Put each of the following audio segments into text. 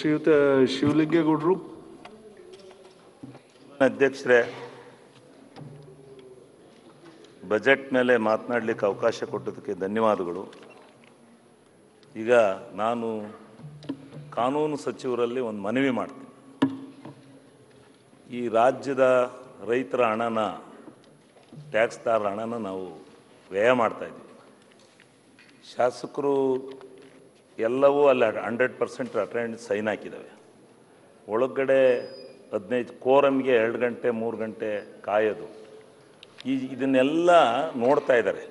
ಶ್ರೀಯುತ ಶಿವಲಿಂಗೇಗೌಡರು ಅಧ್ಯಕ್ಷರೇ ಬಜೆಟ್ ಮೇಲೆ ಮಾತನಾಡಲಿಕ್ಕೆ ಅವಕಾಶ ಕೊಟ್ಟದಕ್ಕೆ ಧನ್ಯವಾದಗಳು ಈಗ ನಾನು ಕಾನೂನು ಸಚಿವರಲ್ಲಿ ಒಂದು ಮನವಿ ಮಾಡ್ತೀನಿ ಈ ರಾಜ್ಯದ ರೈತರ ಹಣನ ಟ್ಯಾಕ್ಸ್ದಾರರ ಹಣನ ನಾವು ವ್ಯಯ ಮಾಡ್ತಾ ಇದ್ದೀವಿ ಶಾಸಕರು ಎಲ್ಲವೂ ಅಲ್ಲಿ ಹಂಡ್ರೆಡ್ ಪರ್ಸೆಂಟ್ ಅಟೆಂಡ್ ಸೈನ್ ಹಾಕಿದ್ದಾವೆ ಒಳಗಡೆ ಹದಿನೈದು ಕೋರಮ್ಗೆ ಎರಡು ಗಂಟೆ ಮೂರು ಗಂಟೆ ಕಾಯೋದು ಈ ಇದನ್ನೆಲ್ಲ ನೋಡ್ತಾ ಇದ್ದಾರೆ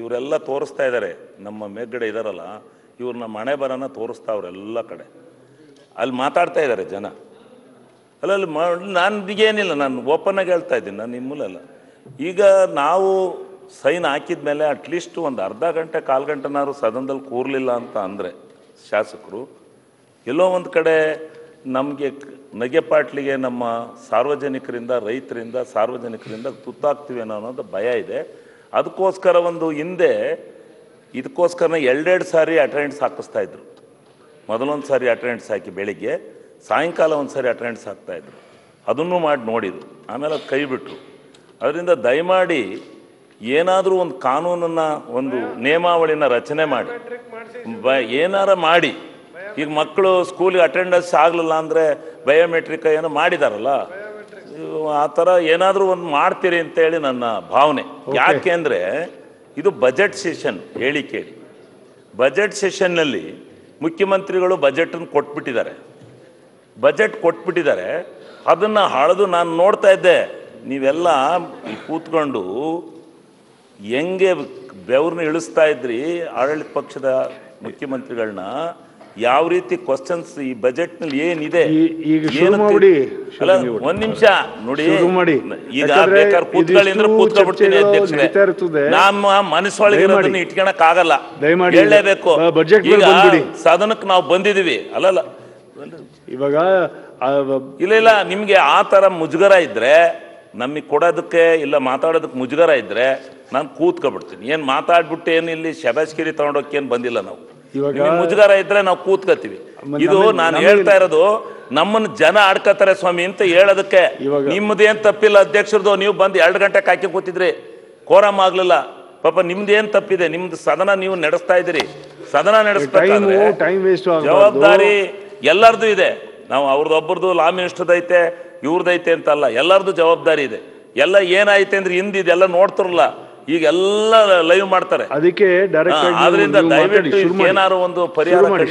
ಇವರೆಲ್ಲ ತೋರಿಸ್ತಾ ಇದ್ದಾರೆ ನಮ್ಮ ಇದಾರಲ್ಲ ಇದ್ದಾರಲ್ಲ ನಮ್ಮ ಮನೆ ಬರನ ತೋರಿಸ್ತಾ ಎಲ್ಲ ಕಡೆ ಅಲ್ಲಿ ಮಾತಾಡ್ತಾ ಇದ್ದಾರೆ ಜನ ಅಲ್ಲ ಅಲ್ಲಿ ನನಗೇನಿಲ್ಲ ನಾನು ಆಗಿ ಹೇಳ್ತಾ ಇದ್ದೀನಿ ನಾನು ನಿಮ್ಮಲ್ಲ ಈಗ ನಾವು ಸೈನ್ ಹಾಕಿದ ಮೇಲೆ ಅಟ್ಲೀಸ್ಟ್ ಒಂದು ಅರ್ಧ ಗಂಟೆ ಕಾಲು ಗಂಟೆನಾದ್ರು ಸದನದಲ್ಲಿ ಕೂರಲಿಲ್ಲ ಅಂತ ಅಂದರೆ ಶಾಸಕರು ಎಲ್ಲೋ ಒಂದು ಕಡೆ ನಮಗೆ ನಗೆಪಾಟ್ಲಿಗೆ ನಮ್ಮ ಸಾರ್ವಜನಿಕರಿಂದ ರೈತರಿಂದ ಸಾರ್ವಜನಿಕರಿಂದ ಅನ್ನೋ ಅನ್ನೋದು ಭಯ ಇದೆ ಅದಕ್ಕೋಸ್ಕರ ಒಂದು ಹಿಂದೆ ಇದಕ್ಕೋಸ್ಕರ ಎರಡೆರಡು ಸಾರಿ ಅಟೆಂಡ್ಸ್ ಹಾಕಿಸ್ತಾ ಇದ್ರು ಮೊದಲೊಂದು ಸಾರಿ ಅಟೆಂಡೆನ್ಸ್ ಹಾಕಿ ಬೆಳಿಗ್ಗೆ ಸಾಯಂಕಾಲ ಒಂದು ಸಾರಿ ಹಾಕ್ತಾ ಹಾಕ್ತಾಯಿದ್ರು ಅದನ್ನು ಮಾಡಿ ನೋಡಿದರು ಆಮೇಲೆ ಅದು ಕೈ ಬಿಟ್ಟರು ಅದರಿಂದ ದಯಮಾಡಿ ಏನಾದರೂ ಒಂದು ಕಾನೂನನ್ನು ಒಂದು ನಿಯಮಾವಳಿನ ರಚನೆ ಮಾಡಿ ಬ ಏನಾರ ಮಾಡಿ ಈಗ ಮಕ್ಕಳು ಸ್ಕೂಲಿಗೆ ಅಟೆಂಡೆನ್ಸ್ ಆಗಲಿಲ್ಲ ಅಂದರೆ ಬಯೋಮೆಟ್ರಿಕ್ ಏನೋ ಮಾಡಿದಾರಲ್ಲ ಆ ಥರ ಏನಾದರೂ ಒಂದು ಮಾಡ್ತೀರಿ ಅಂತೇಳಿ ನನ್ನ ಭಾವನೆ ಯಾಕೆ ಅಂದರೆ ಇದು ಬಜೆಟ್ ಸೆಷನ್ ಹೇಳಿ ಕೇಳಿ ಬಜೆಟ್ ಸೆಷನ್ನಲ್ಲಿ ಮುಖ್ಯಮಂತ್ರಿಗಳು ಬಜೆಟನ್ನು ಕೊಟ್ಬಿಟ್ಟಿದ್ದಾರೆ ಬಜೆಟ್ ಕೊಟ್ಬಿಟ್ಟಿದ್ದಾರೆ ಅದನ್ನು ಹಳೆದು ನಾನು ನೋಡ್ತಾ ಇದ್ದೆ ನೀವೆಲ್ಲ ಕೂತ್ಕೊಂಡು ಹೆಂಗೆ ಬೆವ್ರನ್ನ ಇಳಿಸ್ತಾ ಇದ್ರಿ ಆಡಳಿತ ಪಕ್ಷದ ಮುಖ್ಯಮಂತ್ರಿಗಳನ್ನ ಯಾವ ರೀತಿ ಕ್ವಶನ್ಸ್ ಈ ಬಜೆಟ್ ನಲ್ಲಿ ಏನಿದೆ ಒಂದ್ ನಿಮಿಷ ನೋಡಿ ಈಗ ಬೇಕಾದ್ರೆ ನಮ್ಮ ಮನಸ್ಸೊಳಗೆ ಇಟ್ಕೊಳಕ್ ಆಗಲ್ಲ ಹೇಳಲೇಬೇಕು ಈಗ ಸದನಕ್ಕೆ ನಾವು ಬಂದಿದೀವಿ ಅಲ್ಲಲ್ಲ ಇವಾಗ ಇಲ್ಲ ಇಲ್ಲ ನಿಮ್ಗೆ ಆ ತರ ಮುಜುಗರ ಇದ್ರೆ ನಮಗೆ ಕೊಡೋದಕ್ಕೆ ಇಲ್ಲ ಮಾತಾಡೋದಕ್ಕೆ ಮುಜುಗರ ಇದ್ದರೆ ನಾನು ಕೂತ್ಕೊಬಿಡ್ತೀನಿ ಏನು ಮಾತಾಡ್ಬಿಟ್ಟು ಏನು ಇಲ್ಲಿ ತಗೊಂಡೋಕೆ ಏನು ಬಂದಿಲ್ಲ ನಾವು ಮುಜುಗರ ಇದ್ರೆ ನಾವು ಕೂತ್ಕೋತೀವಿ ಇದು ನಾನು ಹೇಳ್ತಾ ಇರೋದು ನಮ್ಮನ್ನ ಜನ ಆಡ್ಕೋತಾರೆ ಸ್ವಾಮಿ ಅಂತ ಹೇಳೋದಕ್ಕೆ ಏನ್ ತಪ್ಪಿಲ್ಲ ಅಧ್ಯಕ್ಷರದು ನೀವು ಬಂದು ಎರಡು ಗಂಟೆ ಹಾಕಿ ಕೂತಿದ್ರಿ ಕೋರಮ್ ಆಗಲಿಲ್ಲ ಪಾಪ ನಿಮ್ದೇನು ತಪ್ಪಿದೆ ನಿಮ್ದು ಸದನ ನೀವು ನಡೆಸ್ತಾ ಇದ್ದೀರಿ ಸದನ ನಡೆಸ್ಬೇಕಾದ್ರೆ ಜವಾಬ್ದಾರಿ ಎಲ್ಲರದು ಇದೆ ನಾವು ಒಬ್ಬರದು ಲಾ ಮಿನಿಸ್ಟರ್ದೈತೆ ಇವ್ರದೈತೆ ಅಂತಲ್ಲ ಎಲ್ಲರದ್ದು ಜವಾಬ್ದಾರಿ ಇದೆ ಎಲ್ಲ ಏನಾಯ್ತೆ ಅಂದ್ರೆ ಎಲ್ಲ ನೋಡ್ತಿರಲ್ಲ ಈಗ ಎಲ್ಲ ಲೈವ್ ಮಾಡ್ತಾರೆ ಅದಕ್ಕೆ ಆದ್ರಿಂದ ದಯವಿಟ್ಟು ಏನಾದ್ರು ಒಂದು ಪರಿಹಾರ ಅಂತ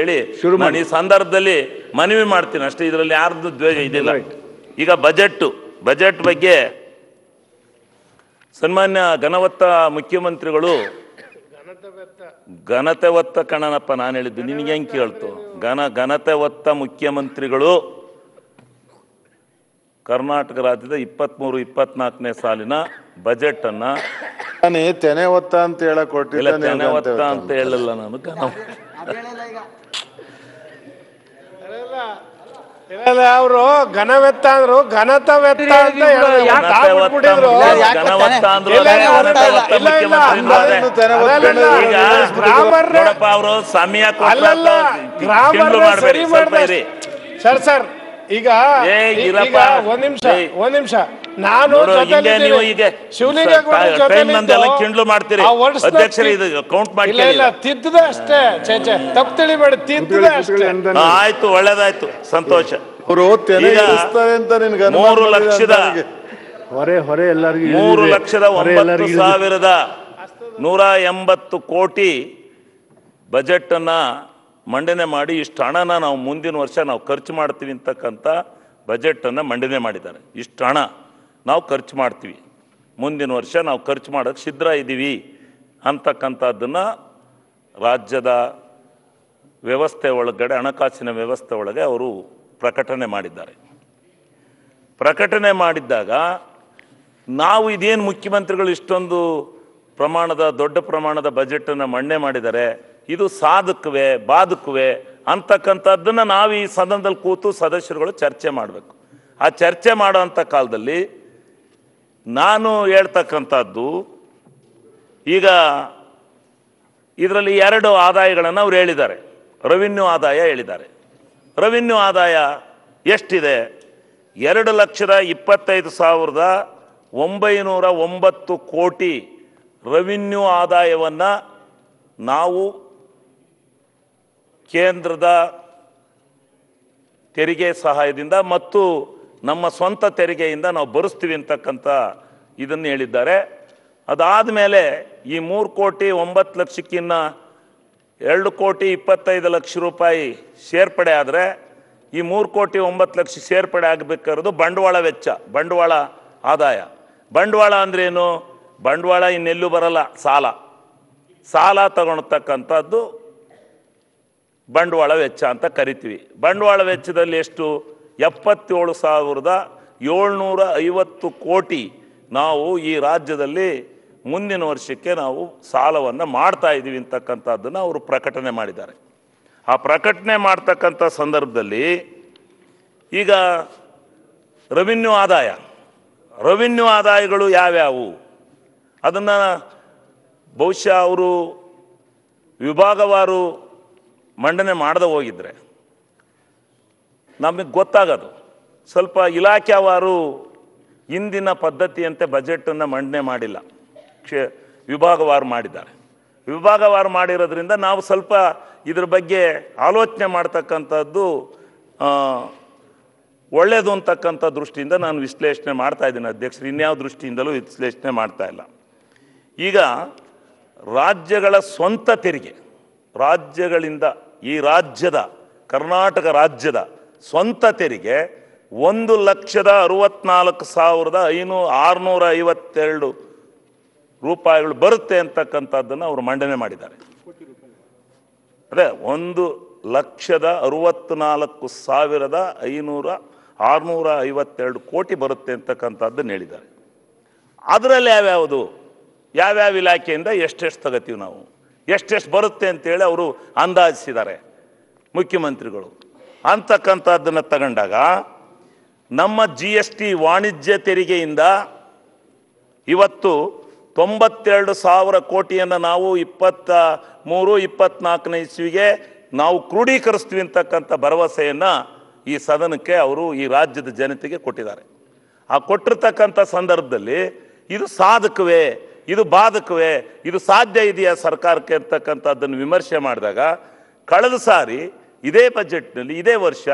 ಹೇಳಿ ನಾನು ಈ ಸಂದರ್ಭದಲ್ಲಿ ಮನವಿ ಮಾಡ್ತೀನಿ ಅಷ್ಟೇ ಇದರಲ್ಲಿ ಯಾರ್ದು ದ್ವೇಷ ಇದಿಲ್ಲ ಈಗ ಬಜೆಟ್ ಬಜೆಟ್ ಬಗ್ಗೆ ಸನ್ಮಾನ್ಯ ಘನವತ್ತ ಮುಖ್ಯಮಂತ್ರಿಗಳು ಘನತೆ ಒತ್ತ ಕಣನಪ್ಪ ನಾನು ಹೇಳಿದ್ದು ನಿನಗೆ ಹೆಂಗೆ ಕೇಳ್ತು ಘನ ಘನತೆ ಒತ್ತ ಮುಖ್ಯಮಂತ್ರಿಗಳು ಕರ್ನಾಟಕ ರಾಜ್ಯದ ಮೂರು ಇಪ್ಪತ್ನಾಲ್ಕನೇ ಸಾಲಿನ ಬಜೆಟ್ ಅನ್ನ ತೆನೆ ಒತ್ತ ಅಂತ ತೆನೆ ಒತ್ತ ಅಂತ ಹೇಳಲ್ಲ ನಾನು ಅವರು ಘನವೆತ್ತ ಅಂದ್ರು ಘನತವೆತ್ತ ಅಂತ ಸರ್ ಸರ್ ಈಗ ಈಗ ಒಂದ್ ನಿಮಿಷ ಒಂದ್ ನಿಮಿಷ ನಾನು ನೀವು ಹೀಗೆ ಕಿಂಡ್ಲು ಮಾಡ್ತೀರಿ ಇದು ಕೌಂಟ್ ಮಾಡಿ ಇಲ್ಲ ತಿದ್ದದೆ ಅಷ್ಟೇ ಚೇಚೆ ತಪ್ಪು ತಿಳಿಬೇಡಿ ತಿದ್ದದೆ ಅಷ್ಟೇ ಆಯ್ತು ಒಳ್ಳೇದಾಯ್ತು ಸಂತೋಷ ಮೂರು ಲಕ್ಷದ ಹೊರೆ ಹೊರೆ ಎಲ್ಲರಿಗೂ ಮೂರು ಲಕ್ಷದ ಒಂಬತ್ತು ಸಾವಿರದ ನೂರ ಎಂಬತ್ತು ಕೋಟಿ ಬಜೆಟ್ ಅನ್ನ ಮಂಡನೆ ಮಾಡಿ ಇಷ್ಟು ಹಣನ ನಾವು ಮುಂದಿನ ವರ್ಷ ನಾವು ಖರ್ಚು ಮಾಡ್ತೀವಿ ಅಂತಕ್ಕಂಥ ಬಜೆಟನ್ನು ಮಂಡನೆ ಮಾಡಿದ್ದಾರೆ ಇಷ್ಟು ಹಣ ನಾವು ಖರ್ಚು ಮಾಡ್ತೀವಿ ಮುಂದಿನ ವರ್ಷ ನಾವು ಖರ್ಚು ಮಾಡೋಕ್ಕೆ ಸಿದ್ಧ ಇದ್ದೀವಿ ಅಂತಕ್ಕಂಥದ್ದನ್ನು ರಾಜ್ಯದ ವ್ಯವಸ್ಥೆ ಒಳಗಡೆ ಹಣಕಾಸಿನ ವ್ಯವಸ್ಥೆ ಒಳಗೆ ಅವರು ಪ್ರಕಟಣೆ ಮಾಡಿದ್ದಾರೆ ಪ್ರಕಟಣೆ ಮಾಡಿದ್ದಾಗ ನಾವು ಇದೇನು ಮುಖ್ಯಮಂತ್ರಿಗಳು ಇಷ್ಟೊಂದು ಪ್ರಮಾಣದ ದೊಡ್ಡ ಪ್ರಮಾಣದ ಬಜೆಟನ್ನು ಮಂಡನೆ ಮಾಡಿದ್ದಾರೆ ಇದು ಸಾಧಕವೇ ಬಾಧಕವೇ ಅಂತಕ್ಕಂಥದ್ದನ್ನು ನಾವು ಈ ಸದನದಲ್ಲಿ ಕೂತು ಸದಸ್ಯರುಗಳು ಚರ್ಚೆ ಮಾಡಬೇಕು ಆ ಚರ್ಚೆ ಮಾಡೋವಂಥ ಕಾಲದಲ್ಲಿ ನಾನು ಹೇಳ್ತಕ್ಕಂಥದ್ದು ಈಗ ಇದರಲ್ಲಿ ಎರಡು ಆದಾಯಗಳನ್ನು ಅವ್ರು ಹೇಳಿದ್ದಾರೆ ರೆವಿನ್ಯೂ ಆದಾಯ ಹೇಳಿದ್ದಾರೆ ರೆವಿನ್ಯೂ ಆದಾಯ ಎಷ್ಟಿದೆ ಎರಡು ಲಕ್ಷದ ಇಪ್ಪತ್ತೈದು ಸಾವಿರದ ಒಂಬೈನೂರ ಒಂಬತ್ತು ಕೋಟಿ ರೆವಿನ್ಯೂ ಆದಾಯವನ್ನು ನಾವು ಕೇಂದ್ರದ ತೆರಿಗೆ ಸಹಾಯದಿಂದ ಮತ್ತು ನಮ್ಮ ಸ್ವಂತ ತೆರಿಗೆಯಿಂದ ನಾವು ಬರೆಸ್ತೀವಿ ಅಂತಕ್ಕಂಥ ಇದನ್ನು ಹೇಳಿದ್ದಾರೆ ಅದಾದ ಮೇಲೆ ಈ ಮೂರು ಕೋಟಿ ಒಂಬತ್ತು ಲಕ್ಷಕ್ಕಿನ್ನ ಎರಡು ಕೋಟಿ ಇಪ್ಪತ್ತೈದು ಲಕ್ಷ ರೂಪಾಯಿ ಸೇರ್ಪಡೆ ಆದರೆ ಈ ಮೂರು ಕೋಟಿ ಒಂಬತ್ತು ಲಕ್ಷ ಸೇರ್ಪಡೆ ಆಗಬೇಕಾಗಿರೋದು ಬಂಡವಾಳ ವೆಚ್ಚ ಬಂಡವಾಳ ಆದಾಯ ಬಂಡವಾಳ ಅಂದ್ರೇನು ಬಂಡವಾಳ ಇನ್ನೆಲ್ಲೂ ಬರಲ್ಲ ಸಾಲ ಸಾಲ ತಗೊಳ್ತಕ್ಕಂಥದ್ದು ಬಂಡವಾಳ ವೆಚ್ಚ ಅಂತ ಕರಿತೀವಿ ಬಂಡವಾಳ ವೆಚ್ಚದಲ್ಲಿ ಎಷ್ಟು ಎಪ್ಪತ್ತೇಳು ಸಾವಿರದ ಏಳ್ನೂರ ಐವತ್ತು ಕೋಟಿ ನಾವು ಈ ರಾಜ್ಯದಲ್ಲಿ ಮುಂದಿನ ವರ್ಷಕ್ಕೆ ನಾವು ಸಾಲವನ್ನು ಮಾಡ್ತಾ ಇದ್ದೀವಿ ಅಂತಕ್ಕಂಥದ್ದನ್ನು ಅವರು ಪ್ರಕಟಣೆ ಮಾಡಿದ್ದಾರೆ ಆ ಪ್ರಕಟಣೆ ಮಾಡ್ತಕ್ಕಂಥ ಸಂದರ್ಭದಲ್ಲಿ ಈಗ ರೆವಿನ್ಯೂ ಆದಾಯ ರೆವಿನ್ಯೂ ಆದಾಯಗಳು ಯಾವ್ಯಾವು ಅದನ್ನು ಬಹುಶಃ ಅವರು ವಿಭಾಗವಾರು ಮಂಡನೆ ಮಾಡದೆ ಹೋಗಿದ್ರೆ ನಮಗೆ ಗೊತ್ತಾಗೋದು ಸ್ವಲ್ಪ ಇಲಾಖೆಯವರು ಇಂದಿನ ಪದ್ಧತಿಯಂತೆ ಬಜೆಟನ್ನು ಮಂಡನೆ ಮಾಡಿಲ್ಲ ಕ್ಷೇ ವಿಭಾಗವಾರು ಮಾಡಿದ್ದಾರೆ ವಿಭಾಗವಾರು ಮಾಡಿರೋದ್ರಿಂದ ನಾವು ಸ್ವಲ್ಪ ಇದ್ರ ಬಗ್ಗೆ ಆಲೋಚನೆ ಮಾಡ್ತಕ್ಕಂಥದ್ದು ಒಳ್ಳೆಯದು ಅಂತಕ್ಕಂಥ ದೃಷ್ಟಿಯಿಂದ ನಾನು ವಿಶ್ಲೇಷಣೆ ಮಾಡ್ತಾ ಇದ್ದೀನಿ ಅಧ್ಯಕ್ಷರು ಇನ್ಯಾವ ದೃಷ್ಟಿಯಿಂದಲೂ ವಿಶ್ಲೇಷಣೆ ಮಾಡ್ತಾ ಇಲ್ಲ ಈಗ ರಾಜ್ಯಗಳ ಸ್ವಂತ ತೆರಿಗೆ ರಾಜ್ಯಗಳಿಂದ ಈ ರಾಜ್ಯದ ಕರ್ನಾಟಕ ರಾಜ್ಯದ ಸ್ವಂತ ತೆರಿಗೆ ಒಂದು ಲಕ್ಷದ ಅರುವತ್ನಾಲ್ಕು ಸಾವಿರದ ಐನೂ ಆರುನೂರ ಐವತ್ತೆರಡು ರೂಪಾಯಿಗಳು ಬರುತ್ತೆ ಅಂತಕ್ಕಂಥದ್ದನ್ನು ಅವರು ಮಂಡನೆ ಮಾಡಿದ್ದಾರೆ ಅದೇ ಒಂದು ಲಕ್ಷದ ಅರುವತ್ನಾಲ್ಕು ಸಾವಿರದ ಐನೂರ ಆರುನೂರ ಐವತ್ತೆರಡು ಕೋಟಿ ಬರುತ್ತೆ ಅಂತಕ್ಕಂಥದ್ದನ್ನು ಹೇಳಿದ್ದಾರೆ ಅದರಲ್ಲಿ ಯಾವ್ಯಾವುದು ಯಾವ್ಯಾವ ಇಲಾಖೆಯಿಂದ ಎಷ್ಟೆಷ್ಟು ತಗತೀವಿ ನಾವು ಎಷ್ಟೆಷ್ಟು ಬರುತ್ತೆ ಅಂತೇಳಿ ಅವರು ಅಂದಾಜಿಸಿದ್ದಾರೆ ಮುಖ್ಯಮಂತ್ರಿಗಳು ಅಂತಕ್ಕಂಥದ್ದನ್ನು ತಗೊಂಡಾಗ ನಮ್ಮ ಜಿ ಎಸ್ ಟಿ ವಾಣಿಜ್ಯ ತೆರಿಗೆಯಿಂದ ಇವತ್ತು ತೊಂಬತ್ತೆರಡು ಸಾವಿರ ಕೋಟಿಯನ್ನು ನಾವು ಇಪ್ಪತ್ತ ಮೂರು ಇಪ್ಪತ್ನಾಲ್ಕನೇ ಇಸ್ವಿಗೆ ನಾವು ಕ್ರೋಢೀಕರಿಸ್ತೀವಿ ಅಂತಕ್ಕಂಥ ಭರವಸೆಯನ್ನು ಈ ಸದನಕ್ಕೆ ಅವರು ಈ ರಾಜ್ಯದ ಜನತೆಗೆ ಕೊಟ್ಟಿದ್ದಾರೆ ಆ ಕೊಟ್ಟಿರ್ತಕ್ಕಂಥ ಸಂದರ್ಭದಲ್ಲಿ ಇದು ಸಾಧಕವೇ ಇದು ಬಾಧಕವೇ ಇದು ಸಾಧ್ಯ ಇದೆಯಾ ಸರ್ಕಾರಕ್ಕೆ ಅಂತಕ್ಕಂಥದ್ದನ್ನು ವಿಮರ್ಶೆ ಮಾಡಿದಾಗ ಕಳೆದ ಸಾರಿ ಇದೇ ಬಜೆಟ್ನಲ್ಲಿ ಇದೇ ವರ್ಷ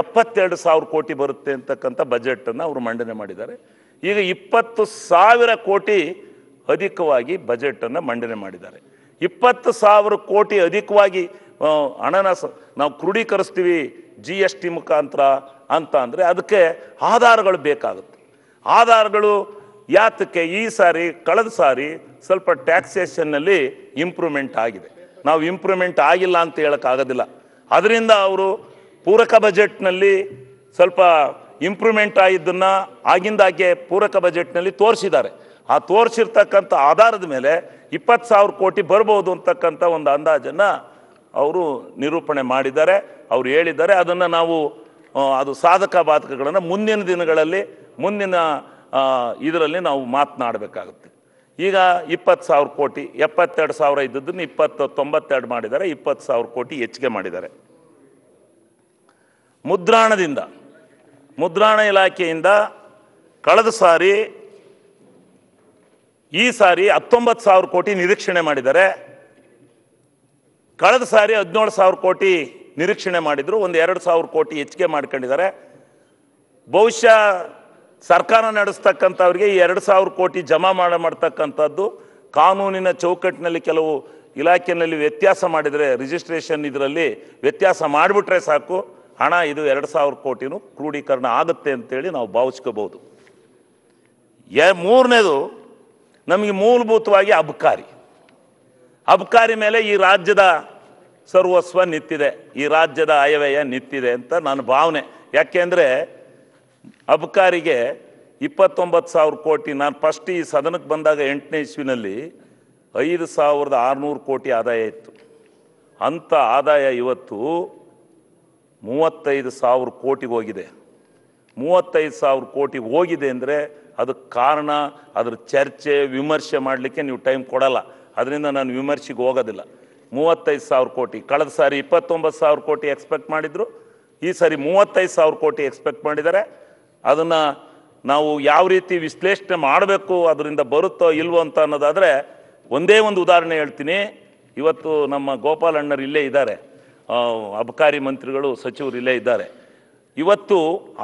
ಎಪ್ಪತ್ತೆರಡು ಸಾವಿರ ಕೋಟಿ ಬರುತ್ತೆ ಅಂತಕ್ಕಂಥ ಬಜೆಟನ್ನು ಅವರು ಮಂಡನೆ ಮಾಡಿದ್ದಾರೆ ಈಗ ಇಪ್ಪತ್ತು ಸಾವಿರ ಕೋಟಿ ಅಧಿಕವಾಗಿ ಬಜೆಟನ್ನು ಮಂಡನೆ ಮಾಡಿದ್ದಾರೆ ಇಪ್ಪತ್ತು ಸಾವಿರ ಕೋಟಿ ಅಧಿಕವಾಗಿ ಹಣನ ನಾವು ಕ್ರೋಢೀಕರಿಸ್ತೀವಿ ಜಿ ಎಸ್ ಟಿ ಮುಖಾಂತರ ಅಂತ ಅಂದರೆ ಅದಕ್ಕೆ ಆಧಾರಗಳು ಬೇಕಾಗುತ್ತೆ ಆಧಾರಗಳು ಯಾತಕ್ಕೆ ಈ ಸಾರಿ ಕಳೆದ ಸಾರಿ ಸ್ವಲ್ಪ ಟ್ಯಾಕ್ಸೇಷನ್ನಲ್ಲಿ ಇಂಪ್ರೂವ್ಮೆಂಟ್ ಆಗಿದೆ ನಾವು ಇಂಪ್ರೂವ್ಮೆಂಟ್ ಆಗಿಲ್ಲ ಅಂತ ಹೇಳೋಕ್ಕಾಗೋದಿಲ್ಲ ಅದರಿಂದ ಅವರು ಪೂರಕ ಬಜೆಟ್ನಲ್ಲಿ ಸ್ವಲ್ಪ ಇಂಪ್ರೂವ್ಮೆಂಟ್ ಆಗಿದ್ದನ್ನು ಆಗಿಂದಾಗೆ ಪೂರಕ ಬಜೆಟ್ನಲ್ಲಿ ತೋರಿಸಿದ್ದಾರೆ ಆ ತೋರಿಸಿರ್ತಕ್ಕಂಥ ಆಧಾರದ ಮೇಲೆ ಇಪ್ಪತ್ತು ಸಾವಿರ ಕೋಟಿ ಬರ್ಬೋದು ಅಂತಕ್ಕಂಥ ಒಂದು ಅಂದಾಜನ್ನು ಅವರು ನಿರೂಪಣೆ ಮಾಡಿದ್ದಾರೆ ಅವರು ಹೇಳಿದ್ದಾರೆ ಅದನ್ನು ನಾವು ಅದು ಸಾಧಕ ಬಾಧಕಗಳನ್ನು ಮುಂದಿನ ದಿನಗಳಲ್ಲಿ ಮುಂದಿನ ಇದರಲ್ಲಿ ನಾವು ಮಾತನಾಡಬೇಕಾಗುತ್ತೆ ಈಗ ಇಪ್ಪತ್ತು ಸಾವಿರ ಕೋಟಿ ಎಪ್ಪತ್ತೆರಡು ಸಾವಿರ ಇದ್ದದನ್ನು ಇಪ್ಪತ್ತು ತೊಂಬತ್ತೆರಡು ಮಾಡಿದ್ದಾರೆ ಇಪ್ಪತ್ತು ಸಾವಿರ ಕೋಟಿ ಹೆಚ್ಚಿಗೆ ಮಾಡಿದ್ದಾರೆ ಮುದ್ರಾಣದಿಂದ ಮುದ್ರಾಣ ಇಲಾಖೆಯಿಂದ ಕಳೆದ ಸಾರಿ ಈ ಸಾರಿ ಹತ್ತೊಂಬತ್ತು ಸಾವಿರ ಕೋಟಿ ನಿರೀಕ್ಷಣೆ ಮಾಡಿದ್ದಾರೆ ಕಳೆದ ಸಾರಿ ಹದಿನೇಳು ಸಾವಿರ ಕೋಟಿ ನಿರೀಕ್ಷಣೆ ಮಾಡಿದರು ಒಂದು ಎರಡು ಸಾವಿರ ಕೋಟಿ ಹೆಚ್ಚಿಗೆ ಮಾಡ್ಕೊಂಡಿದ್ದಾರೆ ಬಹುಶಃ ಸರ್ಕಾರ ನಡೆಸ್ತಕ್ಕಂಥವ್ರಿಗೆ ಈ ಎರಡು ಸಾವಿರ ಕೋಟಿ ಜಮಾ ಮಾಡ ಮಾಡ್ತಕ್ಕಂಥದ್ದು ಕಾನೂನಿನ ಚೌಕಟ್ಟಿನಲ್ಲಿ ಕೆಲವು ಇಲಾಖೆಯಲ್ಲಿ ವ್ಯತ್ಯಾಸ ಮಾಡಿದರೆ ರಿಜಿಸ್ಟ್ರೇಷನ್ ಇದರಲ್ಲಿ ವ್ಯತ್ಯಾಸ ಮಾಡಿಬಿಟ್ರೆ ಸಾಕು ಹಣ ಇದು ಎರಡು ಸಾವಿರ ಕೋಟಿನೂ ಕ್ರೂಢೀಕರಣ ಆಗುತ್ತೆ ಅಂತೇಳಿ ನಾವು ಭಾವಿಸ್ಕೋಬೋದು ಎ ಮೂರನೇದು ನಮಗೆ ಮೂಲಭೂತವಾಗಿ ಅಬಕಾರಿ ಅಬಕಾರಿ ಮೇಲೆ ಈ ರಾಜ್ಯದ ಸರ್ವಸ್ವ ನಿಂತಿದೆ ಈ ರಾಜ್ಯದ ಆಯವ್ಯಯ ನಿಂತಿದೆ ಅಂತ ನನ್ನ ಭಾವನೆ ಯಾಕೆಂದರೆ ಅಬ್ಕಾರಿಗೆ ಇಪ್ಪತ್ತೊಂಬತ್ತು ಸಾವಿರ ಕೋಟಿ ನಾನು ಫಸ್ಟ್ ಈ ಸದನಕ್ಕೆ ಬಂದಾಗ ಎಂಟನೇ ಇಸ್ವಿನಲ್ಲಿ ಐದು ಸಾವಿರದ ಆರುನೂರು ಕೋಟಿ ಆದಾಯ ಇತ್ತು ಅಂಥ ಆದಾಯ ಇವತ್ತು ಮೂವತ್ತೈದು ಸಾವಿರ ಕೋಟಿಗೆ ಹೋಗಿದೆ ಮೂವತ್ತೈದು ಸಾವಿರ ಕೋಟಿ ಹೋಗಿದೆ ಅಂದರೆ ಅದಕ್ಕೆ ಕಾರಣ ಅದ್ರ ಚರ್ಚೆ ವಿಮರ್ಶೆ ಮಾಡಲಿಕ್ಕೆ ನೀವು ಟೈಮ್ ಕೊಡಲ್ಲ ಅದರಿಂದ ನಾನು ವಿಮರ್ಶೆಗೆ ಹೋಗೋದಿಲ್ಲ ಮೂವತ್ತೈದು ಸಾವಿರ ಕೋಟಿ ಕಳೆದ ಸಾರಿ ಇಪ್ಪತ್ತೊಂಬತ್ತು ಸಾವಿರ ಕೋಟಿ ಎಕ್ಸ್ಪೆಕ್ಟ್ ಮಾಡಿದರು ಈ ಸಾರಿ ಮೂವತ್ತೈದು ಸಾವಿರ ಕೋಟಿ ಎಕ್ಸ್ಪೆಕ್ಟ್ ಮಾಡಿದ್ದಾರೆ ಅದನ್ನು ನಾವು ಯಾವ ರೀತಿ ವಿಶ್ಲೇಷಣೆ ಮಾಡಬೇಕು ಅದರಿಂದ ಬರುತ್ತೋ ಇಲ್ವೋ ಅಂತ ಅನ್ನೋದಾದರೆ ಒಂದೇ ಒಂದು ಉದಾಹರಣೆ ಹೇಳ್ತೀನಿ ಇವತ್ತು ನಮ್ಮ ಗೋಪಾಲ್ ಅಣ್ಣರು ಇಲ್ಲೇ ಇದ್ದಾರೆ ಅಬಕಾರಿ ಮಂತ್ರಿಗಳು ಸಚಿವರು ಇಲ್ಲೇ ಇದ್ದಾರೆ ಇವತ್ತು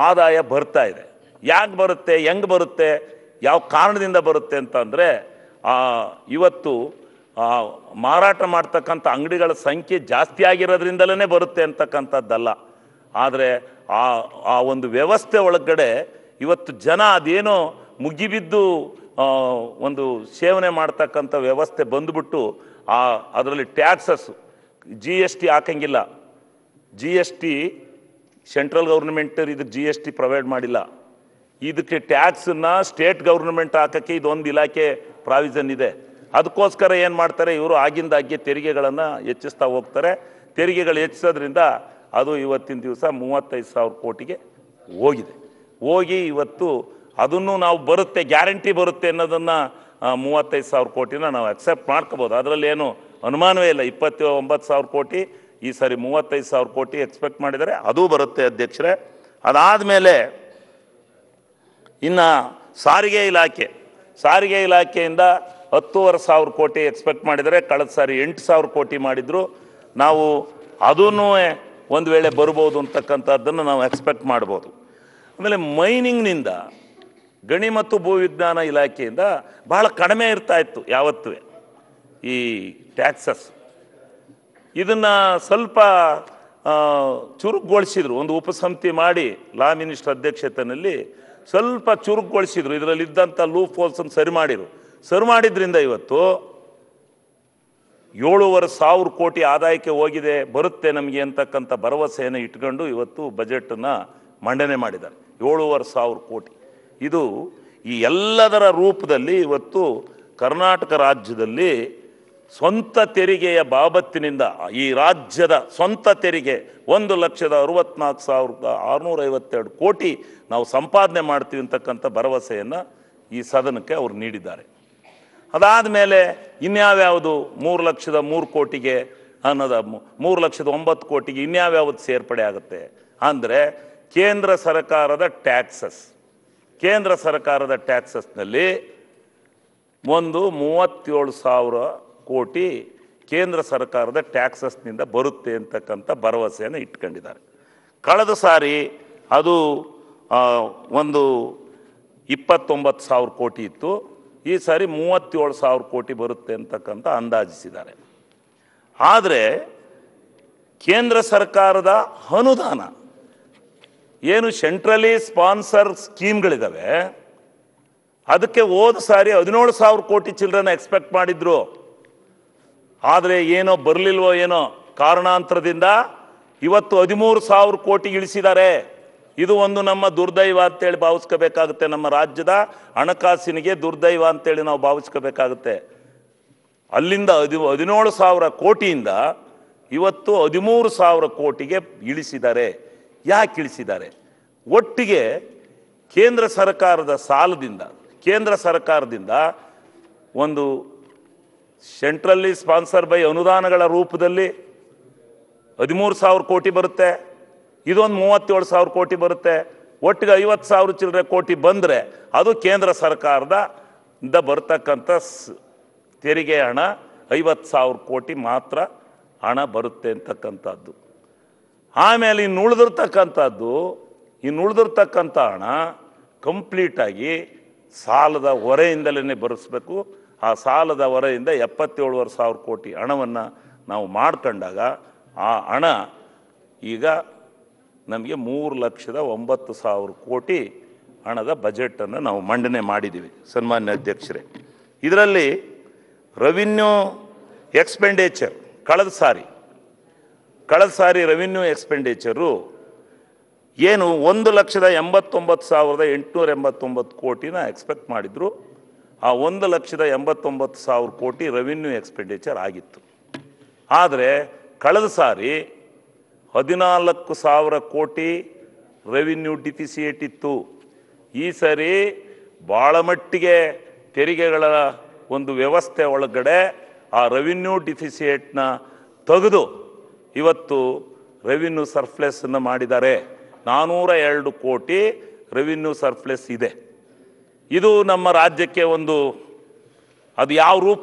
ಆದಾಯ ಬರ್ತಾ ಇದೆ ಯಾಕೆ ಬರುತ್ತೆ ಹೆಂಗೆ ಬರುತ್ತೆ ಯಾವ ಕಾರಣದಿಂದ ಬರುತ್ತೆ ಅಂತ ಅಂದರೆ ಇವತ್ತು ಮಾರಾಟ ಮಾಡ್ತಕ್ಕಂಥ ಅಂಗಡಿಗಳ ಸಂಖ್ಯೆ ಜಾಸ್ತಿ ಆಗಿರೋದ್ರಿಂದಲೇ ಬರುತ್ತೆ ಅಂತಕ್ಕಂಥದ್ದಲ್ಲ ಆದರೆ ಆ ಆ ಒಂದು ವ್ಯವಸ್ಥೆ ಒಳಗಡೆ ಇವತ್ತು ಜನ ಅದೇನೋ ಮುಗಿಬಿದ್ದು ಒಂದು ಸೇವನೆ ಮಾಡ್ತಕ್ಕಂಥ ವ್ಯವಸ್ಥೆ ಬಂದುಬಿಟ್ಟು ಆ ಅದರಲ್ಲಿ ಟ್ಯಾಕ್ಸಸ್ ಜಿ ಎಸ್ ಟಿ ಹಾಕಂಗಿಲ್ಲ G S T central government ಇದಕ್ಕೆ ಜಿ ಎಸ್ ಟಿ ಪ್ರೊವೈಡ್ ಮಾಡಿಲ್ಲ ಇದಕ್ಕೆ ಟ್ಯಾಕ್ಸನ್ನು ಸ್ಟೇಟ್ ಗೌರ್ಮೆಂಟ್ ಹಾಕೋಕ್ಕೆ ಇದೊಂದು ಇಲಾಖೆ ಪ್ರಾವಿಸನ್ ಇದೆ ಅದಕ್ಕೋಸ್ಕರ ಏನು ಮಾಡ್ತಾರೆ ಇವರು ಆಗಿಂದಾಗ್ಗೆ ತೆರಿಗೆಗಳನ್ನು ಹೆಚ್ಚಿಸ್ತಾ ಹೋಗ್ತಾರೆ ತೆರಿಗೆಗಳು ಹೆಚ್ಚಿಸೋದ್ರಿಂದ ಅದು ಇವತ್ತಿನ ದಿವಸ ಮೂವತ್ತೈದು ಸಾವಿರ ಕೋಟಿಗೆ ಹೋಗಿದೆ ಹೋಗಿ ಇವತ್ತು ಅದನ್ನು ನಾವು ಬರುತ್ತೆ ಗ್ಯಾರಂಟಿ ಬರುತ್ತೆ ಅನ್ನೋದನ್ನು ಮೂವತ್ತೈದು ಸಾವಿರ ಕೋಟಿನ ನಾವು ಅಕ್ಸೆಪ್ಟ್ ಮಾಡ್ಕೋಬೋದು ಅದರಲ್ಲಿ ಏನು ಅನುಮಾನವೇ ಇಲ್ಲ ಇಪ್ಪತ್ತು ಒಂಬತ್ತು ಸಾವಿರ ಕೋಟಿ ಈ ಸಾರಿ ಮೂವತ್ತೈದು ಸಾವಿರ ಕೋಟಿ ಎಕ್ಸ್ಪೆಕ್ಟ್ ಮಾಡಿದರೆ ಅದು ಬರುತ್ತೆ ಅಧ್ಯಕ್ಷರೇ ಅದಾದಮೇಲೆ ಇನ್ನು ಸಾರಿಗೆ ಇಲಾಖೆ ಸಾರಿಗೆ ಇಲಾಖೆಯಿಂದ ಹತ್ತೂವರೆ ಸಾವಿರ ಕೋಟಿ ಎಕ್ಸ್ಪೆಕ್ಟ್ ಮಾಡಿದರೆ ಕಳೆದ ಸಾರಿ ಎಂಟು ಸಾವಿರ ಕೋಟಿ ಮಾಡಿದರು ನಾವು ಅದೂ ಒಂದು ವೇಳೆ ಬರ್ಬೋದು ಅಂತಕ್ಕಂಥದ್ದನ್ನು ನಾವು ಎಕ್ಸ್ಪೆಕ್ಟ್ ಮಾಡ್ಬೋದು ಆಮೇಲೆ ಮೈನಿಂಗ್ನಿಂದ ಗಣಿ ಮತ್ತು ಭೂವಿಜ್ಞಾನ ಇಲಾಖೆಯಿಂದ ಬಹಳ ಕಡಿಮೆ ಇರ್ತಾ ಇತ್ತು ಯಾವತ್ತೂ ಈ ಟ್ಯಾಕ್ಸಸ್ ಇದನ್ನು ಸ್ವಲ್ಪ ಚುರುಕುಗೊಳಿಸಿದ್ರು ಒಂದು ಉಪಸಮಿತಿ ಮಾಡಿ ಲಾ ಮಿನಿಸ್ಟರ್ ಅಧ್ಯಕ್ಷತೆಯಲ್ಲಿ ಸ್ವಲ್ಪ ಚುರುಕುಗೊಳಿಸಿದ್ರು ಇದರಲ್ಲಿದ್ದಂಥ ಲೂಪ್ ಫೋಲ್ಸನ್ನು ಸರಿ ಮಾಡಿದರು ಸರಿ ಮಾಡಿದ್ರಿಂದ ಇವತ್ತು ಏಳುವರೆ ಸಾವಿರ ಕೋಟಿ ಆದಾಯಕ್ಕೆ ಹೋಗಿದೆ ಬರುತ್ತೆ ನಮಗೆ ಅಂತಕ್ಕಂಥ ಭರವಸೆಯನ್ನು ಇಟ್ಕೊಂಡು ಇವತ್ತು ಬಜೆಟನ್ನು ಮಂಡನೆ ಮಾಡಿದ್ದಾರೆ ಏಳುವರೆ ಸಾವಿರ ಕೋಟಿ ಇದು ಈ ಎಲ್ಲದರ ರೂಪದಲ್ಲಿ ಇವತ್ತು ಕರ್ನಾಟಕ ರಾಜ್ಯದಲ್ಲಿ ಸ್ವಂತ ತೆರಿಗೆಯ ಬಾಬತ್ತಿನಿಂದ ಈ ರಾಜ್ಯದ ಸ್ವಂತ ತೆರಿಗೆ ಒಂದು ಲಕ್ಷದ ಅರುವತ್ನಾಲ್ಕು ಸಾವಿರದ ಐವತ್ತೆರಡು ಕೋಟಿ ನಾವು ಸಂಪಾದನೆ ಮಾಡ್ತೀವಿ ಅಂತಕ್ಕಂಥ ಭರವಸೆಯನ್ನು ಈ ಸದನಕ್ಕೆ ಅವರು ನೀಡಿದ್ದಾರೆ ಅದಾದ ಮೇಲೆ ಇನ್ಯಾವ್ಯಾವುದು ಮೂರು ಲಕ್ಷದ ಮೂರು ಕೋಟಿಗೆ ಅನ್ನೋದ ಮೂರು ಲಕ್ಷದ ಒಂಬತ್ತು ಕೋಟಿಗೆ ಇನ್ಯಾವ್ಯಾವುದು ಸೇರ್ಪಡೆ ಆಗುತ್ತೆ ಅಂದರೆ ಕೇಂದ್ರ ಸರ್ಕಾರದ ಟ್ಯಾಕ್ಸಸ್ ಕೇಂದ್ರ ಸರ್ಕಾರದ ಟ್ಯಾಕ್ಸಸ್ನಲ್ಲಿ ಒಂದು ಮೂವತ್ತೇಳು ಸಾವಿರ ಕೋಟಿ ಕೇಂದ್ರ ಸರ್ಕಾರದ ಟ್ಯಾಕ್ಸಸ್ನಿಂದ ಬರುತ್ತೆ ಅಂತಕ್ಕಂಥ ಭರವಸೆಯನ್ನು ಇಟ್ಕೊಂಡಿದ್ದಾರೆ ಕಳೆದ ಸಾರಿ ಅದು ಒಂದು ಇಪ್ಪತ್ತೊಂಬತ್ತು ಸಾವಿರ ಕೋಟಿ ಇತ್ತು ಈ ಸಾರಿ ಮೂವತ್ತೇಳು ಸಾವಿರ ಕೋಟಿ ಬರುತ್ತೆ ಅಂತಕ್ಕಂಥ ಅಂದಾಜಿಸಿದ್ದಾರೆ ಆದರೆ ಕೇಂದ್ರ ಸರ್ಕಾರದ ಅನುದಾನ ಏನು ಸೆಂಟ್ರಲಿ ಸ್ಪಾನ್ಸರ್ ಸ್ಕೀಮ್ಗಳಿದ್ದಾವೆ ಅದಕ್ಕೆ ಹೋದ ಸಾರಿ ಹದಿನೇಳು ಸಾವಿರ ಕೋಟಿ ಚಿಲ್ಡ್ರನ್ ಎಕ್ಸ್ಪೆಕ್ಟ್ ಮಾಡಿದ್ರು ಆದರೆ ಏನೋ ಬರಲಿಲ್ವೋ ಏನೋ ಕಾರಣಾಂತರದಿಂದ ಇವತ್ತು ಹದಿಮೂರು ಸಾವಿರ ಕೋಟಿ ಇಳಿಸಿದ್ದಾರೆ ಇದು ಒಂದು ನಮ್ಮ ದುರ್ದೈವ ಅಂತೇಳಿ ಭಾವಿಸ್ಕೋಬೇಕಾಗುತ್ತೆ ನಮ್ಮ ರಾಜ್ಯದ ಹಣಕಾಸಿನಿಗೆ ದುರ್ದೈವ ಅಂತೇಳಿ ನಾವು ಭಾವಿಸ್ಕೋಬೇಕಾಗುತ್ತೆ ಅಲ್ಲಿಂದ ಹದಿ ಹದಿನೇಳು ಸಾವಿರ ಕೋಟಿಯಿಂದ ಇವತ್ತು ಹದಿಮೂರು ಸಾವಿರ ಕೋಟಿಗೆ ಇಳಿಸಿದ್ದಾರೆ ಯಾಕೆ ಇಳಿಸಿದ್ದಾರೆ ಒಟ್ಟಿಗೆ ಕೇಂದ್ರ ಸರ್ಕಾರದ ಸಾಲದಿಂದ ಕೇಂದ್ರ ಸರ್ಕಾರದಿಂದ ಒಂದು ಸೆಂಟ್ರಲ್ಲಿ ಸ್ಪಾನ್ಸರ್ ಬೈ ಅನುದಾನಗಳ ರೂಪದಲ್ಲಿ ಹದಿಮೂರು ಸಾವಿರ ಕೋಟಿ ಬರುತ್ತೆ ಇದೊಂದು ಮೂವತ್ತೇಳು ಸಾವಿರ ಕೋಟಿ ಬರುತ್ತೆ ಒಟ್ಟಿಗೆ ಐವತ್ತು ಸಾವಿರ ಚಿಲ್ಲರೆ ಕೋಟಿ ಬಂದರೆ ಅದು ಕೇಂದ್ರ ಸರ್ಕಾರದಿಂದ ಬರ್ತಕ್ಕಂಥ ತೆರಿಗೆ ಹಣ ಐವತ್ತು ಸಾವಿರ ಕೋಟಿ ಮಾತ್ರ ಹಣ ಬರುತ್ತೆ ಅಂತಕ್ಕಂಥದ್ದು ಆಮೇಲೆ ಇನ್ನು ಉಳಿದಿರ್ತಕ್ಕಂಥದ್ದು ಇನ್ನು ಉಳಿದಿರ್ತಕ್ಕಂಥ ಹಣ ಕಂಪ್ಲೀಟಾಗಿ ಸಾಲದ ಹೊರೆಯಿಂದಲೇ ಬರೆಸ್ಬೇಕು ಆ ಸಾಲದ ಹೊರೆಯಿಂದ ಎಪ್ಪತ್ತೇಳುವರೆ ಸಾವಿರ ಕೋಟಿ ಹಣವನ್ನು ನಾವು ಮಾಡ್ಕೊಂಡಾಗ ಆ ಹಣ ಈಗ ನಮಗೆ ಮೂರು ಲಕ್ಷದ ಒಂಬತ್ತು ಸಾವಿರ ಕೋಟಿ ಹಣದ ಬಜೆಟನ್ನು ನಾವು ಮಂಡನೆ ಮಾಡಿದ್ದೀವಿ ಸನ್ಮಾನ್ಯ ಅಧ್ಯಕ್ಷರೇ ಇದರಲ್ಲಿ ರೆವಿನ್ಯೂ ಎಕ್ಸ್ಪೆಂಡೇಚರ್ ಕಳೆದ ಸಾರಿ ಕಳೆದ ಸಾರಿ ರೆವಿನ್ಯೂ ಎಕ್ಸ್ಪೆಂಡೇಚರು ಏನು ಒಂದು ಲಕ್ಷದ ಎಂಬತ್ತೊಂಬತ್ತು ಸಾವಿರದ ಎಂಟುನೂರ ಎಂಬತ್ತೊಂಬತ್ತು ಕೋಟಿನ ಎಕ್ಸ್ಪೆಕ್ಟ್ ಮಾಡಿದ್ರು ಆ ಒಂದು ಲಕ್ಷದ ಎಂಬತ್ತೊಂಬತ್ತು ಸಾವಿರ ಕೋಟಿ ರೆವಿನ್ಯೂ ಎಕ್ಸ್ಪೆಂಡೇಚರ್ ಆಗಿತ್ತು ಆದರೆ ಕಳೆದ ಸಾರಿ ಹದಿನಾಲ್ಕು ಸಾವಿರ ಕೋಟಿ ರೆವಿನ್ಯೂ ಡಿಫಿಸಿಯೇಟ್ ಇತ್ತು ಈ ಸರಿ ಭಾಳ ಮಟ್ಟಿಗೆ ತೆರಿಗೆಗಳ ಒಂದು ವ್ಯವಸ್ಥೆ ಒಳಗಡೆ ಆ ರೆವಿನ್ಯೂ ಡಿಫಿಸಿಯೇಟ್ನ ತೆಗೆದು ಇವತ್ತು ರೆವಿನ್ಯೂ ಸರ್ಫ್ಲೆಸ್ಸನ್ನು ಮಾಡಿದ್ದಾರೆ ನಾನೂರ ಎರಡು ಕೋಟಿ ರೆವಿನ್ಯೂ ಸರ್ಫ್ಲೆಸ್ ಇದೆ ಇದು ನಮ್ಮ ರಾಜ್ಯಕ್ಕೆ ಒಂದು ಅದು ಯಾವ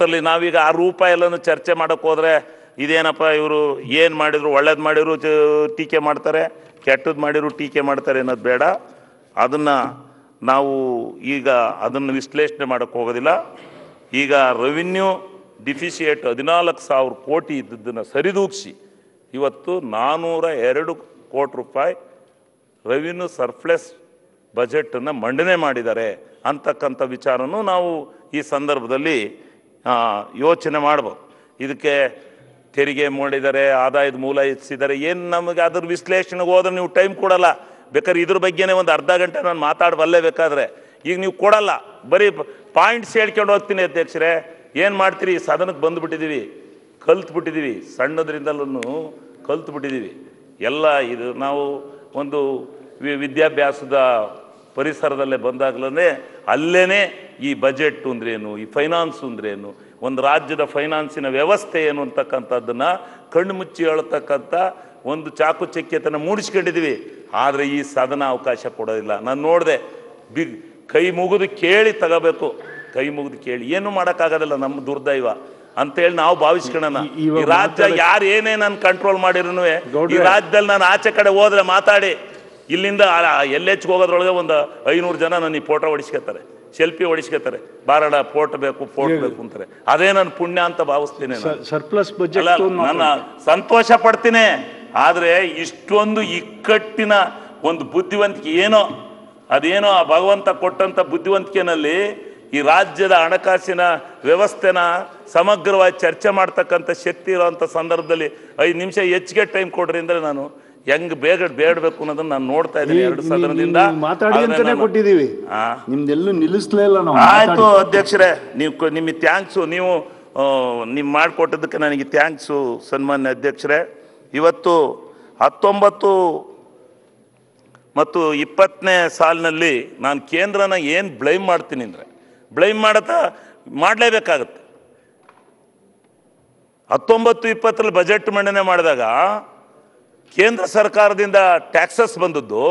ತರಲಿ ನಾವೀಗ ಆ ರೂಪ ಎಲ್ಲನೂ ಚರ್ಚೆ ಮಾಡೋಕ್ಕೋದ್ರೆ ಇದೇನಪ್ಪ ಇವರು ಏನು ಮಾಡಿದ್ರು ಒಳ್ಳೇದು ಮಾಡಿದ್ರು ಟೀಕೆ ಮಾಡ್ತಾರೆ ಕೆಟ್ಟದ್ದು ಮಾಡಿದ್ರು ಟೀಕೆ ಮಾಡ್ತಾರೆ ಅನ್ನೋದು ಬೇಡ ಅದನ್ನು ನಾವು ಈಗ ಅದನ್ನು ವಿಶ್ಲೇಷಣೆ ಮಾಡೋಕ್ಕೆ ಹೋಗೋದಿಲ್ಲ ಈಗ ರೆವಿನ್ಯೂ ಡಿಫಿಷಿಯೇಟ್ ಹದಿನಾಲ್ಕು ಸಾವಿರ ಕೋಟಿ ಇದ್ದದ್ದನ್ನು ಸರಿದೂಗಿಸಿ ಇವತ್ತು ನಾನ್ನೂರ ಎರಡು ಕೋಟಿ ರೂಪಾಯಿ ರೆವಿನ್ಯೂ ಸರ್ಫ್ಲೆಸ್ ಬಜೆಟನ್ನು ಮಂಡನೆ ಮಾಡಿದ್ದಾರೆ ಅಂತಕ್ಕಂಥ ವಿಚಾರನೂ ನಾವು ಈ ಸಂದರ್ಭದಲ್ಲಿ ಯೋಚನೆ ಮಾಡ್ಬೋದು ಇದಕ್ಕೆ ತೆರಿಗೆ ಮಾಡಿದರೆ ಆದಾಯದ ಮೂಲ ಹೆಚ್ಚಿಸಿದರೆ ಏನು ನಮಗೆ ಅದ್ರ ವಿಶ್ಲೇಷಣೆಗೆ ಹೋದ್ರೆ ನೀವು ಟೈಮ್ ಕೊಡಲ್ಲ ಬೇಕಾದ್ರೆ ಇದ್ರ ಬಗ್ಗೆನೇ ಒಂದು ಅರ್ಧ ಗಂಟೆ ನಾನು ಮಾತಾಡಬಲ್ಲೇ ಬೇಕಾದ್ರೆ ಈಗ ನೀವು ಕೊಡಲ್ಲ ಬರೀ ಪಾಯಿಂಟ್ಸ್ ಹೇಳ್ಕೊಂಡು ಹೋಗ್ತೀನಿ ಅಧ್ಯಕ್ಷರೇ ಏನು ಮಾಡ್ತೀರಿ ಸದನಕ್ಕೆ ಬಂದುಬಿಟ್ಟಿದ್ದೀವಿ ಬಿಟ್ಟಿದ್ದೀವಿ ಸಣ್ಣದ್ರಿಂದಲೂ ಬಿಟ್ಟಿದ್ದೀವಿ ಎಲ್ಲ ಇದು ನಾವು ಒಂದು ವಿದ್ಯಾಭ್ಯಾಸದ ಪರಿಸರದಲ್ಲೇ ಬಂದಾಗಲೇ ಅಲ್ಲೇ ಈ ಬಜೆಟ್ ಅಂದ್ರೇನು ಈ ಫೈನಾನ್ಸ್ ಅಂದ್ರೇನು ಒಂದು ರಾಜ್ಯದ ಫೈನಾನ್ಸಿನ ವ್ಯವಸ್ಥೆ ಏನು ಅಂತಕ್ಕಂಥದ್ದನ್ನು ಕಣ್ಣು ಮುಚ್ಚಿ ಹೇಳ್ತಕ್ಕಂಥ ಒಂದು ಚಾಕುಚಕ್ಯತನ ಮೂಡಿಸ್ಕೊಂಡಿದ್ದೀವಿ ಆದರೆ ಈ ಸದನ ಅವಕಾಶ ಕೊಡೋದಿಲ್ಲ ನಾನು ನೋಡಿದೆ ಬಿ ಕೈ ಮುಗಿದು ಕೇಳಿ ತಗೋಬೇಕು ಕೈ ಮುಗಿದು ಕೇಳಿ ಏನು ಮಾಡೋಕ್ಕಾಗೋದಿಲ್ಲ ನಮ್ಮ ದುರ್ದೈವ ಅಂತೇಳಿ ನಾವು ಭಾವಿಸ್ಕೊಳ್ಳೋಣ ಈ ರಾಜ್ಯ ಯಾರು ಏನೇ ನಾನು ಕಂಟ್ರೋಲ್ ಮಾಡಿರೂ ಈ ರಾಜ್ಯದಲ್ಲಿ ನಾನು ಆಚೆ ಕಡೆ ಹೋದ್ರೆ ಮಾತಾಡಿ ಇಲ್ಲಿಂದ ಎಲ್ ಎಚ್ಗೆ ಹೋಗೋದ್ರೊಳಗೆ ಒಂದು ಐನೂರು ಜನ ಈ ಫೋಟೋ ಹೊಡಿಸ್ಕೊತಾರೆ ಸೆಲ್ಫಿ ಹೊಡಿಸ್ಕೊತಾರೆ ಬಾರಡ ಫೋಟ್ ಬೇಕು ಫೋಟೋ ಬೇಕು ಅಂತಾರೆ ಅದೇ ನಾನು ಪುಣ್ಯ ಅಂತ ಭಾವಿಸ್ತೀನಿ ಸರ್ಪ್ಲಸ್ ನಾನು ಸಂತೋಷ ಪಡ್ತೀನಿ ಆದರೆ ಇಷ್ಟೊಂದು ಇಕ್ಕಟ್ಟಿನ ಒಂದು ಬುದ್ಧಿವಂತಿಕೆ ಏನೋ ಅದೇನೋ ಆ ಭಗವಂತ ಕೊಟ್ಟಂತ ಬುದ್ಧಿವಂತಿಕೆನಲ್ಲಿ ಈ ರಾಜ್ಯದ ಹಣಕಾಸಿನ ವ್ಯವಸ್ಥೆನ ಸಮಗ್ರವಾಗಿ ಚರ್ಚೆ ಮಾಡ್ತಕ್ಕಂಥ ಶಕ್ತಿ ಇರೋವಂಥ ಸಂದರ್ಭದಲ್ಲಿ ಐದು ನಿಮಿಷ ಹೆಚ್ಚಿಗೆ ಟೈಮ್ ಕೊಡ್ರಿ ಅಂದ್ರೆ ನಾನು ಹೆಂಗ್ ಬೇಗ ಬೇಡಬೇಕು ಅನ್ನೋದನ್ನ ನಾನು ನೋಡ್ತಾ ಇದ್ದೀನಿ ಎರಡು ಸದನದಿಂದ ಕೊಟ್ಟಿದೀವಿ ನಿಮ್ದೆಲ್ಲೂ ನಿಲ್ಲಿಸ್ಲೇ ಇಲ್ಲ ನಾವು ಆಯ್ತು ಅಧ್ಯಕ್ಷರೇ ನೀವು ನಿಮಗೆ ಥ್ಯಾಂಕ್ಸು ನೀವು ನಿಮ್ ಮಾಡಿಕೊಟ್ಟದಕ್ಕೆ ನನಗೆ ಥ್ಯಾಂಕ್ಸು ಸನ್ಮಾನ್ಯ ಅಧ್ಯಕ್ಷರೇ ಇವತ್ತು ಹತ್ತೊಂಬತ್ತು ಮತ್ತು ಇಪ್ಪತ್ತನೇ ಸಾಲಿನಲ್ಲಿ ನಾನು ಕೇಂದ್ರನ ಏನು ಬ್ಲೈಮ್ ಮಾಡ್ತೀನಿ ಅಂದ್ರೆ ಬ್ಲೈಮ್ ಮಾಡತ್ತ ಮಾಡಲೇಬೇಕಾಗತ್ತೆ ಹತ್ತೊಂಬತ್ತು ಇಪ್ಪತ್ತರಲ್ಲಿ ಬಜೆಟ್ ಮಂಡನೆ ಮಾಡಿದಾಗ ಕೇಂದ್ರ ಸರ್ಕಾರದಿಂದ ಟ್ಯಾಕ್ಸಸ್ ಬಂದದ್ದು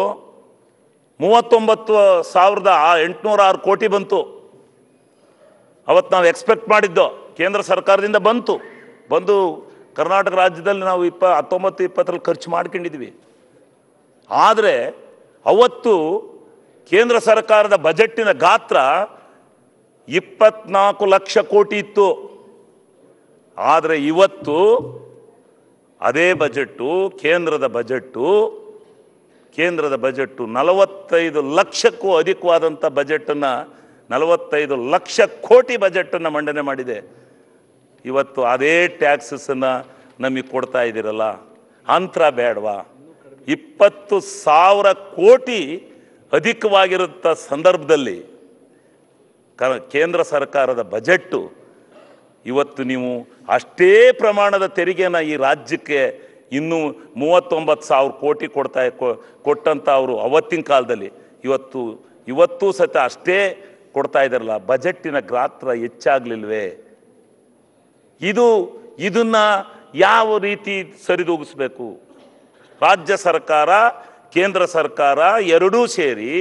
ಮೂವತ್ತೊಂಬತ್ತು ಸಾವಿರದ ಎಂಟುನೂರ ಆರು ಕೋಟಿ ಬಂತು ಅವತ್ತು ನಾವು ಎಕ್ಸ್ಪೆಕ್ಟ್ ಮಾಡಿದ್ದೋ ಕೇಂದ್ರ ಸರ್ಕಾರದಿಂದ ಬಂತು ಬಂದು ಕರ್ನಾಟಕ ರಾಜ್ಯದಲ್ಲಿ ನಾವು ಇಪ್ಪ ಹತ್ತೊಂಬತ್ತು ಇಪ್ಪತ್ತರಲ್ಲಿ ಖರ್ಚು ಮಾಡ್ಕೊಂಡಿದ್ವಿ ಆದರೆ ಅವತ್ತು ಕೇಂದ್ರ ಸರ್ಕಾರದ ಬಜೆಟ್ಟಿನ ಗಾತ್ರ ಇಪ್ಪತ್ನಾಲ್ಕು ಲಕ್ಷ ಕೋಟಿ ಇತ್ತು ಆದರೆ ಇವತ್ತು ಅದೇ ಬಜೆಟ್ಟು ಕೇಂದ್ರದ ಬಜೆಟ್ಟು ಕೇಂದ್ರದ ಬಜೆಟ್ಟು ನಲವತ್ತೈದು ಲಕ್ಷಕ್ಕೂ ಅಧಿಕವಾದಂಥ ಬಜೆಟನ್ನು ನಲವತ್ತೈದು ಲಕ್ಷ ಕೋಟಿ ಬಜೆಟನ್ನು ಮಂಡನೆ ಮಾಡಿದೆ ಇವತ್ತು ಅದೇ ಟ್ಯಾಕ್ಸಸ್ಸನ್ನು ನಮಗೆ ಕೊಡ್ತಾ ಇದ್ದೀರಲ್ಲ ಅಂತರ ಬೇಡವಾ ಇಪ್ಪತ್ತು ಸಾವಿರ ಕೋಟಿ ಅಧಿಕವಾಗಿರುತ್ತ ಸಂದರ್ಭದಲ್ಲಿ ಕೇಂದ್ರ ಸರ್ಕಾರದ ಬಜೆಟ್ಟು ಇವತ್ತು ನೀವು ಅಷ್ಟೇ ಪ್ರಮಾಣದ ತೆರಿಗೆನ ಈ ರಾಜ್ಯಕ್ಕೆ ಇನ್ನೂ ಮೂವತ್ತೊಂಬತ್ತು ಸಾವಿರ ಕೋಟಿ ಕೊಡ್ತಾ ಕೊಟ್ಟಂಥ ಅವರು ಅವತ್ತಿನ ಕಾಲದಲ್ಲಿ ಇವತ್ತು ಇವತ್ತೂ ಸತ ಅಷ್ಟೇ ಕೊಡ್ತಾ ಇದ್ದಾರಲ್ಲ ಬಜೆಟ್ಟಿನ ಗಾತ್ರ ಹೆಚ್ಚಾಗಲಿಲ್ವೇ ಇದು ಇದನ್ನು ಯಾವ ರೀತಿ ಸರಿದೂಗಿಸ್ಬೇಕು ರಾಜ್ಯ ಸರ್ಕಾರ ಕೇಂದ್ರ ಸರ್ಕಾರ ಎರಡೂ ಸೇರಿ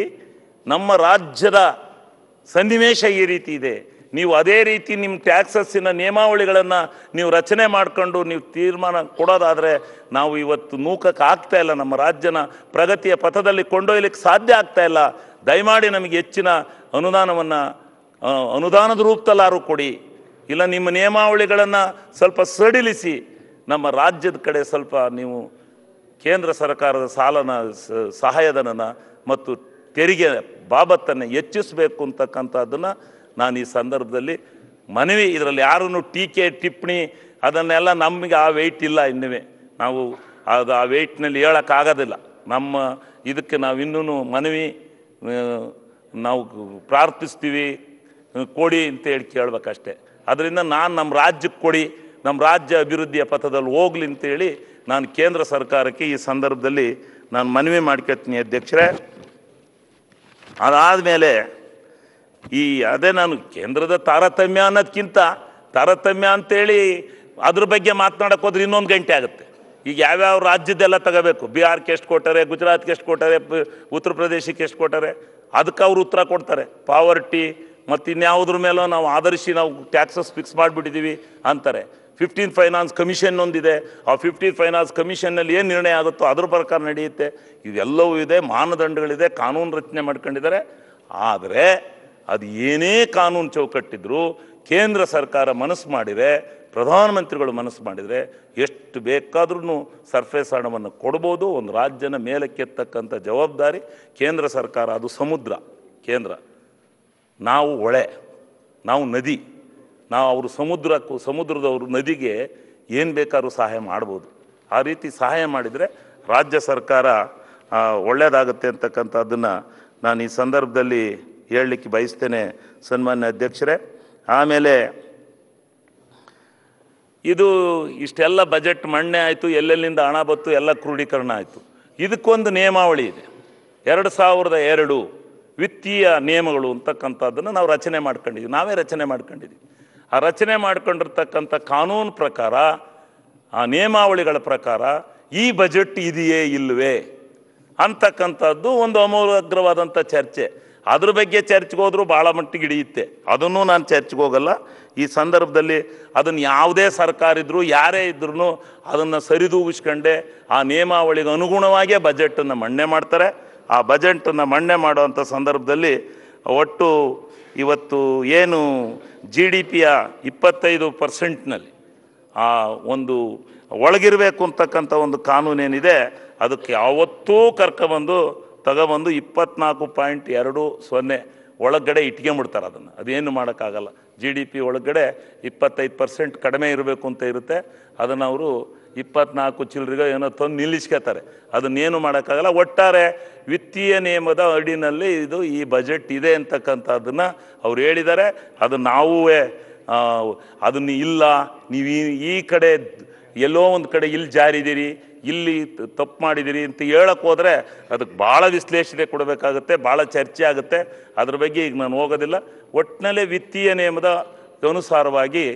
ನಮ್ಮ ರಾಜ್ಯದ ಸನ್ನಿವೇಶ ಈ ರೀತಿ ಇದೆ ನೀವು ಅದೇ ರೀತಿ ನಿಮ್ಮ ಟ್ಯಾಕ್ಸಸ್ಸಿನ ನಿಯಮಾವಳಿಗಳನ್ನು ನೀವು ರಚನೆ ಮಾಡಿಕೊಂಡು ನೀವು ತೀರ್ಮಾನ ಕೊಡೋದಾದರೆ ನಾವು ಇವತ್ತು ನೂಕಕ್ಕೆ ಆಗ್ತಾ ಇಲ್ಲ ನಮ್ಮ ರಾಜ್ಯನ ಪ್ರಗತಿಯ ಪಥದಲ್ಲಿ ಕೊಂಡೊಯ್ಲಿಕ್ಕೆ ಸಾಧ್ಯ ಆಗ್ತಾ ಇಲ್ಲ ದಯಮಾಡಿ ನಮಗೆ ಹೆಚ್ಚಿನ ಅನುದಾನವನ್ನು ಅನುದಾನದ ರೂಪದಲ್ಲಾರು ಕೊಡಿ ಇಲ್ಲ ನಿಮ್ಮ ನಿಯಮಾವಳಿಗಳನ್ನು ಸ್ವಲ್ಪ ಸಡಿಲಿಸಿ ನಮ್ಮ ರಾಜ್ಯದ ಕಡೆ ಸ್ವಲ್ಪ ನೀವು ಕೇಂದ್ರ ಸರ್ಕಾರದ ಸಾಲನ ಸಹಾಯಧನನ ಮತ್ತು ತೆರಿಗೆ ಬಾಬತ್ತನ್ನು ಹೆಚ್ಚಿಸಬೇಕು ಅಂತಕ್ಕಂಥದ್ದನ್ನು ನಾನು ಈ ಸಂದರ್ಭದಲ್ಲಿ ಮನವಿ ಇದರಲ್ಲಿ ಯಾರೂ ಟೀಕೆ ಟಿಪ್ಪಣಿ ಅದನ್ನೆಲ್ಲ ನಮಗೆ ಆ ವೆಯ್ಟ್ ಇಲ್ಲ ಇನ್ನುವೆ ನಾವು ಅದು ಆ ವೆಯ್ಟ್ನಲ್ಲಿ ಹೇಳೋಕ್ಕಾಗೋದಿಲ್ಲ ನಮ್ಮ ಇದಕ್ಕೆ ನಾವು ಇನ್ನೂ ಮನವಿ ನಾವು ಪ್ರಾರ್ಥಿಸ್ತೀವಿ ಕೊಡಿ ಹೇಳಿ ಕೇಳಬೇಕಷ್ಟೆ ಅದರಿಂದ ನಾನು ನಮ್ಮ ರಾಜ್ಯಕ್ಕೆ ಕೊಡಿ ನಮ್ಮ ರಾಜ್ಯ ಅಭಿವೃದ್ಧಿಯ ಪಥದಲ್ಲಿ ಹೋಗ್ಲಿ ಅಂತೇಳಿ ನಾನು ಕೇಂದ್ರ ಸರ್ಕಾರಕ್ಕೆ ಈ ಸಂದರ್ಭದಲ್ಲಿ ನಾನು ಮನವಿ ಮಾಡ್ಕೊಳ್ತೀನಿ ಅಧ್ಯಕ್ಷರೇ ಅದಾದಮೇಲೆ ಮೇಲೆ ಈ ಅದೇ ನಾನು ಕೇಂದ್ರದ ತಾರತಮ್ಯ ಅನ್ನೋದ್ಕಿಂತ ತಾರತಮ್ಯ ಅಂತೇಳಿ ಅದ್ರ ಬಗ್ಗೆ ಮಾತನಾಡಕ್ಕೆ ಹೋದ್ರೆ ಇನ್ನೊಂದು ಗಂಟೆ ಆಗುತ್ತೆ ಈಗ ಯಾವ್ಯಾವ ರಾಜ್ಯದೆಲ್ಲ ತಗೋಬೇಕು ಬಿಹಾರ್ಗೆ ಎಷ್ಟು ಕೊಟ್ಟಾರೆ ಗುಜರಾತ್ಗೆ ಎಷ್ಟು ಕೊಟ್ಟಾರೆ ಉತ್ತರ ಪ್ರದೇಶಕ್ಕೆ ಎಷ್ಟು ಕೊಟ್ಟಾರೆ ಅದಕ್ಕೆ ಅವ್ರು ಉತ್ತರ ಕೊಡ್ತಾರೆ ಪಾವರ್ಟಿ ಮತ್ತು ಇನ್ಯಾವುದ್ರ ಮೇಲೂ ನಾವು ಆಧರಿಸಿ ನಾವು ಟ್ಯಾಕ್ಸಸ್ ಫಿಕ್ಸ್ ಮಾಡಿಬಿಟ್ಟಿದ್ದೀವಿ ಅಂತಾರೆ ಫಿಫ್ಟೀನ್ ಫೈನಾನ್ಸ್ ಕಮಿಷನ್ ಒಂದಿದೆ ಆ ಫಿಫ್ಟೀನ್ ಫೈನಾನ್ಸ್ ಕಮಿಷನ್ನಲ್ಲಿ ಏನು ನಿರ್ಣಯ ಆಗುತ್ತೋ ಅದ್ರ ಪ್ರಕಾರ ನಡೆಯುತ್ತೆ ಇದೆಲ್ಲವೂ ಇದೆ ಮಾನದಂಡಗಳಿದೆ ಕಾನೂನು ರಚನೆ ಮಾಡ್ಕೊಂಡಿದ್ದಾರೆ ಆದರೆ ಅದು ಏನೇ ಕಾನೂನು ಚೌಕಟ್ಟಿದ್ರು ಕೇಂದ್ರ ಸರ್ಕಾರ ಮನಸ್ಸು ಮಾಡಿದರೆ ಪ್ರಧಾನಮಂತ್ರಿಗಳು ಮನಸ್ಸು ಮಾಡಿದರೆ ಎಷ್ಟು ಬೇಕಾದ್ರೂ ಸರ್ಫೇಸ್ ಹಣವನ್ನು ಕೊಡ್ಬೋದು ಒಂದು ರಾಜ್ಯನ ಮೇಲಕ್ಕೆತ್ತಕ್ಕಂಥ ಜವಾಬ್ದಾರಿ ಕೇಂದ್ರ ಸರ್ಕಾರ ಅದು ಸಮುದ್ರ ಕೇಂದ್ರ ನಾವು ಹೊಳೆ ನಾವು ನದಿ ನಾವು ಅವರು ಸಮುದ್ರಕ್ಕೂ ಸಮುದ್ರದವರು ನದಿಗೆ ಏನು ಬೇಕಾದ್ರೂ ಸಹಾಯ ಮಾಡ್ಬೋದು ಆ ರೀತಿ ಸಹಾಯ ಮಾಡಿದರೆ ರಾಜ್ಯ ಸರ್ಕಾರ ಒಳ್ಳೆಯದಾಗುತ್ತೆ ಅಂತಕ್ಕಂಥದ್ದನ್ನು ನಾನು ಈ ಸಂದರ್ಭದಲ್ಲಿ ಹೇಳಲಿಕ್ಕೆ ಬಯಸ್ತೇನೆ ಸನ್ಮಾನ್ಯ ಅಧ್ಯಕ್ಷರೇ ಆಮೇಲೆ ಇದು ಇಷ್ಟೆಲ್ಲ ಬಜೆಟ್ ಮಣ್ಣೆ ಆಯಿತು ಎಲ್ಲೆಲ್ಲಿಂದ ಹಣ ಬತ್ತು ಎಲ್ಲ ಕ್ರೋಢೀಕರಣ ಆಯಿತು ಇದಕ್ಕೊಂದು ನಿಯಮಾವಳಿ ಇದೆ ಎರಡು ಸಾವಿರದ ಎರಡು ವಿತ್ತೀಯ ನಿಯಮಗಳು ಅಂತಕ್ಕಂಥದ್ದನ್ನು ನಾವು ರಚನೆ ಮಾಡ್ಕೊಂಡಿದ್ದೀವಿ ನಾವೇ ರಚನೆ ಮಾಡ್ಕೊಂಡಿದ್ದೀವಿ ಆ ರಚನೆ ಮಾಡ್ಕೊಂಡಿರ್ತಕ್ಕಂಥ ಕಾನೂನು ಪ್ರಕಾರ ಆ ನಿಯಮಾವಳಿಗಳ ಪ್ರಕಾರ ಈ ಬಜೆಟ್ ಇದೆಯೇ ಇಲ್ಲವೇ ಅಂತಕ್ಕಂಥದ್ದು ಒಂದು ಅಮೂಲಾಗ್ರವಾದಂಥ ಚರ್ಚೆ ಅದ್ರ ಬಗ್ಗೆ ಚರ್ಚ್ಗೆ ಹೋದರೂ ಭಾಳ ಮಟ್ಟಿಗೆ ಹಿಡಿಯುತ್ತೆ ಅದನ್ನೂ ನಾನು ಚರ್ಚ್ಗೆ ಹೋಗಲ್ಲ ಈ ಸಂದರ್ಭದಲ್ಲಿ ಅದನ್ನು ಯಾವುದೇ ಸರ್ಕಾರ ಇದ್ದರೂ ಯಾರೇ ಇದ್ರೂ ಅದನ್ನು ಸರಿದೂಗಿಸ್ಕೊಂಡೆ ಆ ನಿಯಮಾವಳಿಗೆ ಅನುಗುಣವಾಗಿಯೇ ಬಜೆಟನ್ನು ಮಣ್ಣೆ ಮಾಡ್ತಾರೆ ಆ ಬಜೆಟನ್ನು ಮಣ್ಣೆ ಮಾಡುವಂಥ ಸಂದರ್ಭದಲ್ಲಿ ಒಟ್ಟು ಇವತ್ತು ಏನು ಜಿ ಡಿ ಪಿಯ ಇಪ್ಪತ್ತೈದು ಪರ್ಸೆಂಟ್ನಲ್ಲಿ ಆ ಒಂದು ಒಳಗಿರಬೇಕು ಅಂತಕ್ಕಂಥ ಒಂದು ಕಾನೂನೇನಿದೆ ಅದಕ್ಕೆ ಯಾವತ್ತೂ ಕರ್ಕೊಬಂದು ತಗೊಬಂದು ಇಪ್ಪತ್ನಾಲ್ಕು ಪಾಯಿಂಟ್ ಎರಡು ಸೊನ್ನೆ ಒಳಗಡೆ ಇಟ್ಕೊಂಬಿಡ್ತಾರೆ ಅದನ್ನು ಅದೇನು ಮಾಡೋಕ್ಕಾಗಲ್ಲ ಜಿ ಡಿ ಪಿ ಒಳಗಡೆ ಇಪ್ಪತ್ತೈದು ಪರ್ಸೆಂಟ್ ಕಡಿಮೆ ಇರಬೇಕು ಅಂತ ಇರುತ್ತೆ ಅದನ್ನು ಅವರು ಇಪ್ಪತ್ನಾಲ್ಕು ಚಿಲ್ಲರಿಗೋ ಏನೋ ತಂದು ನಿಲ್ಲಿಸ್ಕೋತಾರೆ ಅದನ್ನೇನು ಮಾಡೋಕ್ಕಾಗಲ್ಲ ಒಟ್ಟಾರೆ ವಿತ್ತೀಯ ನಿಯಮದ ಅಡಿನಲ್ಲಿ ಇದು ಈ ಬಜೆಟ್ ಇದೆ ಅಂತಕ್ಕಂಥದ್ದನ್ನು ಅವ್ರು ಹೇಳಿದ್ದಾರೆ ಅದು ನಾವೂ ಅದನ್ನು ಇಲ್ಲ ನೀವು ಈ ಕಡೆ ಎಲ್ಲೋ ಒಂದು ಕಡೆ ಇಲ್ಲಿ ಜಾರಿದ್ದೀರಿ ಇಲ್ಲಿ ತಪ್ಪು ಮಾಡಿದ್ದೀರಿ ಅಂತ ಹೇಳಕ್ಕೆ ಹೋದರೆ ಅದಕ್ಕೆ ಭಾಳ ವಿಶ್ಲೇಷಣೆ ಕೊಡಬೇಕಾಗುತ್ತೆ ಭಾಳ ಚರ್ಚೆ ಆಗುತ್ತೆ ಅದ್ರ ಬಗ್ಗೆ ಈಗ ನಾನು ಹೋಗೋದಿಲ್ಲ ಒಟ್ಟಿನಲ್ಲೇ ವಿತ್ತೀಯ ನಿಯಮದ ಅನುಸಾರವಾಗಿ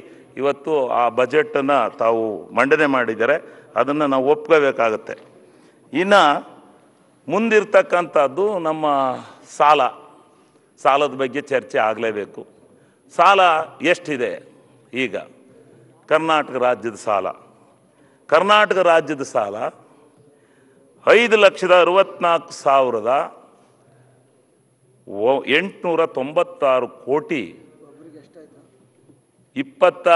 ಇವತ್ತು ಆ ಬಜೆಟನ್ನು ತಾವು ಮಂಡನೆ ಮಾಡಿದ್ದಾರೆ ಅದನ್ನು ನಾವು ಒಪ್ಕೋಬೇಕಾಗತ್ತೆ ಇನ್ನು ಮುಂದಿರ್ತಕ್ಕಂಥದ್ದು ನಮ್ಮ ಸಾಲ ಸಾಲದ ಬಗ್ಗೆ ಚರ್ಚೆ ಆಗಲೇಬೇಕು ಸಾಲ ಎಷ್ಟಿದೆ ಈಗ ಕರ್ನಾಟಕ ರಾಜ್ಯದ ಸಾಲ ಕರ್ನಾಟಕ ರಾಜ್ಯದ ಸಾಲ ಐದು ಲಕ್ಷದ ಅರವತ್ನಾಲ್ಕು ಸಾವಿರದ ಎಂಟುನೂರ ತೊಂಬತ್ತಾರು ಕೋಟಿ ಇಪ್ಪತ್ತ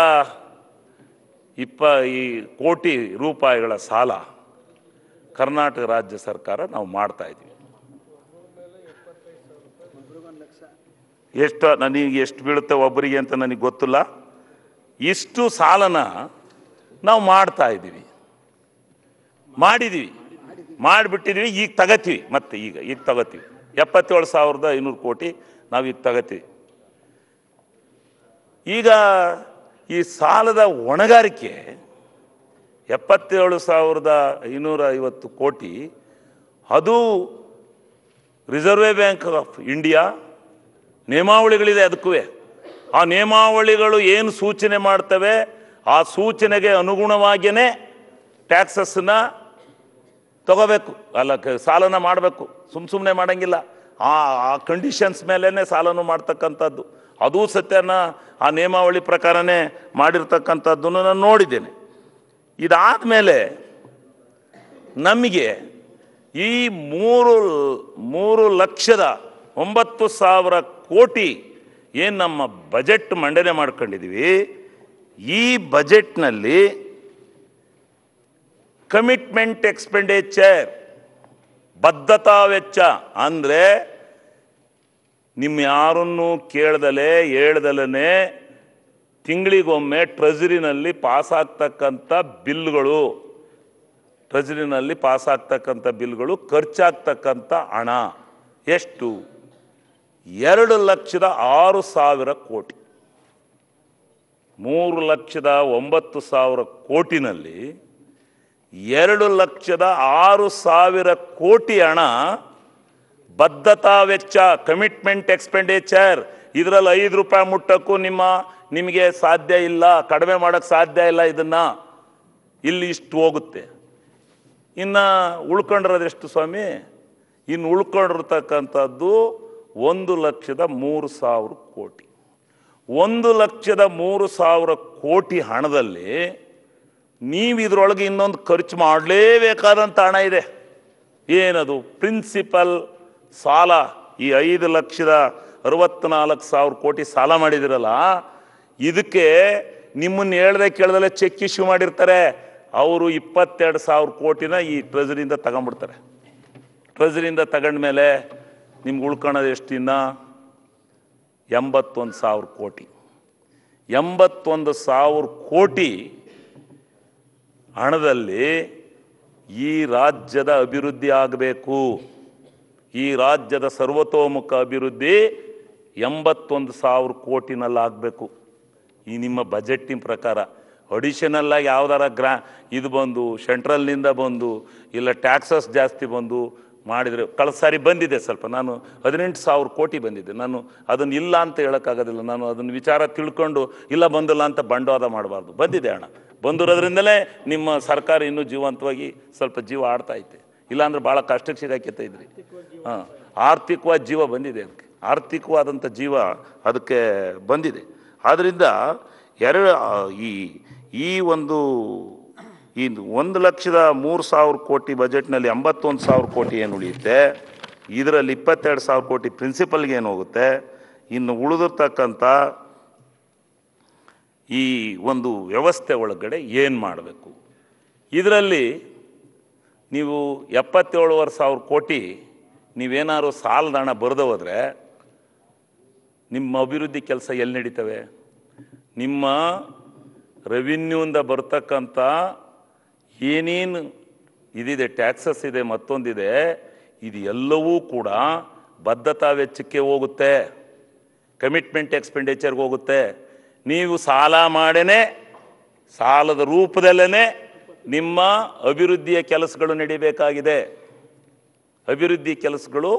ಇಪ್ಪ ಈ ಕೋಟಿ ರೂಪಾಯಿಗಳ ಸಾಲ ಕರ್ನಾಟಕ ರಾಜ್ಯ ಸರ್ಕಾರ ನಾವು ಮಾಡ್ತಾ ಇದ್ದೀವಿ ಎಷ್ಟು ನನಗೆ ಎಷ್ಟು ಬೀಳುತ್ತೆ ಒಬ್ಬರಿಗೆ ಅಂತ ನನಗೆ ಗೊತ್ತಿಲ್ಲ ಇಷ್ಟು ಸಾಲನ ನಾವು ಮಾಡ್ತಾ ಇದ್ದೀವಿ ಮಾಡಿದ್ದೀವಿ ಮಾಡಿಬಿಟ್ಟಿದ್ವಿ ಈಗ ತಗತೀವಿ ಮತ್ತೆ ಈಗ ಈಗ ತಗೋತೀವಿ ಎಪ್ಪತ್ತೇಳು ಸಾವಿರದ ಐನೂರು ಕೋಟಿ ನಾವು ಈಗ ತಗತೀವಿ ಈಗ ಈ ಸಾಲದ ಹೊಣೆಗಾರಿಕೆ ಎಪ್ಪತ್ತೇಳು ಸಾವಿರದ ಐನೂರ ಐವತ್ತು ಕೋಟಿ ಅದು ರಿಸರ್ವೇ ಬ್ಯಾಂಕ್ ಆಫ್ ಇಂಡಿಯಾ ನಿಯಮಾವಳಿಗಳಿದೆ ಅದಕ್ಕೂ ಆ ನಿಯಮಾವಳಿಗಳು ಏನು ಸೂಚನೆ ಮಾಡ್ತವೆ ಆ ಸೂಚನೆಗೆ ಅನುಗುಣವಾಗಿಯೇ ಟ್ಯಾಕ್ಸಸ್ನ ತಗೋಬೇಕು ಅಲ್ಲ ಸಾಲನ ಮಾಡಬೇಕು ಸುಮ್ಮ ಸುಮ್ಮನೆ ಮಾಡೋಂಗಿಲ್ಲ ಆ ಆ ಕಂಡೀಷನ್ಸ್ ಮೇಲೇ ಸಾಲನೂ ಮಾಡ್ತಕ್ಕಂಥದ್ದು ಅದೂ ಸತ್ಯನ ಆ ನಿಯಮಾವಳಿ ಪ್ರಕಾರನೇ ಮಾಡಿರ್ತಕ್ಕಂಥದ್ದನ್ನು ನಾನು ನೋಡಿದ್ದೇನೆ ಇದಾದ ಮೇಲೆ ನಮಗೆ ಈ ಮೂರು ಮೂರು ಲಕ್ಷದ ಒಂಬತ್ತು ಸಾವಿರ ಕೋಟಿ ಏನು ನಮ್ಮ ಬಜೆಟ್ ಮಂಡನೆ ಮಾಡ್ಕೊಂಡಿದ್ದೀವಿ ಈ ಬಜೆಟ್ನಲ್ಲಿ ಕಮಿಟ್ಮೆಂಟ್ ಎಕ್ಸ್ಪೆಂಡಿಚರ್ ಬದ್ಧತಾ ವೆಚ್ಚ ಅಂದರೆ ನಿಮ್ಮ ಯಾರನ್ನು ಕೇಳ್ದಲೆ ಹೇಳ್ದಲೇ ತಿಂಗಳಿಗೊಮ್ಮೆ ಟ್ರೆಜರಿನಲ್ಲಿ ಪಾಸಾಗ್ತಕ್ಕಂಥ ಬಿಲ್ಗಳು ಟ್ರೆಜರಿನಲ್ಲಿ ಪಾಸಾಗ್ತಕ್ಕಂಥ ಬಿಲ್ಗಳು ಖರ್ಚಾಗ್ತಕ್ಕಂಥ ಹಣ ಎಷ್ಟು ಎರಡು ಲಕ್ಷದ ಆರು ಸಾವಿರ ಕೋಟಿ ಮೂರು ಲಕ್ಷದ ಒಂಬತ್ತು ಸಾವಿರ ಕೋಟಿನಲ್ಲಿ ಎರಡು ಲಕ್ಷದ ಆರು ಸಾವಿರ ಕೋಟಿ ಹಣ ಬದ್ಧತಾ ವೆಚ್ಚ ಕಮಿಟ್ಮೆಂಟ್ ಎಕ್ಸ್ಪೆಂಡಿಚರ್ ಇದರಲ್ಲಿ ಐದು ರೂಪಾಯಿ ಮುಟ್ಟಕ್ಕೂ ನಿಮ್ಮ ನಿಮಗೆ ಸಾಧ್ಯ ಇಲ್ಲ ಕಡಿಮೆ ಮಾಡೋಕ್ಕೆ ಸಾಧ್ಯ ಇಲ್ಲ ಇದನ್ನು ಇಲ್ಲಿ ಇಷ್ಟು ಹೋಗುತ್ತೆ ಇನ್ನು ಉಳ್ಕೊಂಡಿರೋದೆಷ್ಟು ಸ್ವಾಮಿ ಇನ್ನು ಉಳ್ಕೊಂಡಿರ್ತಕ್ಕಂಥದ್ದು ಒಂದು ಲಕ್ಷದ ಮೂರು ಸಾವಿರ ಕೋಟಿ ಒಂದು ಲಕ್ಷದ ಮೂರು ಸಾವಿರ ಕೋಟಿ ಹಣದಲ್ಲಿ ನೀವು ಇದರೊಳಗೆ ಇನ್ನೊಂದು ಖರ್ಚು ಮಾಡಲೇಬೇಕಾದಂಥ ಹಣ ಇದೆ ಏನದು ಪ್ರಿನ್ಸಿಪಲ್ ಸಾಲ ಈ ಐದು ಲಕ್ಷದ ಅರವತ್ನಾಲ್ಕು ಸಾವಿರ ಕೋಟಿ ಸಾಲ ಮಾಡಿದಿರಲ್ಲ ಇದಕ್ಕೆ ನಿಮ್ಮನ್ನು ಹೇಳದೆ ಕೇಳ್ದಲ್ಲೇ ಚೆಕ್ ಇಶ್ಯೂ ಮಾಡಿರ್ತಾರೆ ಅವರು ಇಪ್ಪತ್ತೆರಡು ಸಾವಿರ ಕೋಟಿನ ಈ ಟ್ರೆಜರಿಯಿಂದ ತಗೊಂಡ್ಬಿಡ್ತಾರೆ ಟ್ರೆಜರಿಯಿಂದ ತಗೊಂಡ್ಮೇಲೆ ನಿಮ್ಗೆ ಉಳ್ಕೊಳೋದು ಎಷ್ಟು ದಿನ ಎಂಬತ್ತೊಂದು ಸಾವಿರ ಕೋಟಿ ಎಂಬತ್ತೊಂದು ಸಾವಿರ ಕೋಟಿ ಹಣದಲ್ಲಿ ಈ ರಾಜ್ಯದ ಅಭಿವೃದ್ಧಿ ಆಗಬೇಕು ಈ ರಾಜ್ಯದ ಸರ್ವತೋಮುಖ ಅಭಿವೃದ್ಧಿ ಎಂಬತ್ತೊಂದು ಸಾವಿರ ಕೋಟಿನಲ್ಲಾಗಬೇಕು ಈ ನಿಮ್ಮ ಬಜೆಟ್ಟಿನ ಪ್ರಕಾರ ಅಡಿಷನಲ್ಲಾಗಿ ಯಾವ್ದಾರ ಗ್ರಾ ಇದು ಬಂದು ಸೆಂಟ್ರಲ್ನಿಂದ ಬಂದು ಇಲ್ಲ ಟ್ಯಾಕ್ಸಸ್ ಜಾಸ್ತಿ ಬಂದು ಮಾಡಿದರೆ ಕಳೆದ ಸಾರಿ ಬಂದಿದೆ ಸ್ವಲ್ಪ ನಾನು ಹದಿನೆಂಟು ಸಾವಿರ ಕೋಟಿ ಬಂದಿದೆ ನಾನು ಅದನ್ನು ಇಲ್ಲ ಅಂತ ಹೇಳೋಕ್ಕಾಗೋದಿಲ್ಲ ನಾನು ಅದನ್ನು ವಿಚಾರ ತಿಳ್ಕೊಂಡು ಇಲ್ಲ ಬಂದಿಲ್ಲ ಅಂತ ಬಂಡವಾದ ಮಾಡಬಾರ್ದು ಬಂದಿದೆ ಹಣ ಬಂದಿರೋದ್ರಿಂದಲೇ ನಿಮ್ಮ ಸರ್ಕಾರ ಇನ್ನೂ ಜೀವಂತವಾಗಿ ಸ್ವಲ್ಪ ಜೀವ ಆಡ್ತಾ ಐತೆ ಇಲ್ಲಾಂದ್ರೆ ಭಾಳ ಕಷ್ಟಕ್ಕೆ ಸಿಗಾಕೈತೆ ಇದ್ರಿ ಹಾಂ ಆರ್ಥಿಕವಾದ ಜೀವ ಬಂದಿದೆ ಅದಕ್ಕೆ ಆರ್ಥಿಕವಾದಂಥ ಜೀವ ಅದಕ್ಕೆ ಬಂದಿದೆ ಆದ್ದರಿಂದ ಎರಡು ಈ ಈ ಒಂದು ಈ ಒಂದು ಲಕ್ಷದ ಮೂರು ಸಾವಿರ ಕೋಟಿ ಬಜೆಟ್ನಲ್ಲಿ ಎಂಬತ್ತೊಂದು ಸಾವಿರ ಕೋಟಿ ಏನು ಉಳಿಯುತ್ತೆ ಇದರಲ್ಲಿ ಇಪ್ಪತ್ತೆರಡು ಸಾವಿರ ಕೋಟಿ ಪ್ರಿನ್ಸಿಪಲ್ಗೆ ಏನು ಹೋಗುತ್ತೆ ಇನ್ನು ಉಳಿದಿರ್ತಕ್ಕಂಥ ಈ ಒಂದು ವ್ಯವಸ್ಥೆ ಒಳಗಡೆ ಏನು ಮಾಡಬೇಕು ಇದರಲ್ಲಿ ನೀವು ಎಪ್ಪತ್ತೇಳುವರೆ ಸಾವಿರ ಕೋಟಿ ನೀವೇನಾದ್ರು ಸಾಲದ ಹಣ ಬರೆದು ಹೋದರೆ ನಿಮ್ಮ ಅಭಿವೃದ್ಧಿ ಕೆಲಸ ಎಲ್ಲಿ ನಡೀತವೆ ನಿಮ್ಮ ರೆವಿನ್ಯೂಂದ ಬರ್ತಕ್ಕಂಥ ಏನೇನು ಇದಿದೆ ಟ್ಯಾಕ್ಸಸ್ ಇದೆ ಮತ್ತೊಂದಿದೆ ಇದು ಎಲ್ಲವೂ ಕೂಡ ಬದ್ಧತಾ ವೆಚ್ಚಕ್ಕೆ ಹೋಗುತ್ತೆ ಕಮಿಟ್ಮೆಂಟ್ ಎಕ್ಸ್ಪೆಂಡಿಚರ್ಗೆ ಹೋಗುತ್ತೆ ನೀವು ಸಾಲ ಮಾಡೇ ಸಾಲದ ರೂಪದಲ್ಲೇ ನಿಮ್ಮ ಅಭಿವೃದ್ಧಿಯ ಕೆಲಸಗಳು ನಡೀಬೇಕಾಗಿದೆ ಅಭಿವೃದ್ಧಿ ಕೆಲಸಗಳು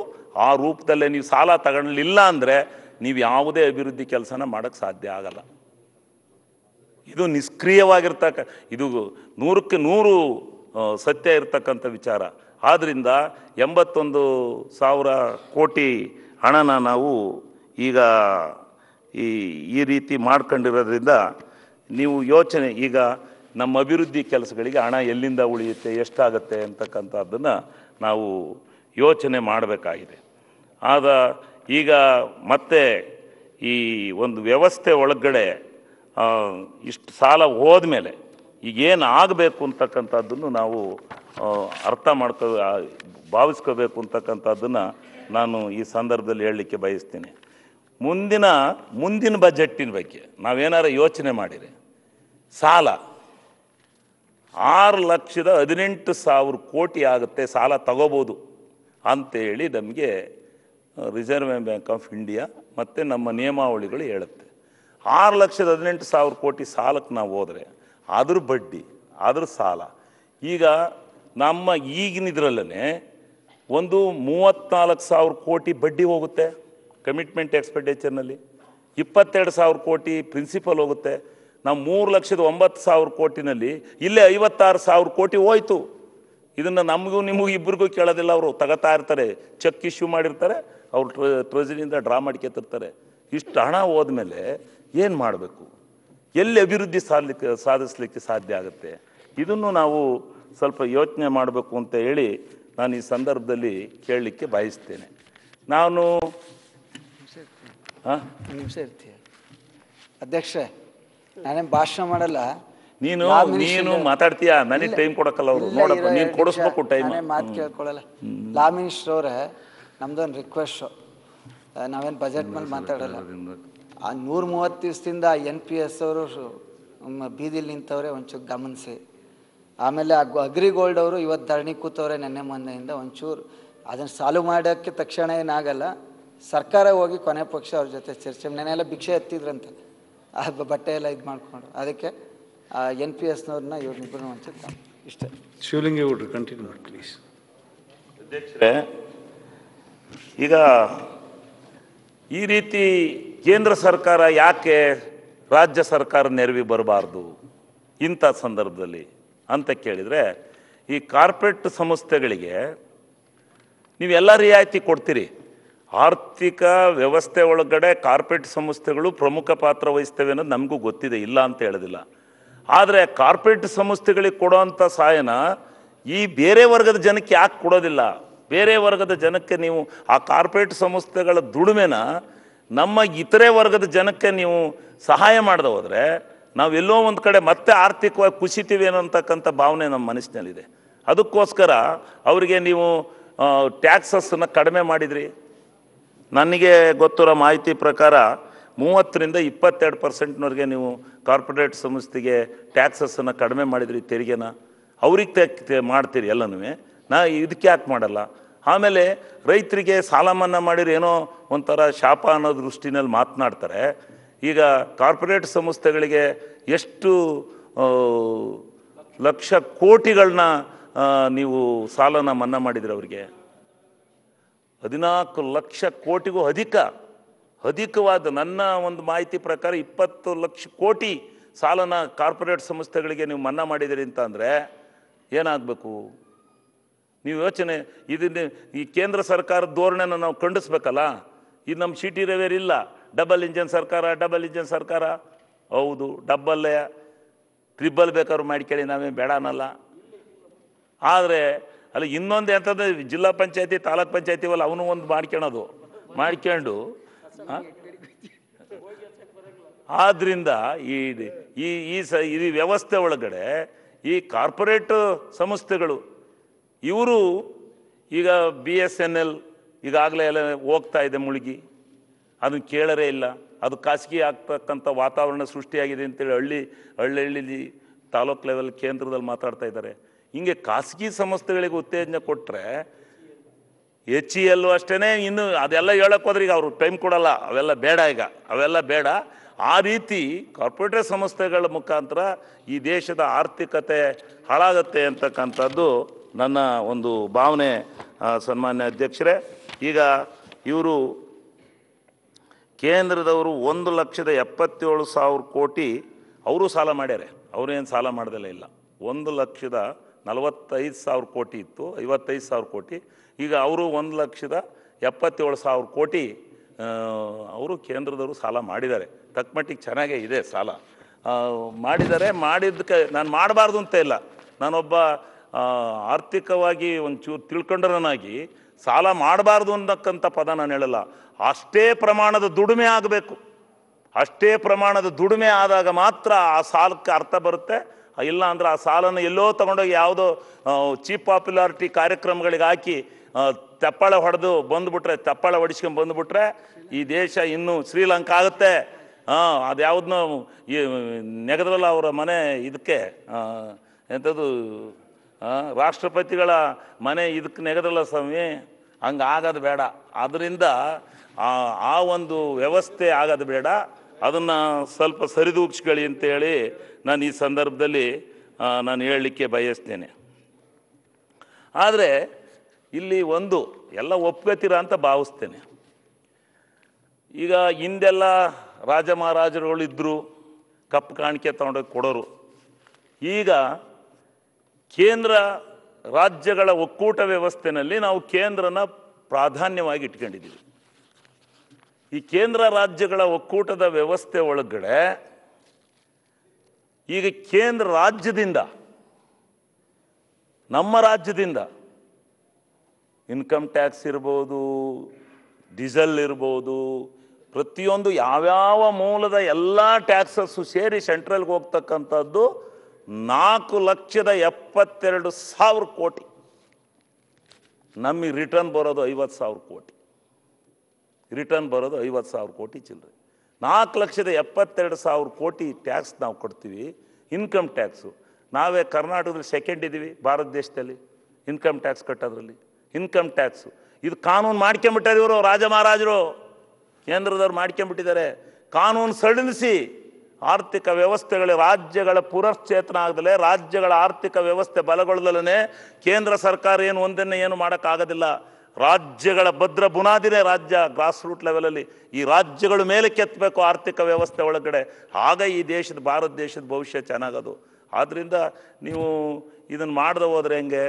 ಆ ರೂಪದಲ್ಲೇ ನೀವು ಸಾಲ ತಗೊಳ್ಳಲಿಲ್ಲ ಅಂದರೆ ನೀವು ಯಾವುದೇ ಅಭಿವೃದ್ಧಿ ಕೆಲಸನ ಮಾಡೋಕ್ಕೆ ಸಾಧ್ಯ ಆಗಲ್ಲ ಇದು ನಿಷ್ಕ್ರಿಯವಾಗಿರ್ತಕ್ಕ ಇದು ನೂರಕ್ಕೆ ನೂರು ಸತ್ಯ ಇರತಕ್ಕಂಥ ವಿಚಾರ ಆದ್ದರಿಂದ ಎಂಬತ್ತೊಂದು ಸಾವಿರ ಕೋಟಿ ಹಣನ ನಾವು ಈಗ ಈ ಈ ರೀತಿ ಮಾಡ್ಕೊಂಡಿರೋದ್ರಿಂದ ನೀವು ಯೋಚನೆ ಈಗ ನಮ್ಮ ಅಭಿವೃದ್ಧಿ ಕೆಲಸಗಳಿಗೆ ಹಣ ಎಲ್ಲಿಂದ ಉಳಿಯುತ್ತೆ ಎಷ್ಟಾಗುತ್ತೆ ಅಂತಕ್ಕಂಥದ್ದನ್ನು ನಾವು ಯೋಚನೆ ಮಾಡಬೇಕಾಗಿದೆ ಆದ ಈಗ ಮತ್ತೆ ಈ ಒಂದು ವ್ಯವಸ್ಥೆ ಒಳಗಡೆ ಇಷ್ಟು ಸಾಲ ಹೋದ ಮೇಲೆ ಈಗೇನು ಆಗಬೇಕು ಅಂತಕ್ಕಂಥದ್ದನ್ನು ನಾವು ಅರ್ಥ ಮಾಡ್ಕೋ ಭಾವಿಸ್ಕೋಬೇಕು ಅಂತಕ್ಕಂಥದ್ದನ್ನು ನಾನು ಈ ಸಂದರ್ಭದಲ್ಲಿ ಹೇಳಲಿಕ್ಕೆ ಬಯಸ್ತೀನಿ ಮುಂದಿನ ಮುಂದಿನ ಬಜೆಟ್ಟಿನ ಬಗ್ಗೆ ನಾವೇನಾರ ಯೋಚನೆ ಮಾಡಿರಿ ಸಾಲ ಆರು ಲಕ್ಷದ ಹದಿನೆಂಟು ಸಾವಿರ ಕೋಟಿ ಆಗುತ್ತೆ ಸಾಲ ತಗೋಬೋದು ಅಂತೇಳಿ ನಮಗೆ ರಿಸರ್ವ್ ಬ್ಯಾಂಕ್ ಆಫ್ ಇಂಡಿಯಾ ಮತ್ತು ನಮ್ಮ ನಿಯಮಾವಳಿಗಳು ಹೇಳುತ್ತೆ ಆರು ಲಕ್ಷದ ಹದಿನೆಂಟು ಸಾವಿರ ಕೋಟಿ ಸಾಲಕ್ಕೆ ನಾವು ಹೋದರೆ ಅದ್ರ ಬಡ್ಡಿ ಅದ್ರ ಸಾಲ ಈಗ ನಮ್ಮ ಈಗಿನ ಇದರಲ್ಲೇ ಒಂದು ಮೂವತ್ತ್ನಾಲ್ಕು ಸಾವಿರ ಕೋಟಿ ಬಡ್ಡಿ ಹೋಗುತ್ತೆ ಕಮಿಟ್ಮೆಂಟ್ ಎಕ್ಸ್ಪೆಂಡಿಚರ್ನಲ್ಲಿ ಇಪ್ಪತ್ತೆರಡು ಸಾವಿರ ಕೋಟಿ ಪ್ರಿನ್ಸಿಪಲ್ ಹೋಗುತ್ತೆ ನಾವು ಮೂರು ಲಕ್ಷದ ಒಂಬತ್ತು ಸಾವಿರ ಕೋಟಿನಲ್ಲಿ ಇಲ್ಲೇ ಐವತ್ತಾರು ಸಾವಿರ ಕೋಟಿ ಹೋಯ್ತು ಇದನ್ನು ನಮಗೂ ನಿಮಗೂ ಇಬ್ಬರಿಗೂ ಕೇಳೋದಿಲ್ಲ ಅವರು ತಗೋತಾ ಇರ್ತಾರೆ ಚೆಕ್ ಇಶ್ಯೂ ಮಾಡಿರ್ತಾರೆ ಅವ್ರು ಟ್ರ ಟ್ರೆಜರಿಯಿಂದ ಡ್ರಾ ಮಾಡ್ಕೊತಿರ್ತಾರೆ ಇಷ್ಟು ಹಣ ಹೋದ್ಮೇಲೆ ಏನು ಮಾಡಬೇಕು ಎಲ್ಲಿ ಅಭಿವೃದ್ಧಿ ಸಾಧಲಿಕ್ಕೆ ಸಾಧಿಸಲಿಕ್ಕೆ ಸಾಧ್ಯ ಆಗುತ್ತೆ ಇದನ್ನು ನಾವು ಸ್ವಲ್ಪ ಯೋಚನೆ ಮಾಡಬೇಕು ಅಂತ ಹೇಳಿ ನಾನು ಈ ಸಂದರ್ಭದಲ್ಲಿ ಕೇಳಲಿಕ್ಕೆ ಬಯಸ್ತೇನೆ ನಾನು ಹಾಂ ಒಂದು ನಿಮಿಷ ಇರ್ತೀಯ ಅಧ್ಯಕ್ಷ ನಾನೇನು ಭಾಷಣ ಮಾಡಲ್ಲ ನೀನು ನೀನು ಮಾತಾಡ್ತೀಯ ನನಗೆ ಟೈಮ್ ಕೊಡಕಲ್ಲ ಅವರು ನೋಡಪ್ಪ ನೀನು ಕೊಡಿಸ್ಬೇಕು ಟೈಮ್ ಮಾತು ಕೇಳ್ಕೊಳ್ಳಲ್ಲ ಲಾ ಮಿನಿಸ್ಟರ್ ಅವರೇ ನಮ್ದೊಂದು ರಿಕ್ವೆಸ್ಟು ನಾವೇನು ಬಜೆಟ್ ಮೇಲೆ ಮಾತಾಡಲ್ಲ ಆ ನೂರ ಮೂವತ್ತು ದಿವಸದಿಂದ ಎನ್ ಪಿ ಎಸ್ ಅವರು ಬೀದಿಲಿ ನಿಂತವ್ರೆ ಒಂಚೂರು ಗಮನಿಸಿ ಆಮೇಲೆ ಆ ಗೋಲ್ಡ್ ಅವರು ಇವತ್ತು ಧರಣಿ ಕೂತವ್ರೆ ನೆನ್ನೆ ಮೊನ್ನೆಯಿಂದ ಒಂಚೂರು ಅದನ್ನು ಸಾಲು ಮಾಡೋಕ್ಕೆ ತಕ್ಷಣ ಏನಾಗಲ್ಲ ಸರ್ಕಾರ ಹೋಗಿ ಕೊನೆ ಪಕ್ಷ ಅವ್ರ ಜೊತೆ ಚರ್ಚೆ ನೆನೆಲ್ಲ ಭಿಕ್ಷೆ ಎತ್ತಿದ್ರಂತೆ ಆ ಬಟ್ಟೆ ಎಲ್ಲ ಇದು ಮಾಡಿಕೊಂಡು ಅದಕ್ಕೆ ಎನ್ ಪಿ ಎಸ್ನವ್ರನ್ನ ಇವ್ರನ್ನಿಬ್ಬರು ಇಷ್ಟೆ ಇಷ್ಟ ಹುಡ್ರಿ ಕಂಟಿನ್ಯೂ ಮಾಡಿ ಪ್ಲೀಸ್ ಅಧ್ಯಕ್ಷರೇ ಈಗ ಈ ರೀತಿ ಕೇಂದ್ರ ಸರ್ಕಾರ ಯಾಕೆ ರಾಜ್ಯ ಸರ್ಕಾರ ನೆರವಿ ಬರಬಾರ್ದು ಇಂಥ ಸಂದರ್ಭದಲ್ಲಿ ಅಂತ ಕೇಳಿದರೆ ಈ ಕಾರ್ಪೊರೇಟ್ ಸಂಸ್ಥೆಗಳಿಗೆ ನೀವೆಲ್ಲ ರಿಯಾಯಿತಿ ಕೊಡ್ತೀರಿ ಆರ್ಥಿಕ ವ್ಯವಸ್ಥೆ ಒಳಗಡೆ ಕಾರ್ಪೊರೇಟ್ ಸಂಸ್ಥೆಗಳು ಪ್ರಮುಖ ಪಾತ್ರ ವಹಿಸ್ತೇವೆ ಅನ್ನೋದು ನಮಗೂ ಗೊತ್ತಿದೆ ಇಲ್ಲ ಅಂತ ಹೇಳೋದಿಲ್ಲ ಆದರೆ ಕಾರ್ಪೊರೇಟ್ ಸಂಸ್ಥೆಗಳಿಗೆ ಕೊಡೋವಂಥ ಸಹಾಯನ ಈ ಬೇರೆ ವರ್ಗದ ಜನಕ್ಕೆ ಯಾಕೆ ಕೊಡೋದಿಲ್ಲ ಬೇರೆ ವರ್ಗದ ಜನಕ್ಕೆ ನೀವು ಆ ಕಾರ್ಪೊರೇಟ್ ಸಂಸ್ಥೆಗಳ ದುಡಿಮೆನ ನಮ್ಮ ಇತರೆ ವರ್ಗದ ಜನಕ್ಕೆ ನೀವು ಸಹಾಯ ಮಾಡ್ದೆ ಹೋದರೆ ಎಲ್ಲೋ ಒಂದು ಕಡೆ ಮತ್ತೆ ಆರ್ಥಿಕವಾಗಿ ಕುಸಿತೀವಿ ಅನ್ನೋಂತಕ್ಕಂಥ ಭಾವನೆ ನಮ್ಮ ಮನಸ್ಸಿನಲ್ಲಿದೆ ಅದಕ್ಕೋಸ್ಕರ ಅವರಿಗೆ ನೀವು ಟ್ಯಾಕ್ಸಸ್ಸನ್ನು ಕಡಿಮೆ ಮಾಡಿದ್ರಿ ನನಗೆ ಗೊತ್ತಿರೋ ಮಾಹಿತಿ ಪ್ರಕಾರ ಮೂವತ್ತರಿಂದ ಇಪ್ಪತ್ತೆರಡು ಪರ್ಸೆಂಟ್ನವ್ರಿಗೆ ನೀವು ಕಾರ್ಪೊರೇಟ್ ಸಂಸ್ಥೆಗೆ ಟ್ಯಾಕ್ಸಸ್ಸನ್ನು ಕಡಿಮೆ ಮಾಡಿದ್ರಿ ತೆರಿಗೆನ ಅವ್ರಿಗೆ ಮಾಡ್ತೀರಿ ಎಲ್ಲನೂ ನಾ ಇದಕ್ಕೆ ಯಾಕೆ ಮಾಡಲ್ಲ ಆಮೇಲೆ ರೈತರಿಗೆ ಸಾಲ ಮನ್ನಾ ಮಾಡಿರಿ ಏನೋ ಒಂಥರ ಶಾಪ ಅನ್ನೋ ದೃಷ್ಟಿನಲ್ಲಿ ಮಾತನಾಡ್ತಾರೆ ಈಗ ಕಾರ್ಪೊರೇಟ್ ಸಂಸ್ಥೆಗಳಿಗೆ ಎಷ್ಟು ಲಕ್ಷ ಕೋಟಿಗಳನ್ನ ನೀವು ಸಾಲನ ಮನ್ನಾ ಮಾಡಿದ್ರಿ ಅವರಿಗೆ ಹದಿನಾಲ್ಕು ಲಕ್ಷ ಕೋಟಿಗೂ ಅಧಿಕ ಅಧಿಕವಾದ ನನ್ನ ಒಂದು ಮಾಹಿತಿ ಪ್ರಕಾರ ಇಪ್ಪತ್ತು ಲಕ್ಷ ಕೋಟಿ ಸಾಲನ ಕಾರ್ಪೊರೇಟ್ ಸಂಸ್ಥೆಗಳಿಗೆ ನೀವು ಮನ್ನಾ ಮಾಡಿದಿರಿ ಅಂತ ಅಂದರೆ ಏನಾಗಬೇಕು ನೀವು ಯೋಚನೆ ಇದನ್ನ ಈ ಕೇಂದ್ರ ಸರ್ಕಾರದ ಧೋರಣೆನ ನಾವು ಖಂಡಿಸ್ಬೇಕಲ್ಲ ಇದು ನಮ್ಮ ಸಿಟಿ ರವೇರ್ ಇಲ್ಲ ಡಬಲ್ ಇಂಜನ್ ಸರ್ಕಾರ ಡಬಲ್ ಇಂಜನ್ ಸರ್ಕಾರ ಹೌದು ಡಬ್ಬಲ್ಲೇ ಟ್ರಿಬಲ್ ಬೇಕಾದ್ರೂ ಮಾಡ್ಕೊಳ್ಳಿ ನಾವೇನು ಬೇಡ ಅನ್ನಲ್ಲ ಆದರೆ ಅಲ್ಲ ಇನ್ನೊಂದು ಎಂಥದ್ದು ಜಿಲ್ಲಾ ಪಂಚಾಯತಿ ತಾಲೂಕ್ ಪಂಚಾಯತಿ ಅಲ್ಲ ಅವನು ಒಂದು ಮಾಡ್ಕೊಳೋದು ಮಾಡ್ಕೊಂಡು ಆದ್ದರಿಂದ ಈ ಈ ಈ ಸ ಈ ವ್ಯವಸ್ಥೆ ಒಳಗಡೆ ಈ ಕಾರ್ಪೊರೇಟ್ ಸಂಸ್ಥೆಗಳು ಇವರು ಈಗ ಬಿ ಎಸ್ ಎನ್ ಎಲ್ ಈಗಾಗಲೇ ಎಲ್ಲ ಹೋಗ್ತಾ ಇದೆ ಮುಳುಗಿ ಅದನ್ನು ಕೇಳರೇ ಇಲ್ಲ ಅದು ಖಾಸಗಿ ಆಗ್ತಕ್ಕಂಥ ವಾತಾವರಣ ಸೃಷ್ಟಿಯಾಗಿದೆ ಅಂತೇಳಿ ಹಳ್ಳಿ ಹಳ್ಳಿ ಹಳ್ಳಿ ತಾಲೂಕ್ ಲೆವೆಲ್ ಕೇಂದ್ರದಲ್ಲಿ ಮಾತಾಡ್ತಾ ಇದ್ದಾರೆ ಹಿಂಗೆ ಖಾಸಗಿ ಸಂಸ್ಥೆಗಳಿಗೆ ಉತ್ತೇಜನ ಕೊಟ್ಟರೆ ಎಚ್ ಇ e ಎಲ್ಲು ಅಷ್ಟೇ ಇನ್ನು ಅದೆಲ್ಲ ಹೇಳಕ್ಕೆ ಹೋದ್ರೆ ಈಗ ಅವರು ಟೈಮ್ ಕೊಡಲ್ಲ ಅವೆಲ್ಲ ಬೇಡ ಈಗ ಅವೆಲ್ಲ ಬೇಡ ಆ ರೀತಿ ಕಾರ್ಪೊರೇಟರ್ ಸಂಸ್ಥೆಗಳ ಮುಖಾಂತರ ಈ ದೇಶದ ಆರ್ಥಿಕತೆ ಹಾಳಾಗತ್ತೆ ಅಂತಕ್ಕಂಥದ್ದು ನನ್ನ ಒಂದು ಭಾವನೆ ಸನ್ಮಾನ್ಯ ಅಧ್ಯಕ್ಷರೇ ಈಗ ಇವರು ಕೇಂದ್ರದವರು ಒಂದು ಲಕ್ಷದ ಎಪ್ಪತ್ತೇಳು ಸಾವಿರ ಕೋಟಿ ಅವರು ಸಾಲ ಮಾಡ್ಯಾರೆ ಅವರೇನು ಸಾಲ ಮಾಡೋದಿಲ್ಲ ಇಲ್ಲ ಒಂದು ಲಕ್ಷದ ನಲವತ್ತೈದು ಸಾವಿರ ಕೋಟಿ ಇತ್ತು ಐವತ್ತೈದು ಸಾವಿರ ಕೋಟಿ ಈಗ ಅವರು ಒಂದು ಲಕ್ಷದ ಎಪ್ಪತ್ತೇಳು ಸಾವಿರ ಕೋಟಿ ಅವರು ಕೇಂದ್ರದವರು ಸಾಲ ಮಾಡಿದ್ದಾರೆ ತಕ್ಕಮಟ್ಟಿಗೆ ಚೆನ್ನಾಗೇ ಇದೆ ಸಾಲ ಮಾಡಿದ್ದಾರೆ ಮಾಡಿದ್ದಕ್ಕೆ ನಾನು ಮಾಡಬಾರ್ದು ಅಂತ ಇಲ್ಲ ನಾನೊಬ್ಬ ಆರ್ಥಿಕವಾಗಿ ಒಂಚೂರು ತಿಳ್ಕೊಂಡ್ರನಾಗಿ ಸಾಲ ಮಾಡಬಾರ್ದು ಅನ್ನಕ್ಕಂಥ ಪದ ನಾನು ಹೇಳಲ್ಲ ಅಷ್ಟೇ ಪ್ರಮಾಣದ ದುಡಿಮೆ ಆಗಬೇಕು ಅಷ್ಟೇ ಪ್ರಮಾಣದ ದುಡಿಮೆ ಆದಾಗ ಮಾತ್ರ ಆ ಸಾಲಕ್ಕೆ ಅರ್ಥ ಬರುತ್ತೆ ಇಲ್ಲ ಅಂದ್ರೆ ಆ ಸಾಲನ್ನು ಎಲ್ಲೋ ತಗೊಂಡೋಗಿ ಯಾವುದೋ ಚೀಪ್ ಪಾಪ್ಯುಲಾರಿಟಿ ಕಾರ್ಯಕ್ರಮಗಳಿಗೆ ಹಾಕಿ ತೆಪ್ಪಳ ಹೊಡೆದು ಬಂದುಬಿಟ್ರೆ ತೆಪ್ಪಳ ಹೊಡಿಸ್ಕೊಂಡು ಬಂದುಬಿಟ್ರೆ ಈ ದೇಶ ಇನ್ನೂ ಶ್ರೀಲಂಕಾ ಆಗುತ್ತೆ ಹಾಂ ಅದು ಯಾವುದನ್ನ ಈ ನೆಗೆದ್ರಲ್ಲ ಅವರ ಮನೆ ಇದಕ್ಕೆ ಎಂಥದ್ದು ರಾಷ್ಟ್ರಪತಿಗಳ ಮನೆ ಇದಕ್ಕೆ ನೆಗೆದ್ರಲ್ಲ ಸ್ವಾಮಿ ಹಂಗೆ ಆಗೋದು ಬೇಡ ಅದರಿಂದ ಆ ಒಂದು ವ್ಯವಸ್ಥೆ ಆಗೋದು ಬೇಡ ಅದನ್ನು ಸ್ವಲ್ಪ ಸರಿದೂಗಿಸ್ಕೊಳ್ಳಿ ಅಂತೇಳಿ ನಾನು ಈ ಸಂದರ್ಭದಲ್ಲಿ ನಾನು ಹೇಳಲಿಕ್ಕೆ ಬಯಸ್ತೇನೆ ಆದರೆ ಇಲ್ಲಿ ಒಂದು ಎಲ್ಲ ಒಪ್ಕೋತೀರ ಅಂತ ಭಾವಿಸ್ತೇನೆ ಈಗ ಹಿಂದೆಲ್ಲ ರಾಜ ಇದ್ದರು ಕಪ್ಪು ಕಾಣಿಕೆ ತಗೊಂಡೋಗಿ ಕೊಡೋರು ಈಗ ಕೇಂದ್ರ ರಾಜ್ಯಗಳ ಒಕ್ಕೂಟ ವ್ಯವಸ್ಥೆನಲ್ಲಿ ನಾವು ಕೇಂದ್ರನ ಪ್ರಾಧಾನ್ಯವಾಗಿ ಇಟ್ಕೊಂಡಿದ್ದೀವಿ ಈ ಕೇಂದ್ರ ರಾಜ್ಯಗಳ ಒಕ್ಕೂಟದ ವ್ಯವಸ್ಥೆ ಒಳಗಡೆ ಈಗ ಕೇಂದ್ರ ರಾಜ್ಯದಿಂದ ನಮ್ಮ ರಾಜ್ಯದಿಂದ ಇನ್ಕಮ್ ಟ್ಯಾಕ್ಸ್ ಇರ್ಬೋದು ಡೀಸೆಲ್ ಇರ್ಬೋದು ಪ್ರತಿಯೊಂದು ಯಾವ್ಯಾವ ಮೂಲದ ಎಲ್ಲ ಟ್ಯಾಕ್ಸಸ್ಸು ಸೇರಿ ಸೆಂಟ್ರಲ್ಗೆ ಹೋಗ್ತಕ್ಕಂಥದ್ದು ನಾಲ್ಕು ಲಕ್ಷದ ಎಪ್ಪತ್ತೆರಡು ಸಾವಿರ ಕೋಟಿ ನಮಗೆ ರಿಟರ್ನ್ ಬರೋದು ಐವತ್ತು ಸಾವಿರ ಕೋಟಿ ರಿಟರ್ನ್ ಬರೋದು ಐವತ್ತು ಸಾವಿರ ಕೋಟಿ ಚಿಲ್ಲರೆ ನಾಲ್ಕು ಲಕ್ಷದ ಎಪ್ಪತ್ತೆರಡು ಸಾವಿರ ಕೋಟಿ ಟ್ಯಾಕ್ಸ್ ನಾವು ಕೊಡ್ತೀವಿ ಇನ್ಕಮ್ ಟ್ಯಾಕ್ಸು ನಾವೇ ಕರ್ನಾಟಕದಲ್ಲಿ ಸೆಕೆಂಡ್ ಇದ್ದೀವಿ ಭಾರತ ದೇಶದಲ್ಲಿ ಇನ್ಕಮ್ ಟ್ಯಾಕ್ಸ್ ಕಟ್ಟೋದ್ರಲ್ಲಿ ಇನ್ಕಮ್ ಟ್ಯಾಕ್ಸು ಇದು ಕಾನೂನು ಮಾಡ್ಕೊಂಬಿಟ್ಟಾರೆ ಇವರು ರಾಜ ಮಹಾರಾಜರು ಕೇಂದ್ರದವ್ರು ಮಾಡ್ಕೊಂಬಿಟ್ಟಿದ್ದಾರೆ ಕಾನೂನು ಸಡಿಲಿಸಿ ಆರ್ಥಿಕ ವ್ಯವಸ್ಥೆಗಳ ರಾಜ್ಯಗಳ ಪುನಶ್ಚೇತನ ಆಗದಲ್ಲೇ ರಾಜ್ಯಗಳ ಆರ್ಥಿಕ ವ್ಯವಸ್ಥೆ ಬಲಗೊಳ್ಳದಲ್ಲೇ ಕೇಂದ್ರ ಸರ್ಕಾರ ಏನು ಒಂದನ್ನೇ ಏನು ಮಾಡೋಕ್ಕಾಗೋದಿಲ್ಲ ರಾಜ್ಯಗಳ ಭದ್ರ ಬುನಾದಿನೇ ರಾಜ್ಯ ಗ್ರಾಸ್ ರೂಟ್ ಲೆವೆಲಲ್ಲಿ ಈ ರಾಜ್ಯಗಳು ಮೇಲೆ ಕೆತ್ತಬೇಕು ಆರ್ಥಿಕ ವ್ಯವಸ್ಥೆ ಒಳಗಡೆ ಆಗ ಈ ದೇಶದ ಭಾರತ ದೇಶದ ಭವಿಷ್ಯ ಚೆನ್ನಾಗದು ಆದ್ದರಿಂದ ನೀವು ಇದನ್ನು ಮಾಡ್ದೆ ಹೋದ್ರೆ ಹೆಂಗೆ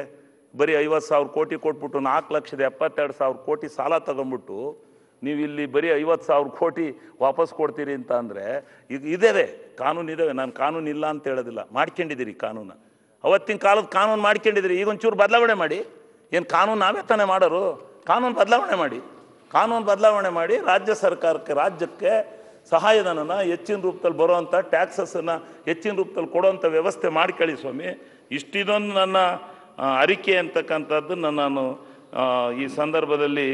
ಬರೀ ಐವತ್ತು ಸಾವಿರ ಕೋಟಿ ಕೊಟ್ಬಿಟ್ಟು ನಾಲ್ಕು ಲಕ್ಷದ ಎಪ್ಪತ್ತೆರಡು ಸಾವಿರ ಕೋಟಿ ಸಾಲ ತಗೊಂಡ್ಬಿಟ್ಟು ನೀವು ಇಲ್ಲಿ ಬರೀ ಐವತ್ತು ಸಾವಿರ ಕೋಟಿ ವಾಪಸ್ ಕೊಡ್ತೀರಿ ಅಂತ ಅಂದರೆ ಇದು ಇದ್ದೇವೆ ಕಾನೂನು ಇದ್ದಾವೆ ನಾನು ಕಾನೂನು ಇಲ್ಲ ಅಂತ ಹೇಳೋದಿಲ್ಲ ಮಾಡ್ಕೊಂಡಿದ್ದೀರಿ ಕಾನೂನು ಅವತ್ತಿನ ಕಾಲದ ಕಾನೂನು ಮಾಡ್ಕೊಂಡಿದ್ದೀರಿ ಈಗ ಒಂಚೂರು ಬದಲಾವಣೆ ಮಾಡಿ ಏನು ಕಾನೂನು ನಾವೇ ತಾನೇ ಮಾಡೋರು ಕಾನೂನು ಬದಲಾವಣೆ ಮಾಡಿ ಕಾನೂನು ಬದಲಾವಣೆ ಮಾಡಿ ರಾಜ್ಯ ಸರ್ಕಾರಕ್ಕೆ ರಾಜ್ಯಕ್ಕೆ ಸಹಾಯಧನನ ಹೆಚ್ಚಿನ ರೂಪದಲ್ಲಿ ಬರೋವಂಥ ಟ್ಯಾಕ್ಸಸ್ಸನ್ನು ಹೆಚ್ಚಿನ ರೂಪದಲ್ಲಿ ಕೊಡೋವಂಥ ವ್ಯವಸ್ಥೆ ಮಾಡಿಕೊಳ್ಳಿ ಸ್ವಾಮಿ ಇಷ್ಟಿದೊಂದು ನನ್ನ ಅರಿಕೆ ಅಂತಕ್ಕಂಥದ್ದನ್ನು ನಾನು ಈ ಸಂದರ್ಭದಲ್ಲಿ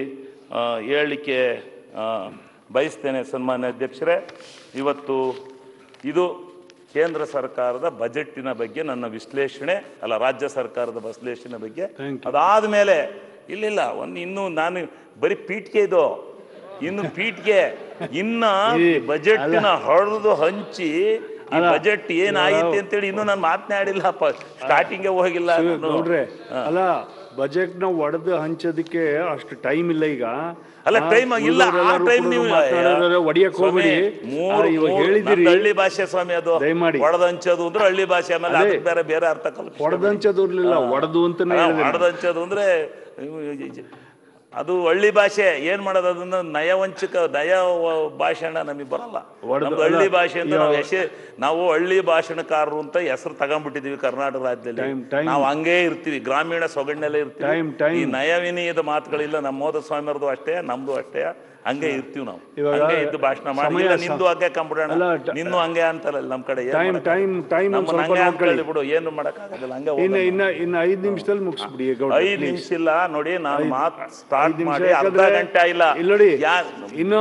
ಹೇಳಲಿಕ್ಕೆ ಬಯಸ್ತೇನೆ ಸನ್ಮಾನ್ಯ ಅಧ್ಯಕ್ಷರೇ ಇವತ್ತು ಇದು ಕೇಂದ್ರ ಸರ್ಕಾರದ ಬಜೆಟ್ಟಿನ ಬಗ್ಗೆ ನನ್ನ ವಿಶ್ಲೇಷಣೆ ಅಲ್ಲ ರಾಜ್ಯ ಸರ್ಕಾರದ ವಿಶ್ಲೇಷಣೆ ಬಗ್ಗೆ ಅದಾದ ಮೇಲೆ ಇಲ್ಲಿಲ್ಲ ಒಂದು ಇನ್ನು ನಾನು ಬರೀ ಪೀಠಿಗೆ ಇದು ಇನ್ನು ಪೀಠಿಗೆ ಇನ್ನ ಬಜೆಟ್ನ ಹೊಡೆದು ಹಂಚಿ ಆ ಬಜೆಟ್ ಏನಾಗಿದೆ ಅಂತೇಳಿ ಇನ್ನು ನಾನು ಸ್ಟಾರ್ಟಿಂಗ್ ಸ್ಟಾರ್ಟಿಂಗೇ ಹೋಗಿಲ್ಲ ಅಲ್ಲ ಬಜೆಟ್ನ ಒಡೆದು ಹಂಚೋದಕ್ಕೆ ಅಷ್ಟು ಟೈಮ್ ಇಲ್ಲ ಈಗ ಅಲ್ಲ ಟೈಮ್ ಇಲ್ಲ ಆ ಟೈಮ್ ನೀವು ಒಡಿಯಕ್ ಇವಾಗ ಹೇಳಿದಿರಿ ಹಳ್ಳಿ ಭಾಷೆ ಸ್ವಾಮಿ ಅದು ದಯಮಾಡಿ ಹೊಡೆದಂಚೋದು ಅಂದ್ರೆ ಹಳ್ಳಿ ಭಾಷೆ ಆಮೇಲೆ ಅದಕ್ಕೆ ಬೇರೆ ಬೇರೆ ಅರ್ಥ ಕಲ್ ಹೊಡೆದಂಚೋದು ಇರ್ಲಿಲ್ಲ ಹೊಡೆದು ಅಂತ ಹೊಡೆದಂಚೋದು ಅಂದ್ರೆ ಅದು ಹಳ್ಳಿ ಭಾಷೆ ಏನ್ ಮಾಡೋದು ಅದನ್ನ ನಯವಂಚಕ ನಯ ಭಾಷಣ ನಮಗೆ ಬರಲ್ಲ ಹಳ್ಳಿ ಭಾಷೆ ಅಂತ ನಾವು ನಾವು ಹಳ್ಳಿ ಭಾಷಣಕಾರರು ಅಂತ ಹೆಸರು ತಗೊಂಡ್ಬಿಟ್ಟಿದೀವಿ ಕರ್ನಾಟಕ ರಾಜ್ಯದಲ್ಲಿ ನಾವು ಹಂಗೆ ಇರ್ತೀವಿ ಗ್ರಾಮೀಣ ಸೊಗಣ್ಣಲ್ಲೇ ಇರ್ತೀವಿ ಈ ನಯವಿನಿಯದ ಮಾತುಗಳಿಲ್ಲ ನಮ್ಮ ಮೋದ ಸ್ವಾಮಿಯವ್ರದ್ದು ಅಷ್ಟೇ ನಮ್ದು ಅಷ್ಟೇ ಹಂಗೆ ಇರ್ತೀವಿ ನಾವು ಹಂಗೆ ಇದ್ದು ಭಾಷಣ ಮಾಡಿ ನಿಂದು ಹಂಗೆ ಕಂಬಿಡೋಣ ನಿನ್ನು ಹಂಗೆ ಅಂತಾರಲ್ಲ ನಮ್ಮ ಕಡೆ ಟೈಮ್ ಟೈಮ್ ಟೈಮ್ ಬಿಡು ಏನು ಮಾಡಕ್ಕಾಗಲ್ಲ ಹಂಗೆ ಇನ್ನ ಇನ್ನ ಐದು ನಿಮಿಷದಲ್ಲಿ ಮುಗಿಸ್ಬಿಡಿ ಐದು ನಿಮಿಷ ಇಲ್ಲ ನೋಡಿ ನಾನು ಮಾತು ಸ್ಟಾರ್ಟ್ ಮಾಡಿ ಅರ್ಧ ಗಂಟೆ ಇಲ್ಲ ನೋಡಿ ಇನ್ನು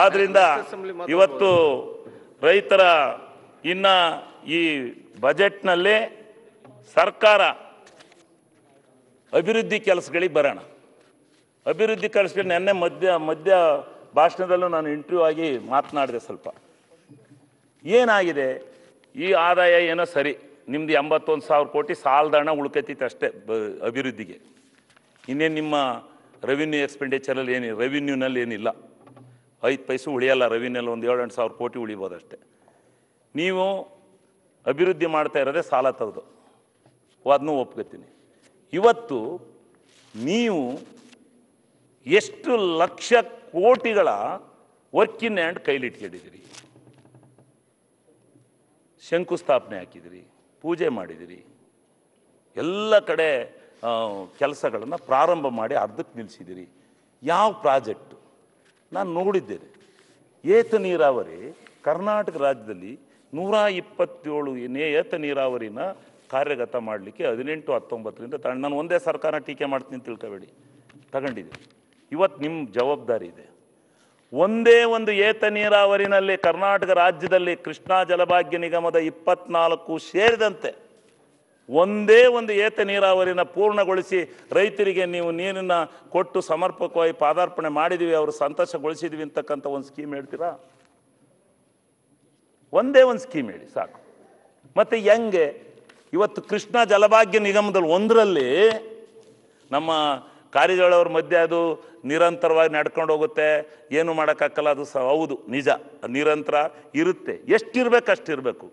ಆದ್ರಿಂದ ಇವತ್ತು ರೈತರ ಇನ್ನ ಈ ಬಜೆಟ್ನಲ್ಲೇ ಸರ್ಕಾರ ಅಭಿವೃದ್ಧಿ ಕೆಲಸಗಳಿಗೆ ಬರೋಣ ಅಭಿವೃದ್ಧಿ ಕೆಲಸಗಳು ನಿನ್ನೆ ಮಧ್ಯ ಮಧ್ಯ ಭಾಷಣದಲ್ಲೂ ನಾನು ಇಂಟರ್ವ್ಯೂ ಆಗಿ ಮಾತನಾಡಿದೆ ಸ್ವಲ್ಪ ಏನಾಗಿದೆ ಈ ಆದಾಯ ಏನೋ ಸರಿ ನಿಮ್ದು ಎಂಬತ್ತೊಂದು ಸಾವಿರ ಕೋಟಿ ಸಾಲದ ಹಣ ಉಳ್ಕೈತಿತ್ತು ಅಷ್ಟೇ ಬ ಅಭಿವೃದ್ಧಿಗೆ ಇನ್ನೇನು ನಿಮ್ಮ ರೆವಿನ್ಯೂ ಎಕ್ಸ್ಪೆಂಡಿಚರಲ್ಲಿ ಏನಿಲ್ಲ ರೆವಿನ್ಯೂನಲ್ಲಿ ಏನಿಲ್ಲ ಐದು ಪೈಸು ಉಳಿಯಲ್ಲ ರವಿನಲ್ಲಿ ಒಂದು ಏಳು ಎಂಟು ಸಾವಿರ ಕೋಟಿ ಉಳಿಬೋದು ಅಷ್ಟೇ ನೀವು ಅಭಿವೃದ್ಧಿ ಮಾಡ್ತಾ ಇರೋದೇ ಸಾಲ ತೆಗೆದು ಅದನ್ನೂ ಒಪ್ಕೋತೀನಿ ಇವತ್ತು ನೀವು ಎಷ್ಟು ಲಕ್ಷ ಕೋಟಿಗಳ ವರ್ಕಿನ್ ಹ್ಯಾಂಡ್ ಕೈಲಿಟ್ಕೊಂಡಿದ್ದೀರಿ ಶಂಕುಸ್ಥಾಪನೆ ಹಾಕಿದಿರಿ ಪೂಜೆ ಮಾಡಿದಿರಿ ಎಲ್ಲ ಕಡೆ ಕೆಲಸಗಳನ್ನು ಪ್ರಾರಂಭ ಮಾಡಿ ಅರ್ಧಕ್ಕೆ ನಿಲ್ಲಿಸಿದ್ದೀರಿ ಯಾವ ಪ್ರಾಜೆಕ್ಟು ನಾನು ನೋಡಿದ್ದೇನೆ ಏತ ನೀರಾವರಿ ಕರ್ನಾಟಕ ರಾಜ್ಯದಲ್ಲಿ ನೂರ ಇಪ್ಪತ್ತೇಳು ಏತ ನೀರಾವರಿನ ಕಾರ್ಯಗತ ಮಾಡಲಿಕ್ಕೆ ಹದಿನೆಂಟು ಹತ್ತೊಂಬತ್ತರಿಂದ ತ ನಾನು ಒಂದೇ ಸರ್ಕಾರ ಟೀಕೆ ಮಾಡ್ತೀನಿ ತಿಳ್ಕೊಬೇಡಿ ತಗೊಂಡಿದೆ ಇವತ್ತು ನಿಮ್ಮ ಜವಾಬ್ದಾರಿ ಇದೆ ಒಂದೇ ಒಂದು ಏತ ನೀರಾವರಿನಲ್ಲಿ ಕರ್ನಾಟಕ ರಾಜ್ಯದಲ್ಲಿ ಕೃಷ್ಣಾ ಜಲಭಾಗ್ಯ ನಿಗಮದ ಇಪ್ಪತ್ನಾಲ್ಕು ಸೇರಿದಂತೆ ಒಂದೇ ಒಂದು ಏತ ನೀರಾವರಿನ ಪೂರ್ಣಗೊಳಿಸಿ ರೈತರಿಗೆ ನೀವು ನೀರನ್ನು ಕೊಟ್ಟು ಸಮರ್ಪಕವಾಗಿ ಪಾದಾರ್ಪಣೆ ಮಾಡಿದ್ದೀವಿ ಅವರು ಸಂತೋಷಗೊಳಿಸಿದ್ವಿ ಅಂತಕ್ಕಂಥ ಒಂದು ಸ್ಕೀಮ್ ಹೇಳ್ತೀರಾ ಒಂದೇ ಒಂದು ಸ್ಕೀಮ್ ಹೇಳಿ ಸಾಕು ಮತ್ತು ಹೆಂಗೆ ಇವತ್ತು ಕೃಷ್ಣ ಜಲಭಾಗ್ಯ ನಿಗಮದಲ್ಲಿ ಒಂದರಲ್ಲಿ ನಮ್ಮ ಕಾರಿಜೋಳವ್ರ ಮಧ್ಯೆ ಅದು ನಿರಂತರವಾಗಿ ನಡ್ಕೊಂಡು ಹೋಗುತ್ತೆ ಏನು ಮಾಡೋಕ್ಕಾಗಲ್ಲ ಅದು ಸಹ ಹೌದು ನಿಜ ನಿರಂತರ ಇರುತ್ತೆ ಎಷ್ಟಿರಬೇಕು ಅಷ್ಟಿರಬೇಕು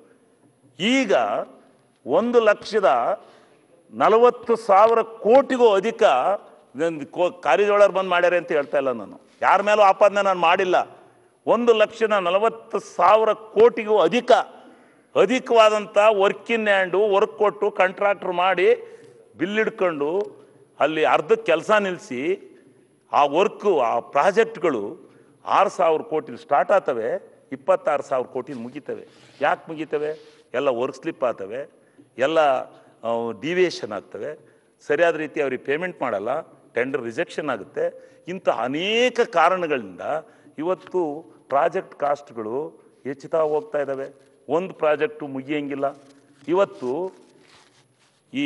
ಈಗ ಒಂದು ಲಕ್ಷದ ನಲವತ್ತು ಸಾವಿರ ಕೋಟಿಗೂ ಅಧಿಕ ಕಾರಿಜೋಳರು ಬಂದು ಮಾಡ್ಯಾರೆ ಅಂತ ಹೇಳ್ತಾ ಇಲ್ಲ ನಾನು ಯಾರ ಮೇಲೂ ಆಪಾದನೆ ನಾನು ಮಾಡಿಲ್ಲ ಒಂದು ಲಕ್ಷದ ನಲವತ್ತು ಸಾವಿರ ಕೋಟಿಗೂ ಅಧಿಕ ಅಧಿಕವಾದಂಥ ವರ್ಕಿನ್ ಹ್ಯಾಂಡು ವರ್ಕ್ ಕೊಟ್ಟು ಕಾಂಟ್ರಾಕ್ಟ್ರ್ ಮಾಡಿ ಬಿಲ್ ಹಿಡ್ಕೊಂಡು ಅಲ್ಲಿ ಅರ್ಧ ಕೆಲಸ ನಿಲ್ಲಿಸಿ ಆ ವರ್ಕು ಆ ಪ್ರಾಜೆಕ್ಟ್ಗಳು ಆರು ಸಾವಿರ ಕೋಟಿಲಿ ಸ್ಟಾರ್ಟ್ ಆಗ್ತವೆ ಇಪ್ಪತ್ತಾರು ಸಾವಿರ ಕೋಟಿಲಿ ಮುಗಿತವೆ ಯಾಕೆ ಮುಗಿತವೆ ಎಲ್ಲ ವರ್ಕ್ ಸ್ಲಿಪ್ ಆಗ್ತವೆ ಎಲ್ಲ ಡಿವಿಯೇಷನ್ ಆಗ್ತವೆ ಸರಿಯಾದ ರೀತಿ ಅವ್ರಿಗೆ ಪೇಮೆಂಟ್ ಮಾಡಲ್ಲ ಟೆಂಡರ್ ರಿಜೆಕ್ಷನ್ ಆಗುತ್ತೆ ಇಂಥ ಅನೇಕ ಕಾರಣಗಳಿಂದ ಇವತ್ತು ಪ್ರಾಜೆಕ್ಟ್ ಕಾಸ್ಟ್ಗಳು ಹೆಚ್ಚುತ್ತಾ ಹೋಗ್ತಾ ಇದ್ದಾವೆ ಒಂದು ಪ್ರಾಜೆಕ್ಟು ಮುಗಿಯೋಂಗಿಲ್ಲ ಇವತ್ತು ಈ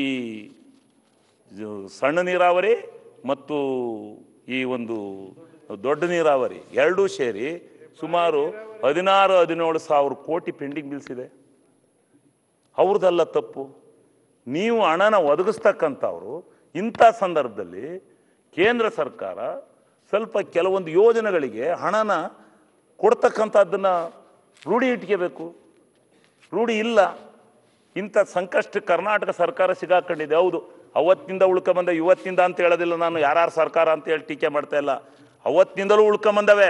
ಸಣ್ಣ ನೀರಾವರಿ ಮತ್ತು ಈ ಒಂದು ದೊಡ್ಡ ನೀರಾವರಿ ಎರಡೂ ಸೇರಿ ಸುಮಾರು ಹದಿನಾರು ಹದಿನೇಳು ಸಾವಿರ ಕೋಟಿ ಪೆಂಡಿಂಗ್ ಬಿಲ್ಸ್ ಇದೆ ಅವ್ರದ್ದೆಲ್ಲ ತಪ್ಪು ನೀವು ಹಣನ ಒದಗಿಸ್ತಕ್ಕಂಥವ್ರು ಇಂಥ ಸಂದರ್ಭದಲ್ಲಿ ಕೇಂದ್ರ ಸರ್ಕಾರ ಸ್ವಲ್ಪ ಕೆಲವೊಂದು ಯೋಜನೆಗಳಿಗೆ ಹಣನ ಕೊಡ್ತಕ್ಕಂಥದ್ದನ್ನು ರೂಢಿ ಇಟ್ಕೋಬೇಕು ರೂಢಿ ಇಲ್ಲ ಇಂಥ ಸಂಕಷ್ಟ ಕರ್ನಾಟಕ ಸರ್ಕಾರ ಸಿಗಾಕೊಂಡಿದೆ ಹೌದು ಅವತ್ತಿನಿಂದ ಉಳ್ಕೊಂಬಂದ ಇವತ್ತಿಂದ ಅಂತ ಹೇಳೋದಿಲ್ಲ ನಾನು ಯಾರ್ಯಾರು ಸರ್ಕಾರ ಅಂತ ಹೇಳಿ ಟೀಕೆ ಮಾಡ್ತಾ ಇಲ್ಲ ಅವತ್ತಿನಿಂದಲೂ ಉಳ್ಕೊಂಬಂದವೆ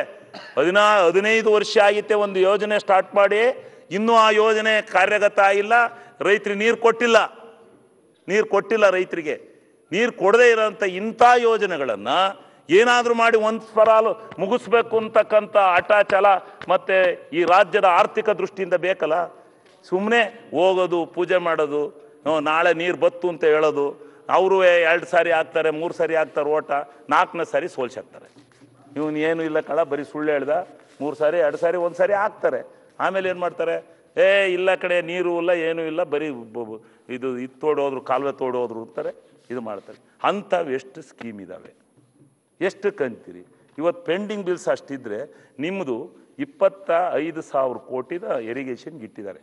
ಹದಿನಾ ಹದಿನೈದು ವರ್ಷ ಆಗಿತ್ತೆ ಒಂದು ಯೋಜನೆ ಸ್ಟಾರ್ಟ್ ಮಾಡಿ ಇನ್ನೂ ಆ ಯೋಜನೆ ಕಾರ್ಯಗತ ಆಗಿಲ್ಲ ರೈತರಿಗೆ ನೀರು ಕೊಟ್ಟಿಲ್ಲ ನೀರು ಕೊಟ್ಟಿಲ್ಲ ರೈತರಿಗೆ ನೀರು ಕೊಡದೇ ಇರೋಂಥ ಇಂಥ ಯೋಜನೆಗಳನ್ನು ಏನಾದರೂ ಮಾಡಿ ಒಂದು ಪರಾಲು ಮುಗಿಸ್ಬೇಕು ಅಂತಕ್ಕಂಥ ಆಟ ಛಲ ಮತ್ತು ಈ ರಾಜ್ಯದ ಆರ್ಥಿಕ ದೃಷ್ಟಿಯಿಂದ ಬೇಕಲ್ಲ ಸುಮ್ಮನೆ ಹೋಗೋದು ಪೂಜೆ ಮಾಡೋದು ನಾಳೆ ನೀರು ಬತ್ತು ಅಂತ ಹೇಳೋದು ಅವರು ಎರಡು ಸಾರಿ ಆಗ್ತಾರೆ ಮೂರು ಸಾರಿ ಆಗ್ತಾರೆ ಓಟ ನಾಲ್ಕನೇ ಸಾರಿ ಸೋಲ್ಸಾಕ್ತಾರೆ ಇವನು ಏನು ಇಲ್ಲ ಕಳ ಬರೀ ಸುಳ್ಳು ಹೇಳ್ದ ಮೂರು ಸಾರಿ ಎರಡು ಸಾರಿ ಒಂದು ಸಾರಿ ಆಗ್ತಾರೆ ಆಮೇಲೆ ಏನು ಮಾಡ್ತಾರೆ ಏ ಇಲ್ಲ ಕಡೆ ನೀರು ಇಲ್ಲ ಏನೂ ಇಲ್ಲ ಬರೀ ಇದು ಇದು ತೋಡೋದ್ರು ಕಾಲುವೆ ತೋಡೋದ್ರು ಅಂತಾರೆ ಇದು ಮಾಡ್ತಾರೆ ಅಂಥವು ಎಷ್ಟು ಸ್ಕೀಮ್ ಇದ್ದಾವೆ ಎಷ್ಟು ಕಂತೀರಿ ಇವತ್ತು ಪೆಂಡಿಂಗ್ ಬಿಲ್ಸ್ ಅಷ್ಟಿದ್ರೆ ನಿಮ್ಮದು ಇಪ್ಪತ್ತ ಐದು ಸಾವಿರ ಕೋಟಿದ ಇರಿಗೇಷನ್ಗೆ ಇಟ್ಟಿದ್ದಾರೆ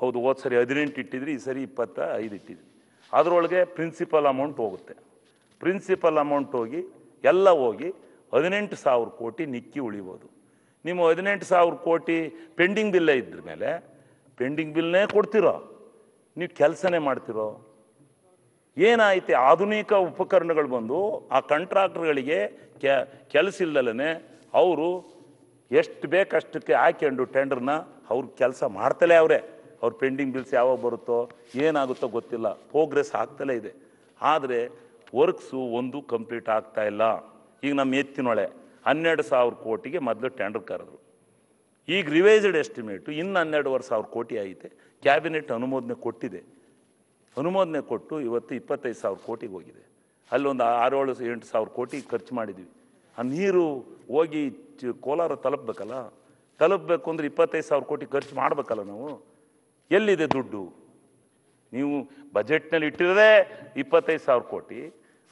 ಹೌದು ಹೋದ ಸರಿ ಹದಿನೆಂಟು ಇಟ್ಟಿದ್ರಿ ಈ ಸರಿ ಇಪ್ಪತ್ತ ಐದು ಇಟ್ಟಿದ್ರಿ ಅದರೊಳಗೆ ಪ್ರಿನ್ಸಿಪಲ್ ಅಮೌಂಟ್ ಹೋಗುತ್ತೆ ಪ್ರಿನ್ಸಿಪಲ್ ಅಮೌಂಟ್ ಹೋಗಿ ಎಲ್ಲ ಹೋಗಿ ಹದಿನೆಂಟು ಸಾವಿರ ಕೋಟಿ ನಿಕ್ಕಿ ಉಳಿಬೋದು ನೀವು ಹದಿನೆಂಟು ಸಾವಿರ ಕೋಟಿ ಪೆಂಡಿಂಗ್ ಬಿಲ್ಲೇ ಇದ್ರ ಮೇಲೆ ಪೆಂಡಿಂಗ್ ಬಿಲ್ನೇ ಕೊಡ್ತಿರೋ ನೀವು ಕೆಲಸನೇ ಮಾಡ್ತಿರೋ ಏನಾಯ್ತು ಆಧುನಿಕ ಉಪಕರಣಗಳು ಬಂದು ಆ ಕಂಟ್ರಾಕ್ಟ್ರ್ಗಳಿಗೆ ಕೆಲಸ ಇಲ್ದಲೇ ಅವರು ಎಷ್ಟು ಬೇಕಷ್ಟಕ್ಕೆ ಹಾಕೊಂಡು ಟೆಂಡರ್ನ ಅವ್ರ ಕೆಲಸ ಮಾಡ್ತಲೇ ಅವರೇ ಅವ್ರ ಪೆಂಡಿಂಗ್ ಬಿಲ್ಸ್ ಯಾವಾಗ ಬರುತ್ತೋ ಏನಾಗುತ್ತೋ ಗೊತ್ತಿಲ್ಲ ಪ್ರೋಗ್ರೆಸ್ ಆಗ್ತಲೇ ಇದೆ ಆದರೆ ವರ್ಕ್ಸು ಒಂದು ಕಂಪ್ಲೀಟ್ ಆಗ್ತಾ ಇಲ್ಲ ಈಗ ನಮ್ಮ ಎತ್ತಿನೊಳೆ ಹನ್ನೆರಡು ಸಾವಿರ ಕೋಟಿಗೆ ಮೊದಲು ಟೆಂಡರ್ ಕರೆದ್ರು ಈಗ ರಿವೈಸ್ಡ್ ಎಸ್ಟಿಮೇಟು ಇನ್ನು ಹನ್ನೆರಡುವರೆ ಸಾವಿರ ಕೋಟಿ ಆಯಿತೆ ಕ್ಯಾಬಿನೆಟ್ ಅನುಮೋದನೆ ಕೊಟ್ಟಿದೆ ಅನುಮೋದನೆ ಕೊಟ್ಟು ಇವತ್ತು ಇಪ್ಪತ್ತೈದು ಸಾವಿರ ಕೋಟಿಗೆ ಹೋಗಿದೆ ಅಲ್ಲೊಂದು ಆರೇಳು ಎಂಟು ಸಾವಿರ ಕೋಟಿ ಖರ್ಚು ಮಾಡಿದ್ವಿ ಆ ನೀರು ಹೋಗಿ ಕೋಲಾರ ತಲುಪಬೇಕಲ್ಲ ತಲುಪಬೇಕು ಅಂದರೆ ಇಪ್ಪತ್ತೈದು ಸಾವಿರ ಕೋಟಿ ಖರ್ಚು ಮಾಡಬೇಕಲ್ಲ ನಾವು ಎಲ್ಲಿದೆ ದುಡ್ಡು ನೀವು ಬಜೆಟ್ನಲ್ಲಿ ಇಟ್ಟಿರೋದೇ ಇಪ್ಪತ್ತೈದು ಸಾವಿರ ಕೋಟಿ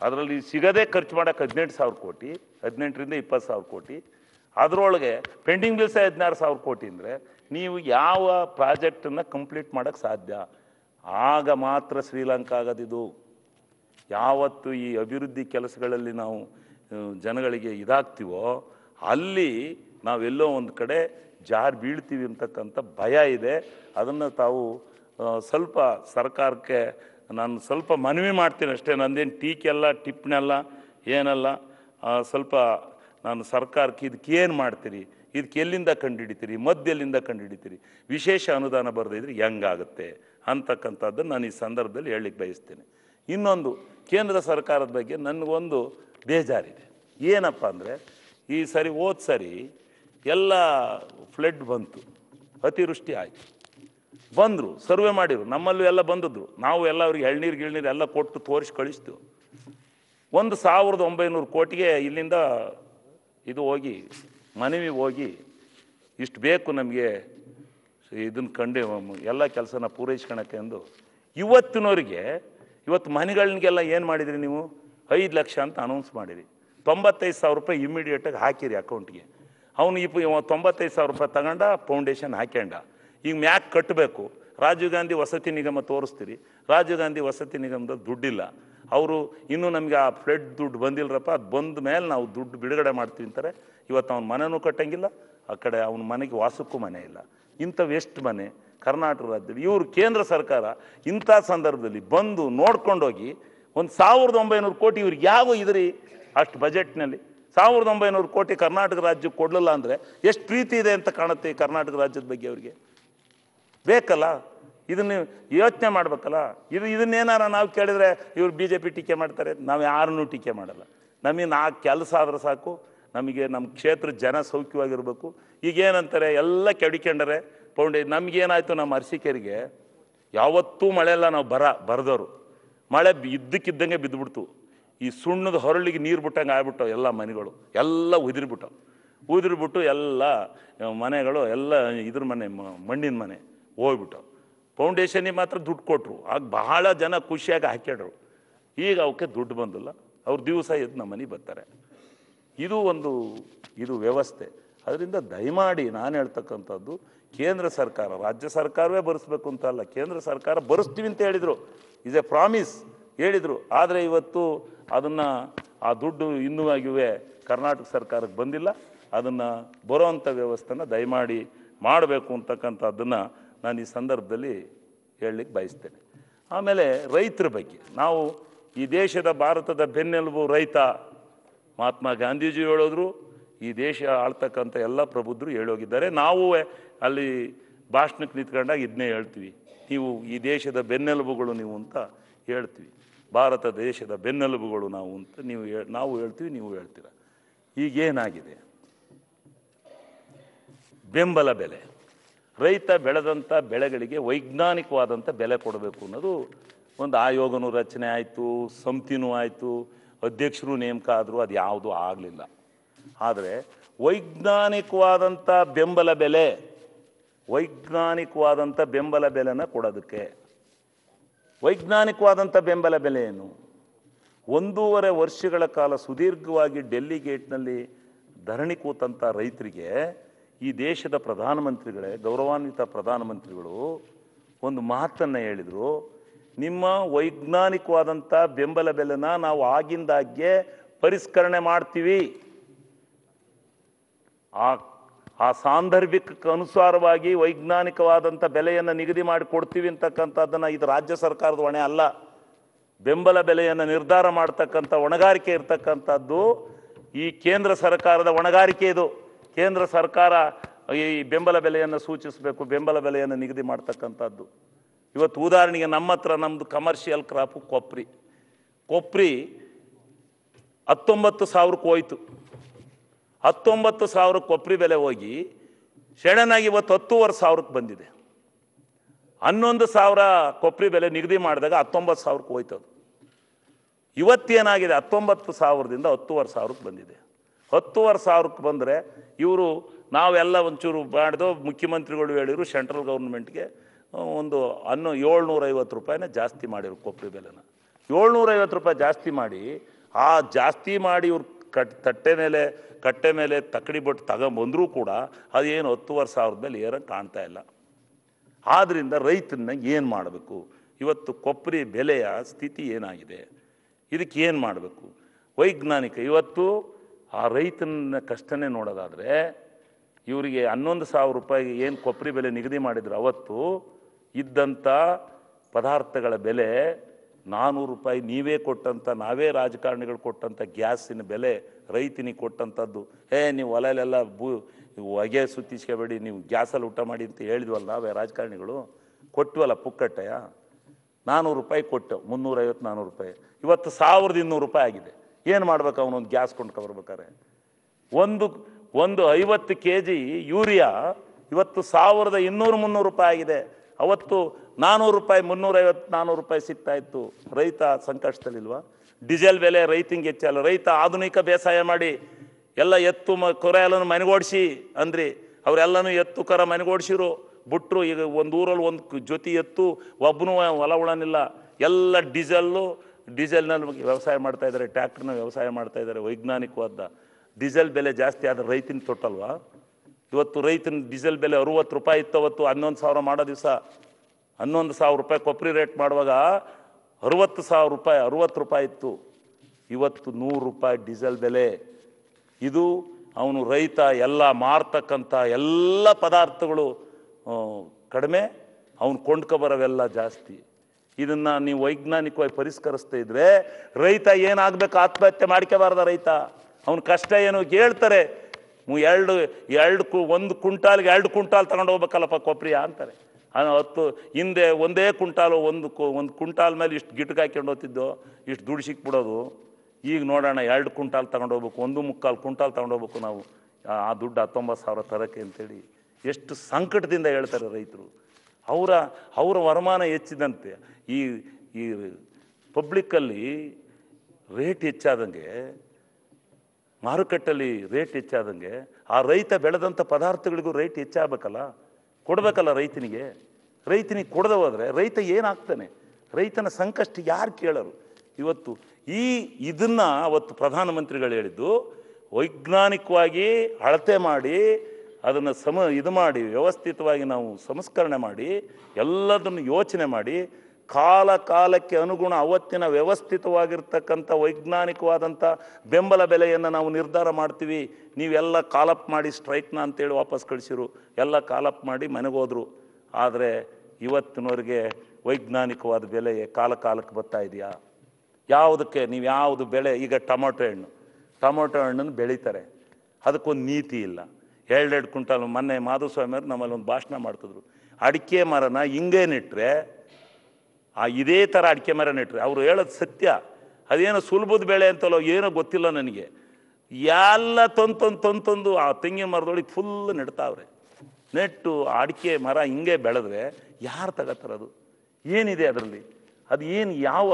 ಅದರಲ್ಲಿ ಸಿಗದೆ ಖರ್ಚು ಮಾಡೋಕ್ಕೆ ಹದಿನೆಂಟು ಸಾವಿರ ಕೋಟಿ ಹದಿನೆಂಟರಿಂದ ಇಪ್ಪತ್ತು ಸಾವಿರ ಕೋಟಿ ಅದರೊಳಗೆ ಪೆಂಡಿಂಗ್ ಬಿಲ್ಸೇ ಹದಿನಾರು ಸಾವಿರ ಕೋಟಿ ಅಂದರೆ ನೀವು ಯಾವ ಪ್ರಾಜೆಕ್ಟನ್ನು ಕಂಪ್ಲೀಟ್ ಮಾಡೋಕ್ಕೆ ಸಾಧ್ಯ ಆಗ ಮಾತ್ರ ಶ್ರೀಲಂಕಾ ಆಗೋದಿದು ಯಾವತ್ತು ಈ ಅಭಿವೃದ್ಧಿ ಕೆಲಸಗಳಲ್ಲಿ ನಾವು ಜನಗಳಿಗೆ ಇದಾಗ್ತೀವೋ ಅಲ್ಲಿ ನಾವೆಲ್ಲೋ ಒಂದು ಕಡೆ ಜಾರು ಬೀಳ್ತೀವಿ ಅಂತಕ್ಕಂಥ ಭಯ ಇದೆ ಅದನ್ನು ತಾವು ಸ್ವಲ್ಪ ಸರ್ಕಾರಕ್ಕೆ ನಾನು ಸ್ವಲ್ಪ ಮನವಿ ಮಾಡ್ತೀನಿ ಅಷ್ಟೇ ನಂದೇನು ಟೀಕೆಲ್ಲ ಟಿಪ್ನೆಲ್ಲ ಏನಲ್ಲ ಸ್ವಲ್ಪ ನಾನು ಸರ್ಕಾರಕ್ಕೆ ಇದಕ್ಕೆ ಏನು ಮಾಡ್ತೀರಿ ಇದಕ್ಕೆ ಎಲ್ಲಿಂದ ಕಂಡು ಎಲ್ಲಿಂದ ಕಂಡು ಹಿಡಿತೀರಿ ವಿಶೇಷ ಅನುದಾನ ಬರೆದಿದ್ರೆ ಆಗುತ್ತೆ ಅಂತಕ್ಕಂಥದ್ದನ್ನು ನಾನು ಈ ಸಂದರ್ಭದಲ್ಲಿ ಹೇಳಲಿಕ್ಕೆ ಬಯಸ್ತೇನೆ ಇನ್ನೊಂದು ಕೇಂದ್ರ ಸರ್ಕಾರದ ಬಗ್ಗೆ ನನಗೊಂದು ಬೇಜಾರಿದೆ ಏನಪ್ಪ ಅಂದರೆ ಈ ಸರಿ ಹೋದ ಸರಿ ಎಲ್ಲ ಫ್ಲಡ್ ಬಂತು ಅತಿವೃಷ್ಟಿ ಆಯಿತು ಬಂದರು ಸರ್ವೆ ಮಾಡಿದರು ನಮ್ಮಲ್ಲೂ ಎಲ್ಲ ಬಂದದ್ದು ನಾವು ಎಲ್ಲ ಅವ್ರಿಗೆ ಎಳ್ನೀರು ಗಿಳ್ನೀರು ಎಲ್ಲ ಕೊಟ್ಟು ತೋರಿಸಿ ಕಳಿಸ್ತೇವೆ ಒಂದು ಸಾವಿರದ ಒಂಬೈನೂರು ಕೋಟಿಗೆ ಇಲ್ಲಿಂದ ಇದು ಹೋಗಿ ಮನವಿ ಹೋಗಿ ಇಷ್ಟು ಬೇಕು ನಮಗೆ ಇದನ್ನು ಕಂಡು ಎಲ್ಲ ಕೆಲಸನ ಪೂರೈಸ್ಕೊಳಕ್ಕೆ ಎಂದು ಇವತ್ತಿನವರಿಗೆ ಇವತ್ತು ಮನೆಗಳಿಗೆಲ್ಲ ಏನು ಮಾಡಿದ್ರಿ ನೀವು ಐದು ಲಕ್ಷ ಅಂತ ಅನೌನ್ಸ್ ಮಾಡಿರಿ ತೊಂಬತ್ತೈದು ಸಾವಿರ ರೂಪಾಯಿ ಇಮ್ಮಿಡಿಯೇಟಾಗಿ ಹಾಕಿರಿ ಅಕೌಂಟ್ಗೆ ಅವನು ಇಪ್ಪ ತೊಂಬತ್ತೈದು ಸಾವಿರ ರೂಪಾಯಿ ತಗೊಂಡ ಫೌಂಡೇಶನ್ ಹಾಕ್ಯಂಡ ಈಗ ಮ್ಯಾಕ್ ಕಟ್ಟಬೇಕು ರಾಜೀವ್ ಗಾಂಧಿ ವಸತಿ ನಿಗಮ ತೋರಿಸ್ತೀರಿ ರಾಜೀವ್ ಗಾಂಧಿ ವಸತಿ ನಿಗಮದ ದುಡ್ಡಿಲ್ಲ ಅವರು ಇನ್ನೂ ನಮಗೆ ಆ ಫ್ಲೆಡ್ ದುಡ್ಡು ಬಂದಿಲ್ಲರಪ್ಪ ಅದು ಬಂದ ಮೇಲೆ ನಾವು ದುಡ್ಡು ಬಿಡುಗಡೆ ಮಾಡ್ತೀವಿ ಅಂತಾರೆ ಇವತ್ತು ಅವ್ನ ಮನೆಯೂ ಕಟ್ಟಂಗಿಲ್ಲ ಆ ಕಡೆ ಅವನ ಮನೆಗೆ ವಾಸಕ್ಕೂ ಮನೆ ಇಲ್ಲ ಇಂಥ ವೆಸ್ಟ್ ಮನೆ ಕರ್ನಾಟಕ ರಾಜ್ಯದಲ್ಲಿ ಇವರು ಕೇಂದ್ರ ಸರ್ಕಾರ ಇಂಥ ಸಂದರ್ಭದಲ್ಲಿ ಬಂದು ನೋಡ್ಕೊಂಡೋಗಿ ಒಂದು ಸಾವಿರದ ಒಂಬೈನೂರು ಕೋಟಿ ಇವ್ರಿಗೆ ಯಾವ ಇದ್ರಿ ಅಷ್ಟು ಬಜೆಟ್ನಲ್ಲಿ ಸಾವಿರದ ಒಂಬೈನೂರು ಕೋಟಿ ಕರ್ನಾಟಕ ರಾಜ್ಯಕ್ಕೆ ಕೊಡಲಿಲ್ಲ ಅಂದರೆ ಎಷ್ಟು ಪ್ರೀತಿ ಇದೆ ಅಂತ ಕಾಣುತ್ತೆ ಕರ್ನಾಟಕ ರಾಜ್ಯದ ಬಗ್ಗೆ ಅವರಿಗೆ ಬೇಕಲ್ಲ ಇದನ್ನು ಯೋಚನೆ ಮಾಡ್ಬೇಕಲ್ಲ ಇದು ಇದನ್ನೇನಾರ ನಾವು ಕೇಳಿದರೆ ಇವರು ಬಿ ಜೆ ಪಿ ಟೀಕೆ ಮಾಡ್ತಾರೆ ನಾವು ಯಾರನ್ನು ಟೀಕೆ ಮಾಡಲ್ಲ ನಮಗೆ ನಾ ಕೆಲಸ ಆದ್ರೆ ಸಾಕು ನಮಗೆ ನಮ್ಮ ಕ್ಷೇತ್ರ ಜನ ಸೌಖ್ಯವಾಗಿರಬೇಕು ಈಗೇನಂತಾರೆ ಎಲ್ಲ ಕೆಡಿಕೊಂಡರೆ ಪೌಂಡಿ ನಮಗೇನಾಯಿತು ನಮ್ಮ ಅರಸಿಕೆರಿಗೆ ಯಾವತ್ತೂ ಮಳೆ ಎಲ್ಲ ನಾವು ಬರ ಬರೆದವರು ಮಳೆ ಇದ್ದಕ್ಕಿದ್ದಂಗೆ ಬಿದ್ದುಬಿಡ್ತು ಈ ಸುಣ್ಣದ ಹೊರಳಿಗೆ ನೀರು ಬಿಟ್ಟಂಗೆ ಆಗ್ಬಿಟ್ಟವು ಎಲ್ಲ ಮನೆಗಳು ಎಲ್ಲ ಉದಿರ್ಬಿಟ್ಟವು ಉದಿರ್ಬಿಟ್ಟು ಎಲ್ಲ ಮನೆಗಳು ಎಲ್ಲ ಇದ್ರ ಮನೆ ಮಣ್ಣಿನ ಮನೆ ಹೋಗ್ಬಿಟ್ಟವು ಫೌಂಡೇಶನಿಗೆ ಮಾತ್ರ ದುಡ್ಡು ಕೊಟ್ಟರು ಆಗ ಬಹಳ ಜನ ಖುಷಿಯಾಗಿ ಹಾಕ್ಯಾಡ್ರು ಈಗ ಅವಕ್ಕೆ ದುಡ್ಡು ಬಂದಿಲ್ಲ ಅವ್ರು ದಿವಸ ಎದ್ದು ನಮ್ಮ ಮನೆಗೆ ಬರ್ತಾರೆ ಇದು ಒಂದು ಇದು ವ್ಯವಸ್ಥೆ ಅದರಿಂದ ದಯಮಾಡಿ ನಾನು ಹೇಳ್ತಕ್ಕಂಥದ್ದು ಕೇಂದ್ರ ಸರ್ಕಾರ ರಾಜ್ಯ ಸರ್ಕಾರವೇ ಬರೆಸ್ಬೇಕು ಅಂತ ಅಲ್ಲ ಕೇಂದ್ರ ಸರ್ಕಾರ ಬರೆಸ್ತೀವಿ ಅಂತ ಹೇಳಿದರು ಇಸ್ ಎ ಪ್ರಾಮಿಸ್ ಹೇಳಿದರು ಆದರೆ ಇವತ್ತು ಅದನ್ನು ಆ ದುಡ್ಡು ಇನ್ನೂ ಆಗಿವೆ ಕರ್ನಾಟಕ ಸರ್ಕಾರಕ್ಕೆ ಬಂದಿಲ್ಲ ಅದನ್ನು ಬರೋ ಅಂಥ ವ್ಯವಸ್ಥೆನ ದಯಮಾಡಿ ಮಾಡಬೇಕು ಅಂತಕ್ಕಂಥದ್ದನ್ನು ನಾನು ಈ ಸಂದರ್ಭದಲ್ಲಿ ಹೇಳಲಿಕ್ಕೆ ಬಯಸ್ತೇನೆ ಆಮೇಲೆ ರೈತರ ಬಗ್ಗೆ ನಾವು ಈ ದೇಶದ ಭಾರತದ ಬೆನ್ನೆಲುಬು ರೈತ ಮಹಾತ್ಮ ಗಾಂಧೀಜಿ ಹೇಳೋದ್ರು ಈ ದೇಶ ಆಳ್ತಕ್ಕಂಥ ಎಲ್ಲ ಪ್ರಬುದ್ಧರು ಹೇಳೋಗಿದ್ದಾರೆ ನಾವು ಅಲ್ಲಿ ಭಾಷಣಕ್ಕೆ ನಿಂತ್ಕೊಂಡಾಗ ಇದನ್ನೇ ಹೇಳ್ತೀವಿ ನೀವು ಈ ದೇಶದ ಬೆನ್ನೆಲುಬುಗಳು ನೀವು ಅಂತ ಹೇಳ್ತೀವಿ ಭಾರತ ದೇಶದ ಬೆನ್ನೆಲುಬುಗಳು ನಾವು ಅಂತ ನೀವು ನಾವು ಹೇಳ್ತೀವಿ ನೀವು ಹೇಳ್ತೀರ ಈಗೇನಾಗಿದೆ ಬೆಂಬಲ ಬೆಲೆ ರೈತ ಬೆಳೆದಂಥ ಬೆಳೆಗಳಿಗೆ ವೈಜ್ಞಾನಿಕವಾದಂಥ ಬೆಲೆ ಕೊಡಬೇಕು ಅನ್ನೋದು ಒಂದು ಆಯೋಗನೂ ರಚನೆ ಆಯಿತು ಸಮಿತಿನೂ ಆಯಿತು ಅಧ್ಯಕ್ಷರು ನೇಮಕ ಆದರೂ ಅದು ಯಾವುದೂ ಆಗಲಿಲ್ಲ ಆದರೆ ವೈಜ್ಞಾನಿಕವಾದಂಥ ಬೆಂಬಲ ಬೆಲೆ ವೈಜ್ಞಾನಿಕವಾದಂಥ ಬೆಂಬಲ ಬೆಲೆನ ಕೊಡೋದಕ್ಕೆ ವೈಜ್ಞಾನಿಕವಾದಂಥ ಬೆಂಬಲ ಬೆಲೆ ಏನು ಒಂದೂವರೆ ವರ್ಷಗಳ ಕಾಲ ಸುದೀರ್ಘವಾಗಿ ಡೆಲ್ಲಿ ಗೇಟ್ನಲ್ಲಿ ಧರಣಿ ಕೂತಂಥ ರೈತರಿಗೆ ಈ ದೇಶದ ಪ್ರಧಾನಮಂತ್ರಿಗಳೇ ಗೌರವಾನ್ವಿತ ಪ್ರಧಾನಮಂತ್ರಿಗಳು ಒಂದು ಮಾತನ್ನು ಹೇಳಿದರು ನಿಮ್ಮ ವೈಜ್ಞಾನಿಕವಾದಂಥ ಬೆಂಬಲ ಬೆಲೆನ ನಾವು ಆಗಿಂದಾಗ್ಗೆ ಪರಿಷ್ಕರಣೆ ಮಾಡ್ತೀವಿ ಆ ಆ ಸಾಂದರ್ಭಿಕಕ್ಕೆ ಅನುಸಾರವಾಗಿ ವೈಜ್ಞಾನಿಕವಾದಂಥ ಬೆಲೆಯನ್ನು ನಿಗದಿ ಮಾಡಿ ಕೊಡ್ತೀವಿ ಅಂತಕ್ಕಂಥದ್ದನ್ನು ಇದು ರಾಜ್ಯ ಸರ್ಕಾರದ ಹೊಣೆ ಅಲ್ಲ ಬೆಂಬಲ ಬೆಲೆಯನ್ನು ನಿರ್ಧಾರ ಮಾಡ್ತಕ್ಕಂಥ ಹೊಣೆಗಾರಿಕೆ ಇರ್ತಕ್ಕಂಥದ್ದು ಈ ಕೇಂದ್ರ ಸರ್ಕಾರದ ಹೊಣೆಗಾರಿಕೆ ಇದು ಕೇಂದ್ರ ಸರ್ಕಾರ ಈ ಬೆಂಬಲ ಬೆಲೆಯನ್ನು ಸೂಚಿಸಬೇಕು ಬೆಂಬಲ ಬೆಲೆಯನ್ನು ನಿಗದಿ ಮಾಡ್ತಕ್ಕಂಥದ್ದು ಇವತ್ತು ಉದಾಹರಣೆಗೆ ನಮ್ಮ ಹತ್ರ ನಮ್ಮದು ಕಮರ್ಷಿಯಲ್ ಕ್ರಾಪು ಕೊಪ್ರಿ ಕೊಪ್ರಿ ಹತ್ತೊಂಬತ್ತು ಸಾವಿರಕ್ಕೆ ಹೋಯ್ತು ಹತ್ತೊಂಬತ್ತು ಸಾವಿರ ಕೊಪ್ರಿ ಬೆಲೆ ಹೋಗಿ ಶೆಣನಾಗಿ ಇವತ್ತು ಹತ್ತೂವರೆ ಸಾವಿರಕ್ಕೆ ಬಂದಿದೆ ಹನ್ನೊಂದು ಸಾವಿರ ಕೊಪ್ರಿ ಬೆಲೆ ನಿಗದಿ ಮಾಡಿದಾಗ ಹತ್ತೊಂಬತ್ತು ಸಾವಿರಕ್ಕೆ ಹೋಯ್ತದು ಇವತ್ತೇನಾಗಿದೆ ಹತ್ತೊಂಬತ್ತು ಸಾವಿರದಿಂದ ಹತ್ತೂವರೆ ಸಾವಿರಕ್ಕೆ ಬಂದಿದೆ ಹತ್ತುವರೆ ಸಾವಿರಕ್ಕೆ ಬಂದರೆ ಇವರು ನಾವೆಲ್ಲ ಒಂಚೂರು ಮಾಡಿದೋ ಮುಖ್ಯಮಂತ್ರಿಗಳು ಹೇಳಿದರು ಸೆಂಟ್ರಲ್ ಗೌರ್ಮೆಂಟ್ಗೆ ಒಂದು ಅನ್ನೋ ಏಳ್ನೂರೈವತ್ತು ರೂಪಾಯಿನ ಜಾಸ್ತಿ ಮಾಡಿರು ಕೊಬ್ಬರಿ ಬೆಲೆನ ಏಳ್ನೂರೈವತ್ತು ರೂಪಾಯಿ ಜಾಸ್ತಿ ಮಾಡಿ ಆ ಜಾಸ್ತಿ ಮಾಡಿ ಇವ್ರು ಕಟ್ ತಟ್ಟೆ ಮೇಲೆ ಕಟ್ಟೆ ಮೇಲೆ ತಕ್ಕಡಿ ಬಟ್ಟು ತಗೊಂಬಂದರೂ ಕೂಡ ಅದೇನು ಹತ್ತುವರೆ ಸಾವಿರದ ಮೇಲೆ ಏನೋ ಕಾಣ್ತಾ ಇಲ್ಲ ಆದ್ದರಿಂದ ರೈತನ ಏನು ಮಾಡಬೇಕು ಇವತ್ತು ಕೊಬ್ಬರಿ ಬೆಲೆಯ ಸ್ಥಿತಿ ಏನಾಗಿದೆ ಇದಕ್ಕೆ ಏನು ಮಾಡಬೇಕು ವೈಜ್ಞಾನಿಕ ಇವತ್ತು ಆ ರೈತನ ಕಷ್ಟನೇ ನೋಡೋದಾದರೆ ಇವರಿಗೆ ಹನ್ನೊಂದು ಸಾವಿರ ರೂಪಾಯಿಗೆ ಏನು ಕೊಬ್ಬರಿ ಬೆಲೆ ನಿಗದಿ ಮಾಡಿದ್ರು ಅವತ್ತು ಇದ್ದಂಥ ಪದಾರ್ಥಗಳ ಬೆಲೆ ನಾನ್ನೂರು ರೂಪಾಯಿ ನೀವೇ ಕೊಟ್ಟಂಥ ನಾವೇ ರಾಜಕಾರಣಿಗಳು ಕೊಟ್ಟಂಥ ಗ್ಯಾಸಿನ ಬೆಲೆ ರೈತನಿಗೆ ಕೊಟ್ಟಂಥದ್ದು ಏ ನೀವು ಹೊಲಲೆಲ್ಲ ಬೂ ಹೊಗೆ ಸುತ್ತಿಸ್ಕೋಬೇಡಿ ನೀವು ಗ್ಯಾಸಲ್ಲಿ ಊಟ ಮಾಡಿ ಅಂತ ಹೇಳಿದ್ವಲ್ಲ ನಾವೇ ರಾಜಕಾರಣಿಗಳು ಕೊಟ್ವಲ್ಲ ಪುಕ್ಕಟ್ಟೆಯಾ ನಾನ್ನೂರು ರೂಪಾಯಿ ಕೊಟ್ಟು ಮುನ್ನೂರೈವತ್ತು ನಾನ್ನೂರು ರೂಪಾಯಿ ಇವತ್ತು ಸಾವಿರದ ಇನ್ನೂರು ರೂಪಾಯಿ ಆಗಿದೆ ಏನು ಮಾಡ್ಬೇಕು ಅವನೊಂದು ಗ್ಯಾಸ್ ಕೊಂಡ್ಕೊಬರ್ಬೇಕಾರೆ ಒಂದು ಒಂದು ಐವತ್ತು ಕೆ ಜಿ ಯೂರಿಯಾ ಇವತ್ತು ಸಾವಿರದ ಇನ್ನೂರು ಮುನ್ನೂರು ರೂಪಾಯಿ ಆಗಿದೆ ಅವತ್ತು ನಾನ್ನೂರು ರೂಪಾಯಿ ಮುನ್ನೂರೈವತ್ತು ನಾನ್ನೂರು ರೂಪಾಯಿ ಸಿಗ್ತಾ ಇತ್ತು ರೈತ ಸಂಕಷ್ಟದಲ್ಲಿಲ್ವಾ ಡೀಸೆಲ್ ಬೆಲೆ ರೈತಿಂಗ್ ಹೆಚ್ಚಲ್ಲ ರೈತ ಆಧುನಿಕ ಬೇಸಾಯ ಮಾಡಿ ಎಲ್ಲ ಎತ್ತು ಮ ಕೊರೆ ಎಲ್ಲನೂ ಮನೆಗೋಡಿಸಿ ಅಂದ್ರಿ ಅವರೆಲ್ಲನೂ ಎತ್ತು ಕರ ಮನೆಗೋಡಿಸಿರು ಬಿಟ್ಟರು ಈಗ ಒಂದು ಊರಲ್ಲಿ ಒಂದು ಜೊತೆ ಎತ್ತು ಒಬ್ಬನೂ ಹೊಲ ಉಳನಿಲ್ಲ ಎಲ್ಲ ಡೀಸೆಲ್ಲು ಡೀಸೆಲ್ನಲ್ಲಿ ವ್ಯವಸಾಯ ಮಾಡ್ತಾ ಇದ್ದಾರೆ ಟ್ಯಾಕ್ಟ್ರನ್ನ ವ್ಯವಸಾಯ ಮಾಡ್ತಾ ಇದ್ದಾರೆ ವೈಜ್ಞಾನಿಕವಾದ ಡೀಸೆಲ್ ಬೆಲೆ ಜಾಸ್ತಿ ಆದರೆ ರೈತನ ತೊಟ್ಟಲ್ವಾ ಇವತ್ತು ರೈತನ ಡೀಸೆಲ್ ಬೆಲೆ ಅರುವತ್ತು ರೂಪಾಯಿ ಇತ್ತು ಅವತ್ತು ಹನ್ನೊಂದು ಸಾವಿರ ಮಾಡೋ ದಿವಸ ಹನ್ನೊಂದು ಸಾವಿರ ರೂಪಾಯಿ ಕೊಪ್ರಿ ರೇಟ್ ಮಾಡುವಾಗ ಅರುವತ್ತು ಸಾವಿರ ರೂಪಾಯಿ ಅರುವತ್ತು ರೂಪಾಯಿ ಇತ್ತು ಇವತ್ತು ನೂರು ರೂಪಾಯಿ ಡೀಸೆಲ್ ಬೆಲೆ ಇದು ಅವನು ರೈತ ಎಲ್ಲ ಮಾರ್ತಕ್ಕಂಥ ಎಲ್ಲ ಪದಾರ್ಥಗಳು ಕಡಿಮೆ ಅವನು ಬರೋವೆಲ್ಲ ಜಾಸ್ತಿ ಇದನ್ನು ನೀವು ವೈಜ್ಞಾನಿಕವಾಗಿ ಪರಿಷ್ಕರಿಸ್ತಾ ಇದ್ರೆ ರೈತ ಏನಾಗಬೇಕು ಆತ್ಮಹತ್ಯೆ ಮಾಡ್ಕೋಬಾರ್ದ ರೈತ ಅವನ ಕಷ್ಟ ಏನು ಹೇಳ್ತಾರೆ ಎರಡು ಎರಡು ಕು ಒಂದು ಕುಂಟಾಲ್ಗೆ ಎರಡು ಕುಂಟಾಲ್ ತಗೊಂಡು ಹೋಗ್ಬೇಕಲ್ಲಪ್ಪ ಕೊಪ್ರಿಯ ಅಂತಾರೆ ಹತ್ತು ಹಿಂದೆ ಒಂದೇ ಕುಂಟಾಲು ಒಂದು ಒಂದು ಕುಂಟಾಲ್ ಮೇಲೆ ಇಷ್ಟು ಗಿಟ್ಗೆ ಹಾಕೊಂಡು ಹೋಗ್ತಿದ್ದು ಇಷ್ಟು ದುಡ್ಡು ಸಿಕ್ಬಿಡೋದು ಈಗ ನೋಡೋಣ ಎರಡು ಕುಂಟಾಲ್ ತಗೊಂಡು ಹೋಗ್ಬೇಕು ಒಂದು ಮುಕ್ಕಾಲು ಕುಂಟಾಲ್ ತಗೊಂಡು ಹೋಗ್ಬೇಕು ನಾವು ಆ ದುಡ್ಡು ಹತ್ತೊಂಬತ್ತು ಸಾವಿರ ತರಕ್ಕೆ ಅಂತೇಳಿ ಎಷ್ಟು ಸಂಕಟದಿಂದ ಹೇಳ್ತಾರೆ ರೈತರು ಅವರ ಅವರ ವರಮಾನ ಹೆಚ್ಚಿದಂತೆ ಈ ಈ ಪಬ್ಲಿಕ್ಕಲ್ಲಿ ರೇಟ್ ಹೆಚ್ಚಾದಂಗೆ ಮಾರುಕಟ್ಟೆಯಲ್ಲಿ ರೇಟ್ ಹೆಚ್ಚಾದಂಗೆ ಆ ರೈತ ಬೆಳೆದಂಥ ಪದಾರ್ಥಗಳಿಗೂ ರೇಟ್ ಹೆಚ್ಚಾಗಬೇಕಲ್ಲ ಕೊಡಬೇಕಲ್ಲ ರೈತನಿಗೆ ರೈತನಿಗೆ ಕೊಡದೆ ಹೋದರೆ ರೈತ ಏನಾಗ್ತಾನೆ ರೈತನ ಸಂಕಷ್ಟ ಯಾರು ಕೇಳರು ಇವತ್ತು ಈ ಇದನ್ನು ಅವತ್ತು ಪ್ರಧಾನಮಂತ್ರಿಗಳು ಹೇಳಿದ್ದು ವೈಜ್ಞಾನಿಕವಾಗಿ ಅಳತೆ ಮಾಡಿ ಅದನ್ನು ಸಮ ಇದು ಮಾಡಿ ವ್ಯವಸ್ಥಿತವಾಗಿ ನಾವು ಸಂಸ್ಕರಣೆ ಮಾಡಿ ಎಲ್ಲದನ್ನು ಯೋಚನೆ ಮಾಡಿ ಕಾಲ ಕಾಲಕ್ಕೆ ಅನುಗುಣ ಅವತ್ತಿನ ವ್ಯವಸ್ಥಿತವಾಗಿರ್ತಕ್ಕಂಥ ವೈಜ್ಞಾನಿಕವಾದಂಥ ಬೆಂಬಲ ಬೆಲೆಯನ್ನು ನಾವು ನಿರ್ಧಾರ ಮಾಡ್ತೀವಿ ನೀವೆಲ್ಲ ಕಾಲಪ್ ಮಾಡಿ ಸ್ಟ್ರೈಕ್ನ ಅಂತೇಳಿ ವಾಪಸ್ ಕಳಿಸಿರು ಎಲ್ಲ ಕಾಲಪ್ ಮಾಡಿ ಮನೆಗೋದ್ರು ಆದರೆ ಇವತ್ತಿನವರಿಗೆ ವೈಜ್ಞಾನಿಕವಾದ ಬೆಲೆ ಕಾಲ ಕಾಲಕ್ಕೆ ಬರ್ತಾ ಇದೆಯಾ ಯಾವುದಕ್ಕೆ ನೀವು ಯಾವುದು ಬೆಳೆ ಈಗ ಟೊಮೊಟೊ ಹಣ್ಣು ಟೊಮೊಟೊ ಹಣ್ಣನ್ನು ಬೆಳೀತಾರೆ ಅದಕ್ಕೊಂದು ನೀತಿ ಇಲ್ಲ ಎರಡೆರಡು ಕುಂಟಲ್ ಮೊನ್ನೆ ಮಾಧುಸ್ವಾಮಿಯವರು ನಮ್ಮಲ್ಲಿ ಒಂದು ಭಾಷಣ ಮಾಡ್ತಿದ್ರು ಅಡಿಕೆ ಮರನ ಹಿಂಗೆ ನೆಟ್ಟರೆ ಆ ಇದೇ ಥರ ಅಡಿಕೆ ಮರ ನೆಟ್ಟರೆ ಅವರು ಹೇಳೋದು ಸತ್ಯ ಅದೇನೋ ಸುಲಭದ ಬೆಳೆ ಅಂತಲ್ಲೋ ಏನೋ ಗೊತ್ತಿಲ್ಲ ನನಗೆ ಎಲ್ಲ ತೊಂತೊಂದು ತೊಂತೊಂದು ಆ ತೆಂಗಿನ ಮರದೊಳಗೆ ಫುಲ್ ನೆಡ್ತಾವ್ರೆ ನೆಟ್ಟು ಅಡಿಕೆ ಮರ ಹಿಂಗೆ ಬೆಳೆದ್ರೆ ಯಾರು ತಗೋತಾರದು ಏನಿದೆ ಅದರಲ್ಲಿ ಅದು ಏನು ಯಾವ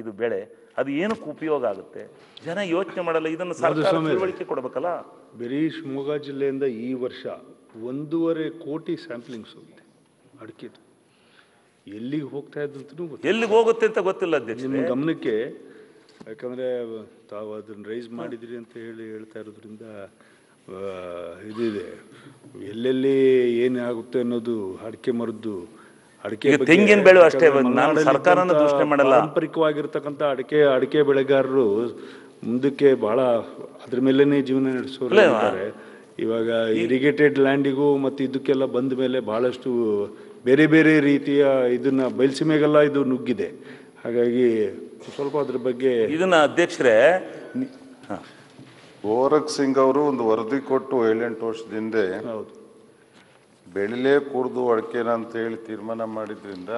ಇದು ಬೆಳೆ ಅದು ಏನಕ್ಕೆ ಉಪಯೋಗ ಆಗುತ್ತೆ ಜನ ಯೋಚನೆ ಮಾಡಲ್ಲ ಇದನ್ನು ಸರ್ಕಾರ ತಿಳುವಳಿಕೆ ಕೊಡಬೇಕಲ್ಲ ಬರೀ ಶಿವಮೊಗ್ಗ ಜಿಲ್ಲೆಯಿಂದ ಈ ವರ್ಷ ಒಂದೂವರೆ ಕೋಟಿ ಸ್ಯಾಂಪ್ಲಿಂಗ್ಸ್ ಹೋಗಿದೆ ಅಡಿಕೆದು ಎಲ್ಲಿಗೆ ಹೋಗ್ತಾ ಇದ್ದಂತೂ ಎಲ್ಲಿಗೆ ಹೋಗುತ್ತೆ ಅಂತ ಗೊತ್ತಿಲ್ಲ ಅಧ್ಯಕ್ಷ ನಿಮ್ಮ ಗಮನಕ್ಕೆ ಯಾಕಂದರೆ ತಾವು ಅದನ್ನು ರೈಸ್ ಮಾಡಿದಿರಿ ಅಂತ ಹೇಳಿ ಹೇಳ್ತಾ ಇರೋದ್ರಿಂದ ಇದಿದೆ ಎಲ್ಲೆಲ್ಲಿ ಆಗುತ್ತೆ ಅನ್ನೋದು ಅಡಿಕೆ ಮರದ್ದು ಅಡಿಕೆ ತೆಂಗಿನ ಬೆಳೆ ಅಷ್ಟೇ ನಾನು ಸರ್ಕಾರನ ಮಾಡಲ್ಲ ಪಾರಂಪರಿಕವಾಗಿರ್ತಕ್ಕಂಥ ಅಡಿಕೆ ಅಡಿಕೆ ಬೆಳೆಗಾರರು ಮುಂದಕ್ಕೆ ಬಹಳ ಅದ್ರ ಮೇಲೇನೆ ಜೀವನ ನಡೆಸೋರು ಇವಾಗ ಇರಿಗೇಟೆಡ್ ಲ್ಯಾಂಡಿಗೂ ಮತ್ತೆ ಇದಕ್ಕೆಲ್ಲ ಬಂದ ಮೇಲೆ ಬಹಳಷ್ಟು ಬೇರೆ ಬೇರೆ ರೀತಿಯ ಇದನ್ನ ಬಯಲುಸೀಮೆಗೆಲ್ಲ ಇದು ನುಗ್ಗಿದೆ ಹಾಗಾಗಿ ಸ್ವಲ್ಪ ಅದ್ರ ಬಗ್ಗೆ ಇದನ್ನ ಅಧ್ಯಕ್ಷರೇ ಓರಕ್ ಸಿಂಗ್ ಅವರು ಒಂದು ವರದಿ ಕೊಟ್ಟು ಏಳೆಂಟು ವರ್ಷದಿಂದ ಬೆಳಿಲೇ ಕುಡಿದು ಅಡಿಕೆನ ಅಂತ ಹೇಳಿ ತೀರ್ಮಾನ ಮಾಡಿದ್ರಿಂದ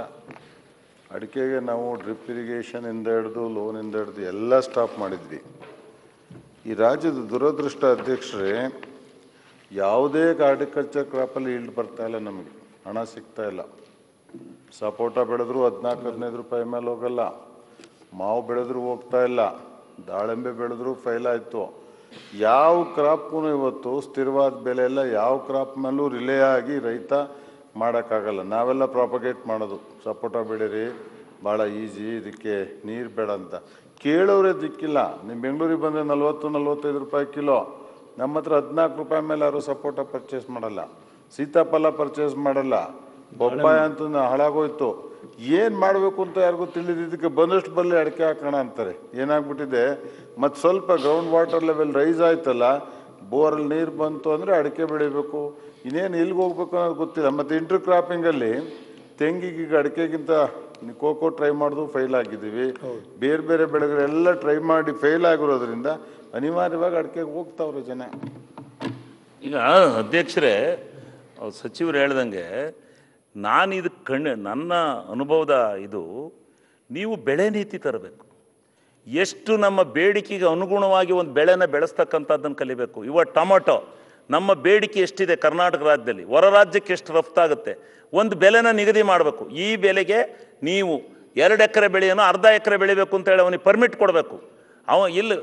ಅಡಿಕೆಗೆ ನಾವು ಡ್ರಿಪ್ ಇರಿಗೇಷನಿಂದ ಹಿಡ್ದು ಲೋನಿಂದ ಹಿಡ್ದು ಎಲ್ಲ ಸ್ಟಾಪ್ ಮಾಡಿದ್ವಿ ಈ ರಾಜ್ಯದ ದುರದೃಷ್ಟ ಅಧ್ಯಕ್ಷರೇ ಯಾವುದೇ ಹಾರ್ಟಿಕಲ್ಚರ್ ಕ್ರಾಪಲ್ಲಿ ಬರ್ತಾ ಬರ್ತಾಯಿಲ್ಲ ನಮಗೆ ಹಣ ಸಿಗ್ತಾ ಇಲ್ಲ ಸಪೋಟ ಬೆಳೆದ್ರು ಹದಿನಾಲ್ಕು ಹದಿನೈದು ರೂಪಾಯಿ ಮೇಲೆ ಹೋಗಲ್ಲ ಮಾವು ಬೆಳೆದ್ರೂ ಹೋಗ್ತಾ ಇಲ್ಲ ದಾಳಿಂಬೆ ಬೆಳೆದ್ರೂ ಫೈಲ್ ಆಯಿತು ಯಾವ ಕ್ರಾಪ್ಗೂ ಇವತ್ತು ಸ್ಥಿರವಾದ ಬೆಲೆ ಎಲ್ಲ ಯಾವ ಕ್ರಾಪ್ ಮೇಲೂ ರಿಲೇ ಆಗಿ ರೈತ ಮಾಡೋಕ್ಕಾಗಲ್ಲ ನಾವೆಲ್ಲ ಪ್ರಾಪಗೇಟ್ ಮಾಡೋದು ಸಪೋಟ ಬೆಳೀರಿ ಭಾಳ ಈಸಿ ಇದಕ್ಕೆ ನೀರು ಬೇಡ ಅಂತ ಕೇಳೋರೆ ದಿಕ್ಕಿಲ್ಲ ನಿಮ್ಮ ಬೆಂಗಳೂರಿಗೆ ಬಂದರೆ ನಲ್ವತ್ತು ನಲವತ್ತೈದು ರೂಪಾಯಿ ಕಿಲೋ ನಮ್ಮ ಹತ್ರ ಹದಿನಾಲ್ಕು ರೂಪಾಯಿ ಮೇಲೆ ಯಾರು ಸಪೋಟ ಪರ್ಚೇಸ್ ಮಾಡಲ್ಲ ಸೀತಾಫಲ ಪರ್ಚೇಸ್ ಮಾಡಲ್ಲ ಬೊಪ್ಪಾಯ ಅಂತ ಹಾಳಾಗೋಯ್ತು ಏನು ಮಾಡಬೇಕು ಅಂತ ಯಾರಿಗೂ ತಿಳಿದಿದ್ದಕ್ಕೆ ಬಂದಷ್ಟು ಬರಲಿ ಅಡಿಕೆ ಹಾಕೋಣ ಅಂತಾರೆ ಏನಾಗ್ಬಿಟ್ಟಿದೆ ಮತ್ತು ಸ್ವಲ್ಪ ಗ್ರೌಂಡ್ ವಾಟರ್ ಲೆವೆಲ್ ರೈಸ್ ಆಯ್ತಲ್ಲ ಬೋರಲ್ಲಿ ನೀರು ಬಂತು ಅಂದರೆ ಅಡಿಕೆ ಬೆಳಿಬೇಕು ಇನ್ನೇನು ಎಲ್ಲಿಗೆ ಹೋಗ್ಬೇಕು ಅನ್ನೋದು ಗೊತ್ತಿಲ್ಲ ಮತ್ತು ಇಂಟರ್ ಕ್ರಾಪಿಂಗಲ್ಲಿ ತೆಂಗಿಗೆ ಈಗ ಅಡಿಕೆಗಿಂತ ಕೋಕೋ ಟ್ರೈ ಮಾಡಿದ್ರು ಫೈಲ್ ಆಗಿದ್ದೀವಿ ಬೇರೆ ಬೇರೆ ಬೆಳೆಗಳೆಲ್ಲ ಟ್ರೈ ಮಾಡಿ ಫೇಲ್ ಆಗಿರೋದ್ರಿಂದ ಅನಿವಾರ್ಯವಾಗಿ ಅಡಿಕೆಗೆ ಹೋಗ್ತಾವ್ರೆ ಜನ ಈಗ ಅಧ್ಯಕ್ಷರೇ ಸಚಿವರು ಹೇಳ್ದಂಗೆ ನಾನು ಇದು ಕಣ್ಣು ನನ್ನ ಅನುಭವದ ಇದು ನೀವು ಬೆಳೆ ನೀತಿ ತರಬೇಕು ಎಷ್ಟು ನಮ್ಮ ಬೇಡಿಕೆಗೆ ಅನುಗುಣವಾಗಿ ಒಂದು ಬೆಳೆನ ಬೆಳೆಸ್ತಕ್ಕಂಥದ್ದನ್ನು ಕಲಿಬೇಕು ಇವ ಟೊಮೊಟೊ ನಮ್ಮ ಬೇಡಿಕೆ ಎಷ್ಟಿದೆ ಕರ್ನಾಟಕ ರಾಜ್ಯದಲ್ಲಿ ಹೊರ ರಾಜ್ಯಕ್ಕೆ ಎಷ್ಟು ರಫ್ತಾಗುತ್ತೆ ಒಂದು ಬೆಲೆನ ನಿಗದಿ ಮಾಡಬೇಕು ಈ ಬೆಲೆಗೆ ನೀವು ಎರಡು ಎಕರೆ ಬೆಳೆಯನ್ನು ಅರ್ಧ ಎಕರೆ ಬೆಳಿಬೇಕು ಅಂತೇಳಿ ಅವನಿಗೆ ಪರ್ಮಿಟ್ ಕೊಡಬೇಕು ಅವ ಇಲ್ಲಿ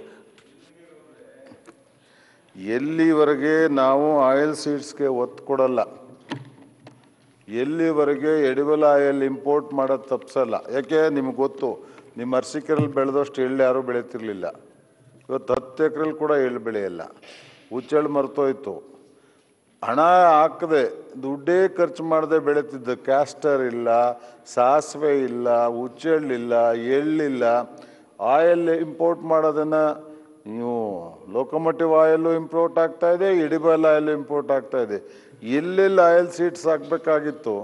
ಎಲ್ಲಿವರೆಗೆ ನಾವು ಆಯಿಲ್ ಸೀಡ್ಸ್ಗೆ ಒತ್ತು ಕೊಡಲ್ಲ ಎಲ್ಲಿವರೆಗೆ ಎಡಿಬಲ್ ಆಯಿಲ್ ಇಂಪೋರ್ಟ್ ಮಾಡೋದು ತಪ್ಪಿಸಲ್ಲ ಯಾಕೆ ನಿಮ್ಗೆ ಗೊತ್ತು ನಿಮ್ಮ ಅರ್ಸಿಕರಲ್ಲಿ ಬೆಳೆದಷ್ಟು ಎಳ್ಳು ಯಾರೂ ಬೆಳೀತಿರ್ಲಿಲ್ಲ ಇವತ್ತು ಹತ್ತು ಎಕರೆಲಿ ಕೂಡ ಎಳ್ಳು ಬೆಳೆಯಲ್ಲ ಹುಚ್ಚೆಳ್ಳು ಮರ್ತೋಯ್ತು ಹಣ ಹಾಕದೆ ದುಡ್ಡೇ ಖರ್ಚು ಮಾಡದೆ ಬೆಳೀತಿದ್ದ ಕ್ಯಾಸ್ಟರ್ ಇಲ್ಲ ಸಾಸಿವೆ ಇಲ್ಲ ಹುಚ್ಚೆಳ್ಳಿಲ್ಲ ಎಳ್ಳಿಲ್ಲ ಆಯಿಲ್ ಇಂಪೋರ್ಟ್ ಮಾಡೋದನ್ನು ನೀವು ಲೋಕೋಮೋಟಿವ್ ಆಯಿಲು ಇಂಪೋರ್ಟ್ ಆಗ್ತಾಯಿದೆ ಎಡಿಬಲ್ ಆಯಿಲ್ ಇಂಪೋರ್ಟ್ ಆಗ್ತಾಯಿದೆ ಎಲ್ಲೆಲ್ಲಿ ಆಯಿಲ್ ಸೀಡ್ಸ್ ಹಾಕಬೇಕಾಗಿತ್ತು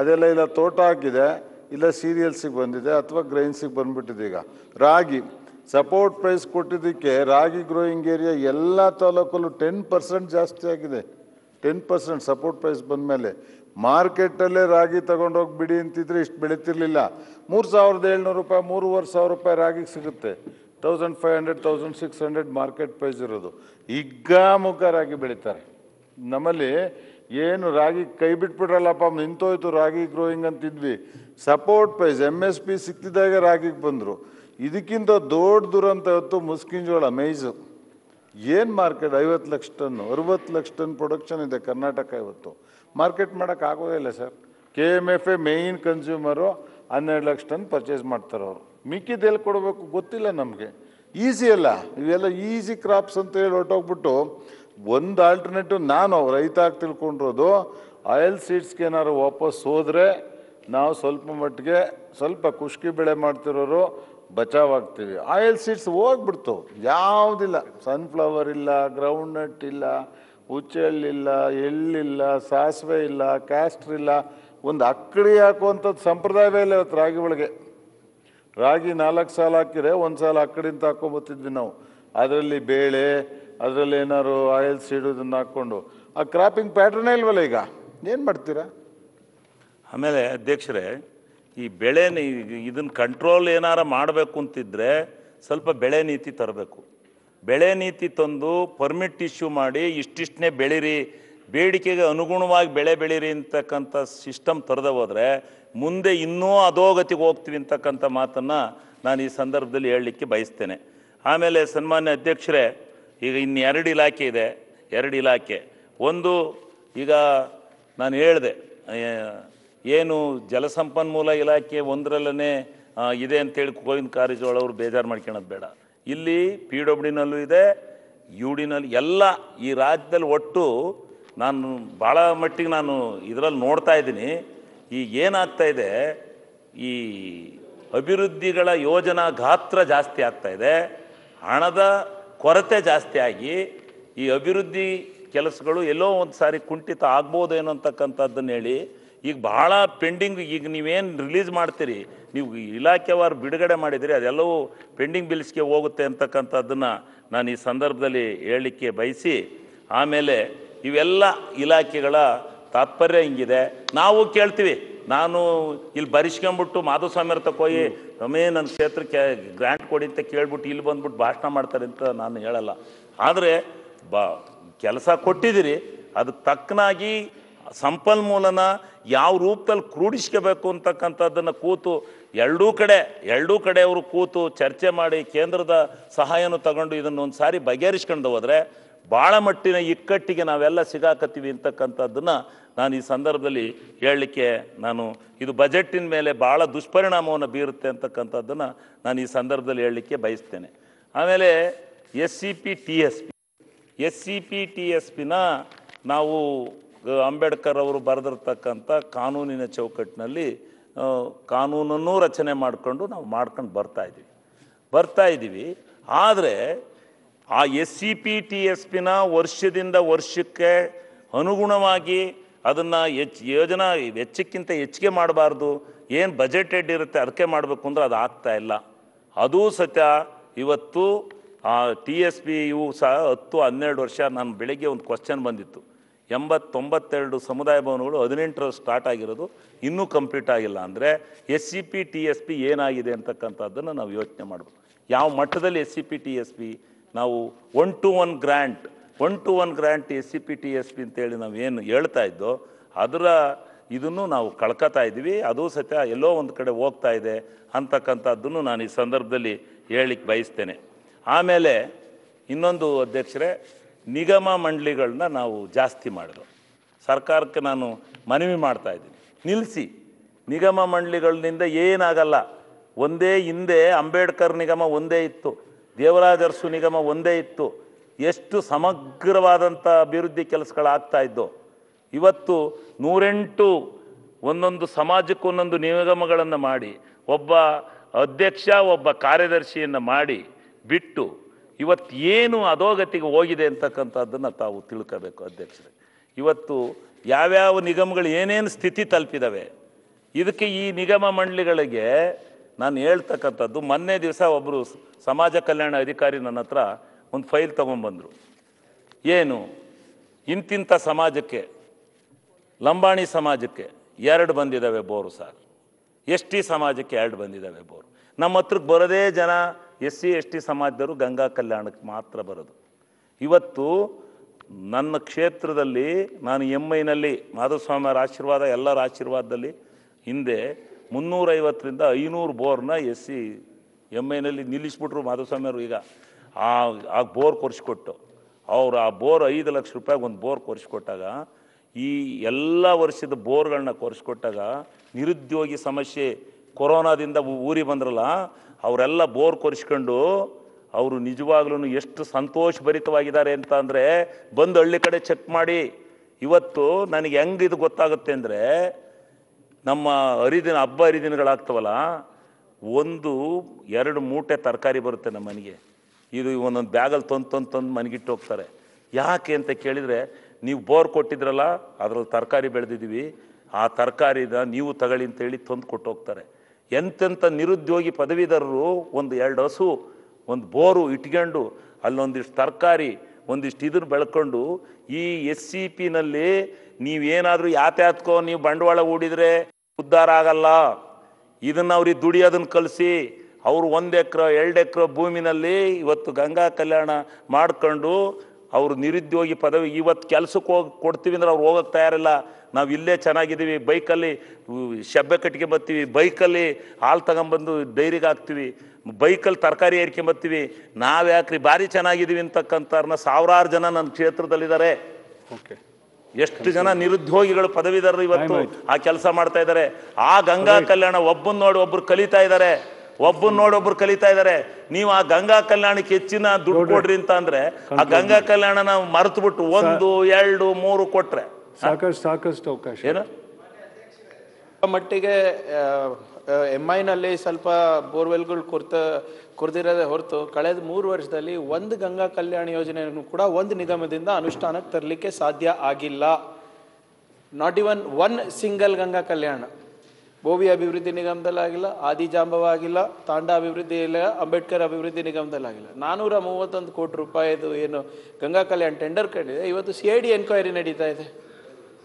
ಅದೆಲ್ಲ ಇಲ್ಲ ತೋಟ ಹಾಕಿದೆ ಇಲ್ಲ ಸೀರಿಯಲ್ಸಿಗೆ ಬಂದಿದೆ ಅಥವಾ ಗ್ರೈನ್ಸಿಗೆ ಬಂದ್ಬಿಟ್ಟಿದೆ ಈಗ ರಾಗಿ ಸಪೋರ್ಟ್ ಪ್ರೈಸ್ ಕೊಟ್ಟಿದ್ದಕ್ಕೆ ರಾಗಿ ಗ್ರೋಯಿಂಗ್ ಏರಿಯಾ ಎಲ್ಲ ತಾಲೂಕಲ್ಲೂ ಟೆನ್ ಪರ್ಸೆಂಟ್ ಜಾಸ್ತಿ ಆಗಿದೆ ಟೆನ್ ಪರ್ಸೆಂಟ್ ಸಪೋರ್ಟ್ ಪ್ರೈಸ್ ಬಂದ ಮೇಲೆ ಮಾರ್ಕೆಟಲ್ಲೇ ರಾಗಿ ತಗೊಂಡೋಗಿ ಬಿಡಿ ಅಂತಿದ್ರೆ ಇಷ್ಟು ಬೆಳೀತಿರ್ಲಿಲ್ಲ ಮೂರು ಸಾವಿರದ ಏಳ್ನೂರು ರೂಪಾಯಿ ಮೂರುವರೆ ಸಾವಿರ ರೂಪಾಯಿ ರಾಗಿಗೆ ಸಿಗುತ್ತೆ thousand five hundred thousand six hundred market price ಇರೋದು ಈಗ ಮುಖ ರಾಗಿ ಬೆಳೀತಾರೆ ನಮ್ಮಲ್ಲಿ ಏನು ರಾಗಿ ಕೈ ಬಿಟ್ಬಿಟ್ರಲ್ಲಪ್ಪ ನಿಂತೋಯ್ತು ರಾಗಿ ಗ್ರೋಯಿಂಗ್ ಅಂತಿದ್ವಿ support price M S P ಸಿಕ್ತಿದ್ದಾಗ ರಾಗಿಗೆ ಬಂದರು ಇದಕ್ಕಿಂತ ದೊಡ್ಡ ದುರಂತ ಇವತ್ತು ಮುಸ್ಕಿಂಜೋಳ ಮೈಸು ಏನು ಮಾರ್ಕೆಟ್ ಐವತ್ತು ಲಕ್ಷ ಟನ್ ಅರುವತ್ತು ಲಕ್ಷ ಟನ್ ಪ್ರೊಡಕ್ಷನ್ ಇದೆ ಕರ್ನಾಟಕ ಇವತ್ತು ಮಾರ್ಕೆಟ್ ಮಾಡೋಕ್ಕಾಗೋದೇ ಇಲ್ಲ sir K M F a main consumer ಹನ್ನೆರಡು ಲಕ್ಷ ಟನ್ ಪರ್ಚೇಸ್ ಮಾಡ್ತಾರೆ ಅವರು ಮಿಕ್ಕಿದ್ದು ಎಲ್ಲಿ ಕೊಡಬೇಕು ಗೊತ್ತಿಲ್ಲ ನಮಗೆ ಈಸಿ ಅಲ್ಲ ಇವೆಲ್ಲ ಈಸಿ ಕ್ರಾಪ್ಸ್ ಅಂತ ಹೇಳಿ ಹೊರಟೋಗ್ಬಿಟ್ಟು ಒಂದು ಆಲ್ಟರ್ನೇಟಿವ್ ನಾನು ರೈತಾಗಿ ತಿಳ್ಕೊಂಡಿರೋದು ಆಯಿಲ್ ಸೀಡ್ಸ್ಗೆ ಏನಾದ್ರು ವಾಪಸ್ ಹೋದರೆ ನಾವು ಸ್ವಲ್ಪ ಮಟ್ಟಿಗೆ ಸ್ವಲ್ಪ ಖುಷ್ಕಿ ಬೆಳೆ ಮಾಡ್ತಿರೋರು ಬಚಾವಾಗ್ತೀವಿ ಆಯಿಲ್ ಸೀಡ್ಸ್ ಹೋಗ್ಬಿಡ್ತು ಯಾವುದಿಲ್ಲ ಸನ್ಫ್ಲವರ್ ಇಲ್ಲ ಗ್ರೌಂಡ್ನಟ್ ಇಲ್ಲ ಹುಚ್ಚೆಳ್ಳಿಲ್ಲ ಎಳ್ಳಿಲ್ಲ ಸಾಸಿವೆ ಇಲ್ಲ ಕ್ಯಾಸ್ಟ್ರ್ ಇಲ್ಲ ಒಂದು ಅಕ್ಕಡಿ ಹಾಕುವಂಥದ್ದು ಸಂಪ್ರದಾಯವೇ ಇಲ್ಲ ಇವತ್ತು ರಾಗಿ ಒಳಗೆ ರಾಗಿ ನಾಲ್ಕು ಸಾಲ ಹಾಕಿದರೆ ಒಂದು ಸಾಲ ಅಂತ ಹಾಕೊಂಬತ್ತಿದ್ವಿ ನಾವು ಅದರಲ್ಲಿ ಬೇಳೆ ಅದರಲ್ಲಿ ಏನಾದ್ರು ಆಯಿಲ್ ಸೀಡೋದನ್ನು ಹಾಕ್ಕೊಂಡು ಆ ಕ್ರಾಪಿಂಗ್ ಪ್ಯಾಟ್ರನ್ನೇ ಇಲ್ವಲ್ಲ ಈಗ ಏನು ಮಾಡ್ತೀರಾ ಆಮೇಲೆ ಅಧ್ಯಕ್ಷರೇ ಈ ಬೆಳೆ ಇದನ್ನ ಕಂಟ್ರೋಲ್ ಏನಾರ ಮಾಡಬೇಕು ಅಂತಿದ್ರೆ ಸ್ವಲ್ಪ ಬೆಳೆ ನೀತಿ ತರಬೇಕು ಬೆಳೆ ನೀತಿ ತಂದು ಪರ್ಮಿಟ್ ಇಶ್ಯೂ ಮಾಡಿ ಇಷ್ಟಿಷ್ಟನೇ ಬೆಳೀರಿ ಬೇಡಿಕೆಗೆ ಅನುಗುಣವಾಗಿ ಬೆಳೆ ಬೆಳೀರಿ ಅಂತಕ್ಕಂಥ ಸಿಸ್ಟಮ್ ತರದೆ ಹೋದರೆ ಮುಂದೆ ಇನ್ನೂ ಅಧೋಗತಿಗೆ ಹೋಗ್ತೀವಿ ಅಂತಕ್ಕಂಥ ಮಾತನ್ನು ನಾನು ಈ ಸಂದರ್ಭದಲ್ಲಿ ಹೇಳಲಿಕ್ಕೆ ಬಯಸ್ತೇನೆ ಆಮೇಲೆ ಸನ್ಮಾನ್ಯ ಅಧ್ಯಕ್ಷರೇ ಈಗ ಇನ್ನು ಎರಡು ಇಲಾಖೆ ಇದೆ ಎರಡು ಇಲಾಖೆ ಒಂದು ಈಗ ನಾನು ಹೇಳಿದೆ ಏನು ಜಲಸಂಪನ್ಮೂಲ ಇಲಾಖೆ ಒಂದರಲ್ಲೇ ಇದೆ ಅಂತೇಳಿ ಗೋವಿಂದ ಕಾರಜೋಳ ಅವರು ಬೇಜಾರು ಮಾಡ್ಕೊಳೋದು ಬೇಡ ಇಲ್ಲಿ ಪಿ ಡಬ್ಲ್ಯೂನಲ್ಲೂ ಇದೆ ಯು ಡಿನಲ್ಲಿ ಎಲ್ಲ ಈ ರಾಜ್ಯದಲ್ಲಿ ಒಟ್ಟು ನಾನು ಭಾಳ ಮಟ್ಟಿಗೆ ನಾನು ಇದರಲ್ಲಿ ನೋಡ್ತಾ ಇದ್ದೀನಿ ಈಗ ಏನಾಗ್ತಾ ಇದೆ ಈ ಅಭಿವೃದ್ಧಿಗಳ ಯೋಜನಾ ಗಾತ್ರ ಜಾಸ್ತಿ ಆಗ್ತಾಯಿದೆ ಹಣದ ಕೊರತೆ ಜಾಸ್ತಿಯಾಗಿ ಈ ಅಭಿವೃದ್ಧಿ ಕೆಲಸಗಳು ಎಲ್ಲೋ ಒಂದು ಸಾರಿ ಕುಂಠಿತ ಆಗ್ಬೋದೇನೋ ಅಂತಕ್ಕಂಥದ್ದನ್ನು ಹೇಳಿ ಈಗ ಭಾಳ ಪೆಂಡಿಂಗ್ ಈಗ ನೀವೇನು ರಿಲೀಸ್ ಮಾಡ್ತೀರಿ ನೀವು ಇಲಾಖೆವಾರು ಬಿಡುಗಡೆ ಮಾಡಿದಿರಿ ಅದೆಲ್ಲವೂ ಪೆಂಡಿಂಗ್ ಬಿಲ್ಸ್ಗೆ ಹೋಗುತ್ತೆ ಅಂತಕ್ಕಂಥದ್ದನ್ನು ನಾನು ಈ ಸಂದರ್ಭದಲ್ಲಿ ಹೇಳಲಿಕ್ಕೆ ಬಯಸಿ ಆಮೇಲೆ ಇವೆಲ್ಲ ಇಲಾಖೆಗಳ ತಾತ್ಪರ್ಯ ಹಿಂಗಿದೆ ನಾವು ಕೇಳ್ತೀವಿ ನಾನು ಇಲ್ಲಿ ಬರಿಸ್ಕೊಂಬಿಟ್ಟು ಮಾಧುಸ್ವಾಮಿ ಹೋಗಿ ಒಮ್ಮೆ ನನ್ನ ಕ್ಷೇತ್ರಕ್ಕೆ ಗ್ರ್ಯಾಂಟ್ ಕೊಡಿ ಅಂತ ಕೇಳ್ಬಿಟ್ಟು ಇಲ್ಲಿ ಬಂದ್ಬಿಟ್ಟು ಭಾಷಣ ಮಾಡ್ತಾರೆ ಅಂತ ನಾನು ಹೇಳಲ್ಲ ಆದರೆ ಬ ಕೆಲಸ ಕೊಟ್ಟಿದ್ದೀರಿ ಅದಕ್ಕೆ ತಕ್ಕನಾಗಿ ಸಂಪನ್ಮೂಲನ ಯಾವ ರೂಪದಲ್ಲಿ ಕ್ರೂಡಿಸ್ಕೋಬೇಕು ಅಂತಕ್ಕಂಥದ್ದನ್ನು ಕೂತು ಎರಡೂ ಕಡೆ ಎರಡೂ ಅವರು ಕೂತು ಚರ್ಚೆ ಮಾಡಿ ಕೇಂದ್ರದ ಸಹಾಯನೂ ತಗೊಂಡು ಇದನ್ನು ಒಂದು ಸಾರಿ ಬಗೆಹರಿಸ್ಕೊಂಡು ಹೋದರೆ ಭಾಳ ಮಟ್ಟಿನ ಇಕ್ಕಟ್ಟಿಗೆ ನಾವೆಲ್ಲ ಸಿಗಾಕತ್ತೀವಿ ಅಂತಕ್ಕಂಥದ್ದನ್ನು ನಾನು ಈ ಸಂದರ್ಭದಲ್ಲಿ ಹೇಳಲಿಕ್ಕೆ ನಾನು ಇದು ಬಜೆಟ್ಟಿನ ಮೇಲೆ ಭಾಳ ದುಷ್ಪರಿಣಾಮವನ್ನು ಬೀರುತ್ತೆ ಅಂತಕ್ಕಂಥದ್ದನ್ನು ನಾನು ಈ ಸಂದರ್ಭದಲ್ಲಿ ಹೇಳಲಿಕ್ಕೆ ಬಯಸ್ತೇನೆ ಆಮೇಲೆ S C P T S P S C P T S ಪಿನ ನಾವು ಅಂಬೇಡ್ಕರ್ ಅವರು ಬರೆದಿರ್ತಕ್ಕಂಥ ಕಾನೂನಿನ ಚೌಕಟ್ಟಿನಲ್ಲಿ ಕಾನೂನನ್ನು ರಚನೆ ಮಾಡಿಕೊಂಡು ನಾವು ಮಾಡ್ಕೊಂಡು ಬರ್ತಾ ಇದ್ದೀವಿ ಬರ್ತಾ ಇದ್ದೀವಿ ಆದರೆ ಆ S C P T S ಪಿನ ವರ್ಷದಿಂದ ವರ್ಷಕ್ಕೆ ಅನುಗುಣವಾಗಿ ಅದನ್ನು ಹೆಚ್ ಯೋಜನಾ ವೆಚ್ಚಕ್ಕಿಂತ ಹೆಚ್ಚಿಗೆ ಮಾಡಬಾರ್ದು ಏನು ಬಜೆಟೆಡ್ ಇರುತ್ತೆ ಅದಕ್ಕೆ ಮಾಡಬೇಕು ಅಂದ್ರೆ ಅದು ಆಗ್ತಾ ಇಲ್ಲ ಅದೂ ಸತ್ಯ ಇವತ್ತು ಆ ಟಿ ಎಸ್ ಪಿ ಇವು ಸಹ ಹತ್ತು ಹನ್ನೆರಡು ವರ್ಷ ನಾನು ಬೆಳಗ್ಗೆ ಒಂದು ಕ್ವಶನ್ ಬಂದಿತ್ತು ಎಂಬತ್ತೊಂಬತ್ತೆರಡು ಸಮುದಾಯ ಭವನಗಳು ಹದಿನೆಂಟರ ಸ್ಟಾರ್ಟ್ ಆಗಿರೋದು ಇನ್ನೂ ಕಂಪ್ಲೀಟ್ ಆಗಿಲ್ಲ ಅಂದರೆ S C e P T S P ಏನಾಗಿದೆ ಅಂತಕ್ಕಂಥದ್ದನ್ನು ನಾವು ಯೋಚನೆ ಮಾಡಬೇಕು ಯಾವ ಮಟ್ಟದಲ್ಲಿ S C P T S P ನಾವು one to one grant one to one grant S C P T S P ಅಂತೇಳಿ ನಾವು ಏನು ಹೇಳ್ತಾ ಇದ್ದೋ ಅದರ ಇದನ್ನು ನಾವು ಕಳ್ಕೊತಾ ಇದ್ದೀವಿ ಅದು ಸತ್ಯ ಎಲ್ಲೋ ಒಂದು ಕಡೆ ಹೋಗ್ತಾ ಇದೆ ಅಂತಕ್ಕಂಥದ್ದನ್ನು ನಾನು ಈ ಸಂದರ್ಭದಲ್ಲಿ ಹೇಳಲಿಕ್ಕೆ ಬಯಸ್ತೇನೆ ಆಮೇಲೆ ಇನ್ನೊಂದು ಅಧ್ಯಕ್ಷರೇ ನಿಗಮ ಮಂಡಳಿಗಳನ್ನ ನಾವು ಜಾಸ್ತಿ ಮಾಡಿದ್ರು ಸರ್ಕಾರಕ್ಕೆ ನಾನು ಮನವಿ ಮಾಡ್ತಾ ಇದ್ದೀನಿ ನಿಲ್ಲಿಸಿ ನಿಗಮ ಮಂಡಳಿಗಳಿಂದ ಏನಾಗಲ್ಲ ಒಂದೇ ಹಿಂದೆ ಅಂಬೇಡ್ಕರ್ ನಿಗಮ ಒಂದೇ ಇತ್ತು ದೇವರಾಜರ್ಸು ನಿಗಮ ಒಂದೇ ಇತ್ತು ಎಷ್ಟು ಸಮಗ್ರವಾದಂಥ ಅಭಿವೃದ್ಧಿ ಕೆಲಸಗಳಾಗ್ತಾ ಇದ್ದೋ ಇವತ್ತು ನೂರೆಂಟು ಒಂದೊಂದು ಸಮಾಜಕ್ಕೊಂದೊಂದು ಒಂದೊಂದು ನಿಗಮಗಳನ್ನು ಮಾಡಿ ಒಬ್ಬ ಅಧ್ಯಕ್ಷ ಒಬ್ಬ ಕಾರ್ಯದರ್ಶಿಯನ್ನು ಮಾಡಿ ಬಿಟ್ಟು ಇವತ್ತು ಏನು ಅಧೋಗತಿಗೆ ಹೋಗಿದೆ ಅಂತಕ್ಕಂಥದ್ದನ್ನು ತಾವು ತಿಳ್ಕೋಬೇಕು ಅಧ್ಯಕ್ಷರೇ ಇವತ್ತು ಯಾವ್ಯಾವ ನಿಗಮಗಳು ಏನೇನು ಸ್ಥಿತಿ ತಲುಪಿದಾವೆ ಇದಕ್ಕೆ ಈ ನಿಗಮ ಮಂಡಳಿಗಳಿಗೆ ನಾನು ಹೇಳ್ತಕ್ಕಂಥದ್ದು ಮೊನ್ನೆ ದಿವಸ ಒಬ್ಬರು ಸಮಾಜ ಕಲ್ಯಾಣ ಅಧಿಕಾರಿ ನನ್ನ ಹತ್ರ ಒಂದು ಫೈಲ್ ತೊಗೊಂಬಂದರು ಏನು ಇಂತಿಂಥ ಸಮಾಜಕ್ಕೆ ಲಂಬಾಣಿ ಸಮಾಜಕ್ಕೆ ಎರಡು ಬಂದಿದ್ದಾವೆ ಬೋರು ಸರ್ ಎಸ್ ಟಿ ಸಮಾಜಕ್ಕೆ ಎರಡು ಬಂದಿದ್ದಾವೆ ಬೋರು ನಮ್ಮ ಹತ್ರಕ್ಕೆ ಬರೋದೇ ಜನ ಎಸ್ ಸಿ ಎಸ್ ಟಿ ಸಮಾಜದವರು ಗಂಗಾ ಕಲ್ಯಾಣಕ್ಕೆ ಮಾತ್ರ ಬರೋದು ಇವತ್ತು ನನ್ನ ಕ್ಷೇತ್ರದಲ್ಲಿ ನಾನು ಎಮ್ಮೈನಲ್ಲಿ ಮಾಧುಸ್ವಾಮಿಯವರ ಆಶೀರ್ವಾದ ಎಲ್ಲರ ಆಶೀರ್ವಾದದಲ್ಲಿ ಹಿಂದೆ ಮುನ್ನೂರೈವತ್ತರಿಂದ ಐನೂರು ಬೋರ್ನ ಎಸ್ ಸಿ ಐನಲ್ಲಿ ನಿಲ್ಲಿಸ್ಬಿಟ್ರು ಮಾಧುಸ್ವಾಮಿಯವರು ಈಗ ಆ ಬೋರ್ ಕೊರಿಸ್ಕೊಟ್ಟು ಅವರು ಆ ಬೋರ್ ಐದು ಲಕ್ಷ ರೂಪಾಯಿಗೆ ಒಂದು ಬೋರ್ ಕೊರಿಸ್ಕೊಟ್ಟಾಗ ಈ ಎಲ್ಲ ವರ್ಷದ ಬೋರ್ಗಳನ್ನ ಕೊರಿಸ್ಕೊಟ್ಟಾಗ ನಿರುದ್ಯೋಗಿ ಸಮಸ್ಯೆ ಕೊರೋನಾದಿಂದ ಊರಿಗೆ ಬಂದ್ರಲ್ಲ ಅವರೆಲ್ಲ ಬೋರ್ ಕೊರಿಸ್ಕೊಂಡು ಅವರು ನಿಜವಾಗ್ಲೂ ಎಷ್ಟು ಸಂತೋಷಭರಿತವಾಗಿದ್ದಾರೆ ಅಂತ ಅಂದರೆ ಬಂದು ಹಳ್ಳಿ ಕಡೆ ಚೆಕ್ ಮಾಡಿ ಇವತ್ತು ನನಗೆ ಹೆಂಗೆ ಇದು ಗೊತ್ತಾಗುತ್ತೆ ಅಂದರೆ ನಮ್ಮ ಹರಿದಿನ ಹಬ್ಬ ಹರಿದಿನಗಳಾಗ್ತವಲ್ಲ ಒಂದು ಎರಡು ಮೂಟೆ ತರಕಾರಿ ಬರುತ್ತೆ ನಮ್ಮ ಮನೆಗೆ ಇದು ಒಂದೊಂದು ಬ್ಯಾಗಲ್ಲಿ ತಂದು ತಂದು ತಂದು ಮನೆಗಿಟ್ಟು ಹೋಗ್ತಾರೆ ಯಾಕೆ ಅಂತ ಕೇಳಿದರೆ ನೀವು ಬೋರ್ ಕೊಟ್ಟಿದ್ರಲ್ಲ ಅದರಲ್ಲಿ ತರಕಾರಿ ಬೆಳೆದಿದ್ದೀವಿ ಆ ತರಕಾರಿದ ನೀವು ತಗೊಳ್ಳಿ ಅಂತೇಳಿ ತಂದು ಕೊಟ್ಟು ಹೋಗ್ತಾರೆ ಎಂತೆಂಥ ನಿರುದ್ಯೋಗಿ ಪದವೀಧರರು ಒಂದು ಎರಡು ಹಸು ಒಂದು ಬೋರು ಇಟ್ಕೊಂಡು ಅಲ್ಲೊಂದಿಷ್ಟು ತರಕಾರಿ ಒಂದಿಷ್ಟು ಇದನ್ನು ಬೆಳ್ಕೊಂಡು ಈ ಎಸ್ ಸಿ ಪಿನಲ್ಲಿ ನೀವೇನಾದರೂ ಯಾತೆ ನೀವು ಬಂಡವಾಳ ಹೂಡಿದರೆ ಉದ್ಧಾರ ಆಗಲ್ಲ ಇದನ್ನು ಅವ್ರಿಗೆ ದುಡಿಯೋದನ್ನು ಕಲಿಸಿ ಅವರು ಒಂದು ಎಕ್ರೆ ಎರಡು ಎಕ್ರೆ ಭೂಮಿನಲ್ಲಿ ಇವತ್ತು ಗಂಗಾ ಕಲ್ಯಾಣ ಮಾಡ್ಕೊಂಡು ಅವರು ನಿರುದ್ಯೋಗಿ ಪದವಿ ಇವತ್ತು ಕೆಲಸಕ್ಕೆ ಹೋಗಿ ಕೊಡ್ತೀವಿ ಅಂದ್ರೆ ಅವ್ರು ಹೋಗಕ್ಕೆ ತಯಾರಿಲ್ಲ ನಾವು ಇಲ್ಲೇ ಚೆನ್ನಾಗಿದ್ದೀವಿ ಬೈಕಲ್ಲಿ ಶಬ್ಬೆ ಬರ್ತೀವಿ ಬೈಕಲ್ಲಿ ಹಾಲು ತಗೊಂಬಂದು ಡೈರಿಗೆ ಹಾಕ್ತೀವಿ ಬೈಕಲ್ಲಿ ತರಕಾರಿ ಏರ್ಕೊಂಬರ್ತೀವಿ ನಾವು ಯಾಕ್ರಿ ಭಾರಿ ಚೆನ್ನಾಗಿದ್ದೀವಿ ಅಂತಕ್ಕಂಥವ್ರನ್ನ ಸಾವಿರಾರು ಜನ ನನ್ನ ಕ್ಷೇತ್ರದಲ್ಲಿದ್ದಾರೆ ಓಕೆ ಎಷ್ಟು ಜನ ನಿರುದ್ಯೋಗಿಗಳು ಪದವೀಧರರು ಇವತ್ತು ಆ ಕೆಲಸ ಮಾಡ್ತಾ ಇದ್ದಾರೆ ಆ ಗಂಗಾ ಕಲ್ಯಾಣ ಒಬ್ಬನ್ ನೋಡಿ ಒಬ್ರು ಕಲಿತಾ ಇದ್ದಾರೆ ಒಬ್ಬ ನೋಡೊಬ್ರು ಕಲಿತಾ ಇದ್ದಾರೆ ನೀವು ಆ ಗಂಗಾ ಕಲ್ಯಾಣಕ್ಕೆ ಹೆಚ್ಚಿನ ದುಡ್ಡು ಕೊಡ್ರಿ ಅಂತ ಅಂದ್ರೆ ಆ ಗಂಗಾ ಕಲ್ಯಾಣನ ಮರೆತು ಬಿಟ್ಟು ಒಂದು ಎರಡು ಮೂರು ಕೊಟ್ರೆ ಸಾಕಷ್ಟು ಸಾಕಷ್ಟು ಅವಕಾಶ ಏನು ಮಟ್ಟಿಗೆ ಎಮ್ ನಲ್ಲಿ ಸ್ವಲ್ಪ ಬೋರ್ವೆಲ್ಗಳು ಕೊರ್ತ ಕೊರದಿರೋದೇ ಹೊರತು ಕಳೆದ ಮೂರು ವರ್ಷದಲ್ಲಿ ಒಂದು ಗಂಗಾ ಕಲ್ಯಾಣ ಯೋಜನೆಯನ್ನು ಕೂಡ ಒಂದು ನಿಗಮದಿಂದ ಅನುಷ್ಠಾನಕ್ಕೆ ತರಲಿಕ್ಕೆ ಸಾಧ್ಯ ಆಗಿಲ್ಲ not even one single Ganga Kalyana Bhovi ಅಭಿವೃದ್ಧಿ ನಿಗಮದಲ್ಲಾಗಿಲ್ಲ ಆದಿಜಾಂಬವಾಗಿಲ್ಲ ತಾಂಡ ಅಭಿವೃದ್ಧಿ ಇಲ್ಲ ಅಂಬೇಡ್ಕರ್ ಅಭಿವೃದ್ಧಿ ನಿಗಮದಲ್ಲಾಗಿಲ್ಲ ನಾನ್ನೂರ ಮೂವತ್ತೊಂದು ಕೋಟಿ ರೂಪಾಯಿದು ಏನು ಗಂಗಾ ಕಲ್ಯಾಣ್ ಟೆಂಡರ್ ಕಂಡಿದೆ ಇವತ್ತು ಸಿ ಐ ಡಿ ಎನ್ಕ್ವೈರಿ ನಡೀತಾ ಇದೆ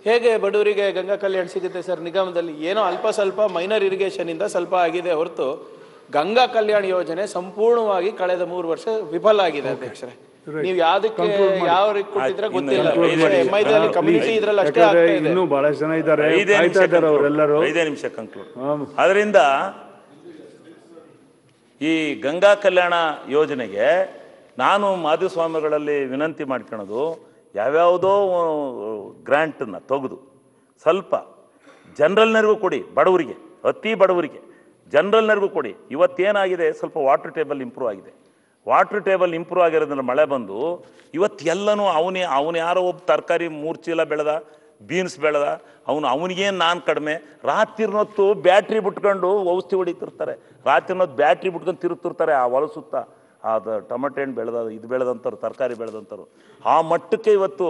ಹೇಗೆ ಬಡವರಿಗೆ ಗಂಗಾ ಕಲ್ಯಾಣ ಸಿಗುತ್ತೆ ಸರ್ ನಿಗಮದಲ್ಲಿ ಏನೋ ಅಲ್ಪ ಸ್ವಲ್ಪ ಮೈನರ್ ಇರಿಗೇಷನಿಂದ ಸ್ವಲ್ಪ ಆಗಿದೆ ಹೊರತು ಗಂಗಾ ಕಲ್ಯಾಣ ಯೋಜನೆ ಸಂಪೂರ್ಣವಾಗಿ ಕಳೆದ ಮೂರು ವರ್ಷ ವಿಫಲ ಆಗಿದೆ ಅಧ್ಯಕ್ಷರೇ ನೀವು ಯಾವ ಕೊಟ್ಟಿದ್ರೆ ಇನ್ನೂ ಜನ ಐದೇ ನಿಮಿಷ ಕಂಕ್ಲೂಡ್ ಅದರಿಂದ ಈ ಗಂಗಾ ಕಲ್ಯಾಣ ಯೋಜನೆಗೆ ನಾನು ಮಾಧುಸ್ವಾಮಿಗಳಲ್ಲಿ ವಿನಂತಿ ಮಾಡ್ಕೊಳೋದು ಯಾವ್ಯಾವುದೋ ಗ್ರ್ಯಾಂಟನ್ನು ತೆಗೆದು ಸ್ವಲ್ಪ ಜನರಲ್ನರಿಗೂ ಕೊಡಿ ಬಡವರಿಗೆ ಅತಿ ಬಡವರಿಗೆ ಜನರಲ್ನರಿಗೂ ಕೊಡಿ ಇವತ್ತೇನಾಗಿದೆ ಸ್ವಲ್ಪ ವಾಟರ್ ಟೇಬಲ್ ಇಂಪ್ರೂವ್ ಆಗಿದೆ ವಾಟ್ರ್ ಟೇಬಲ್ ಇಂಪ್ರೂವ್ ಆಗಿರೋದ್ರಿಂದ ಮಳೆ ಬಂದು ಇವತ್ತು ಎಲ್ಲನೂ ಅವನೇ ಅವನು ಯಾರೋ ಒಬ್ಬ ತರಕಾರಿ ಮೂರು ಚೀಲ ಬೆಳೆದ ಬೀನ್ಸ್ ಬೆಳೆದ ಅವನು ಅವನಿಗೇನು ನಾನು ಕಡಿಮೆ ರಾತ್ರಿನೊತ್ತು ಬ್ಯಾಟ್ರಿ ಬಿಟ್ಕೊಂಡು ಔಷಧಿ ಹೊಡಿತಿರ್ತಾರೆ ರಾತ್ರಿನೊತ್ತು ಬ್ಯಾಟ್ರಿ ಬಿಟ್ಕೊಂಡು ತಿರುತ್ತಿರ್ತಾರೆ ಆ ಹೊಲಸುತ್ತ ಅದು ಟೊಮೆಟೊ ಹಣ್ಣು ಬೆಳೆದ ಇದು ಬೆಳೆದಂಥವ್ರು ತರಕಾರಿ ಬೆಳೆದಂಥವ್ರು ಆ ಮಟ್ಟಕ್ಕೆ ಇವತ್ತು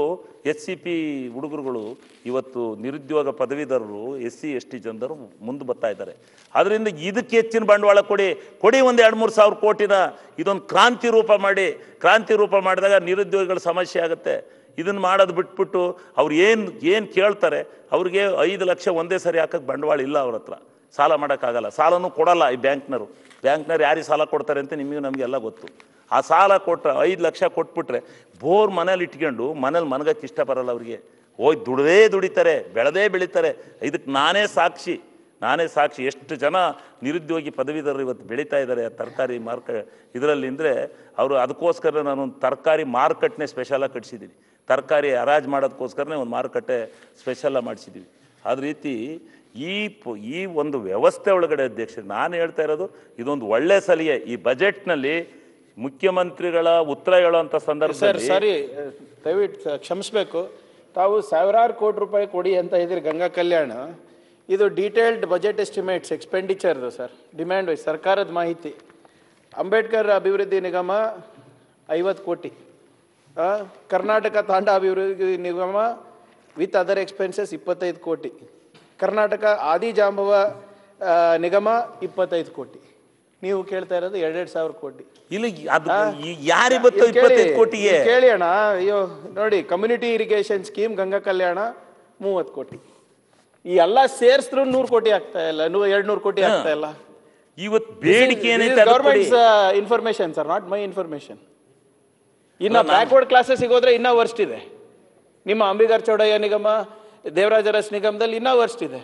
ಎಸ್ ಸಿ ಪಿ ಹುಡುಗರುಗಳು ಇವತ್ತು ನಿರುದ್ಯೋಗ ಪದವೀಧರರು ಎಸ್ ಸಿ ಎಸ್ ಟಿ ಜನರು ಮುಂದೆ ಬರ್ತಾ ಇದ್ದಾರೆ ಅದರಿಂದ ಇದಕ್ಕೆ ಹೆಚ್ಚಿನ ಬಂಡವಾಳ ಕೊಡಿ ಕೊಡಿ ಒಂದು ಎರಡು ಮೂರು ಸಾವಿರ ಕೋಟಿನ ಇದೊಂದು ಕ್ರಾಂತಿ ರೂಪ ಮಾಡಿ ಕ್ರಾಂತಿ ರೂಪ ಮಾಡಿದಾಗ ನಿರುದ್ಯೋಗಿಗಳ ಸಮಸ್ಯೆ ಆಗುತ್ತೆ ಇದನ್ನು ಮಾಡೋದು ಬಿಟ್ಬಿಟ್ಟು ಅವ್ರು ಏನು ಏನು ಕೇಳ್ತಾರೆ ಅವ್ರಿಗೆ ಐದು ಲಕ್ಷ ಒಂದೇ ಸರಿ ಹಾಕಕ್ಕೆ ಬಂಡವಾಳ ಇಲ್ಲ ಅವ್ರ ಹತ್ರ ಸಾಲ ಮಾಡೋಕ್ಕಾಗಲ್ಲ ಸಾಲನೂ ಕೊಡಲ್ಲ ಈ ಬ್ಯಾಂಕ್ನವರು ಬ್ಯಾಂಕ್ನವ್ರು ಯಾರಿಗೆ ಸಾಲ ಕೊಡ್ತಾರೆ ಅಂತ ನಿಮಗೂ ನಮಗೆಲ್ಲ ಗೊತ್ತು ಆ ಸಾಲ ಕೊಟ್ಟರೆ ಐದು ಲಕ್ಷ ಕೊಟ್ಬಿಟ್ರೆ ಬೋರ್ ಮನೇಲಿ ಇಟ್ಕೊಂಡು ಮನೇಲಿ ಮನಗಕ್ಕೆ ಇಷ್ಟ ಬರಲ್ಲ ಅವ್ರಿಗೆ ಹೋಗಿ ದುಡದೇ ದುಡಿತಾರೆ ಬೆಳೆದೇ ಬೆಳೀತಾರೆ ಇದಕ್ಕೆ ನಾನೇ ಸಾಕ್ಷಿ ನಾನೇ ಸಾಕ್ಷಿ ಎಷ್ಟು ಜನ ನಿರುದ್ಯೋಗಿ ಪದವೀಧರರು ಇವತ್ತು ಬೆಳೀತಾ ಇದ್ದಾರೆ ತರಕಾರಿ ಮಾರ್ಕ ಇದರಲ್ಲಿ ಅಂದರೆ ಅವರು ಅದಕ್ಕೋಸ್ಕರ ನಾನೊಂದು ತರಕಾರಿ ಮಾರುಕಟ್ಟೆ ಸ್ಪೆಷಲಾಗಿ ಕಟ್ಸಿದ್ದೀನಿ ತರಕಾರಿ ಹರಾಜು ಮಾಡೋದಕ್ಕೋಸ್ಕರನೇ ಒಂದು ಮಾರುಕಟ್ಟೆ ಸ್ಪೆಷಲಾಗಿ ಮಾಡಿಸಿದ್ದೀವಿ ಅದ ರೀತಿ ಈ ಈ ಒಂದು ವ್ಯವಸ್ಥೆ ಒಳಗಡೆ ಅಧ್ಯಕ್ಷ ನಾನು ಹೇಳ್ತಾ ಇರೋದು ಇದೊಂದು ಒಳ್ಳೆ ಸಲಹೆ ಈ ಬಜೆಟ್ನಲ್ಲಿ ಮುಖ್ಯಮಂತ್ರಿಗಳ ಉತ್ತರ ಹೇಳುವಂತ ಸಂದರ್ಭದಲ್ಲಿ ಸರಿ ದಯವಿಟ್ಟು ಕ್ಷಮಿಸಬೇಕು ತಾವು ಸಾವಿರಾರು ಕೋಟಿ ರೂಪಾಯಿ ಕೊಡಿ ಅಂತ ಇದ್ದೀರಿ ಗಂಗಾ ಕಲ್ಯಾಣ ಇದು ಡೀಟೇಲ್ಡ್ ಬಜೆಟ್ ಎಸ್ಟಿಮೇಟ್ಸ್ ಎಕ್ಸ್ಪೆಂಡಿಚರ್ದು ಸರ್ ಡಿಮ್ಯಾಂಡ್ ವೈಸ್ ಸರ್ಕಾರದ ಮಾಹಿತಿ ಅಂಬೇಡ್ಕರ್ ಅಭಿವೃದ್ಧಿ ನಿಗಮ ಐವತ್ತು ಕೋಟಿ ಕರ್ನಾಟಕ ತಾಂಡ ಅಭಿವೃದ್ಧಿ ನಿಗಮ ವಿತ್ ಅದರ್ ಎಕ್ಸ್ಪೆನ್ಸಸ್ ಇಪ್ಪತ್ತೈದು ಕೋಟಿ ಕರ್ನಾಟಕ ಆದಿಜಾಂಬವ ನಿಗಮ ಇಪ್ಪತ್ತೈದು ಕೋಟಿ ನೀವು ಕೇಳ್ತಾ ಇರೋದು ಎರಡೆರಡು ಸಾವಿರ ಕೋಟಿ ಇಲ್ಲ ಕೋಟಿ ಕೇಳಿ ಅಯ್ಯೋ ನೋಡಿ community irrigation scheme Ganga Kalyana ಮೂವತ್ತು ಕೋಟಿ ಈ ಎಲ್ಲ ಸೇರಿಸಿದ್ರು ನೂರು ಕೋಟಿ ಆಗ್ತಾ ಇಲ್ಲ ಎರಡು ನೂರು ಕೋಟಿ ಆಗ್ತಾ ಇಲ್ಲ ಇವತ್ತು ಬೇಡಿಕೆ information sir not my information ಇನ್ನ ಬ್ಯಾಕ್ವರ್ಡ್ ಕ್ಲಾಸಸ್ ಸಿಗೋದ್ರೆ ಇನ್ನ ವರ್ಷ ಇದೆ ನಿಮ್ಮ ಅಂಬಿಗರ್ ಚೌಡಯ್ಯ ನಿಗಮ ದೇವರಾಜ ನಿಗಮದಲ್ಲಿ ಇನ್ನೂ ವರ್ಷ ಇದೆ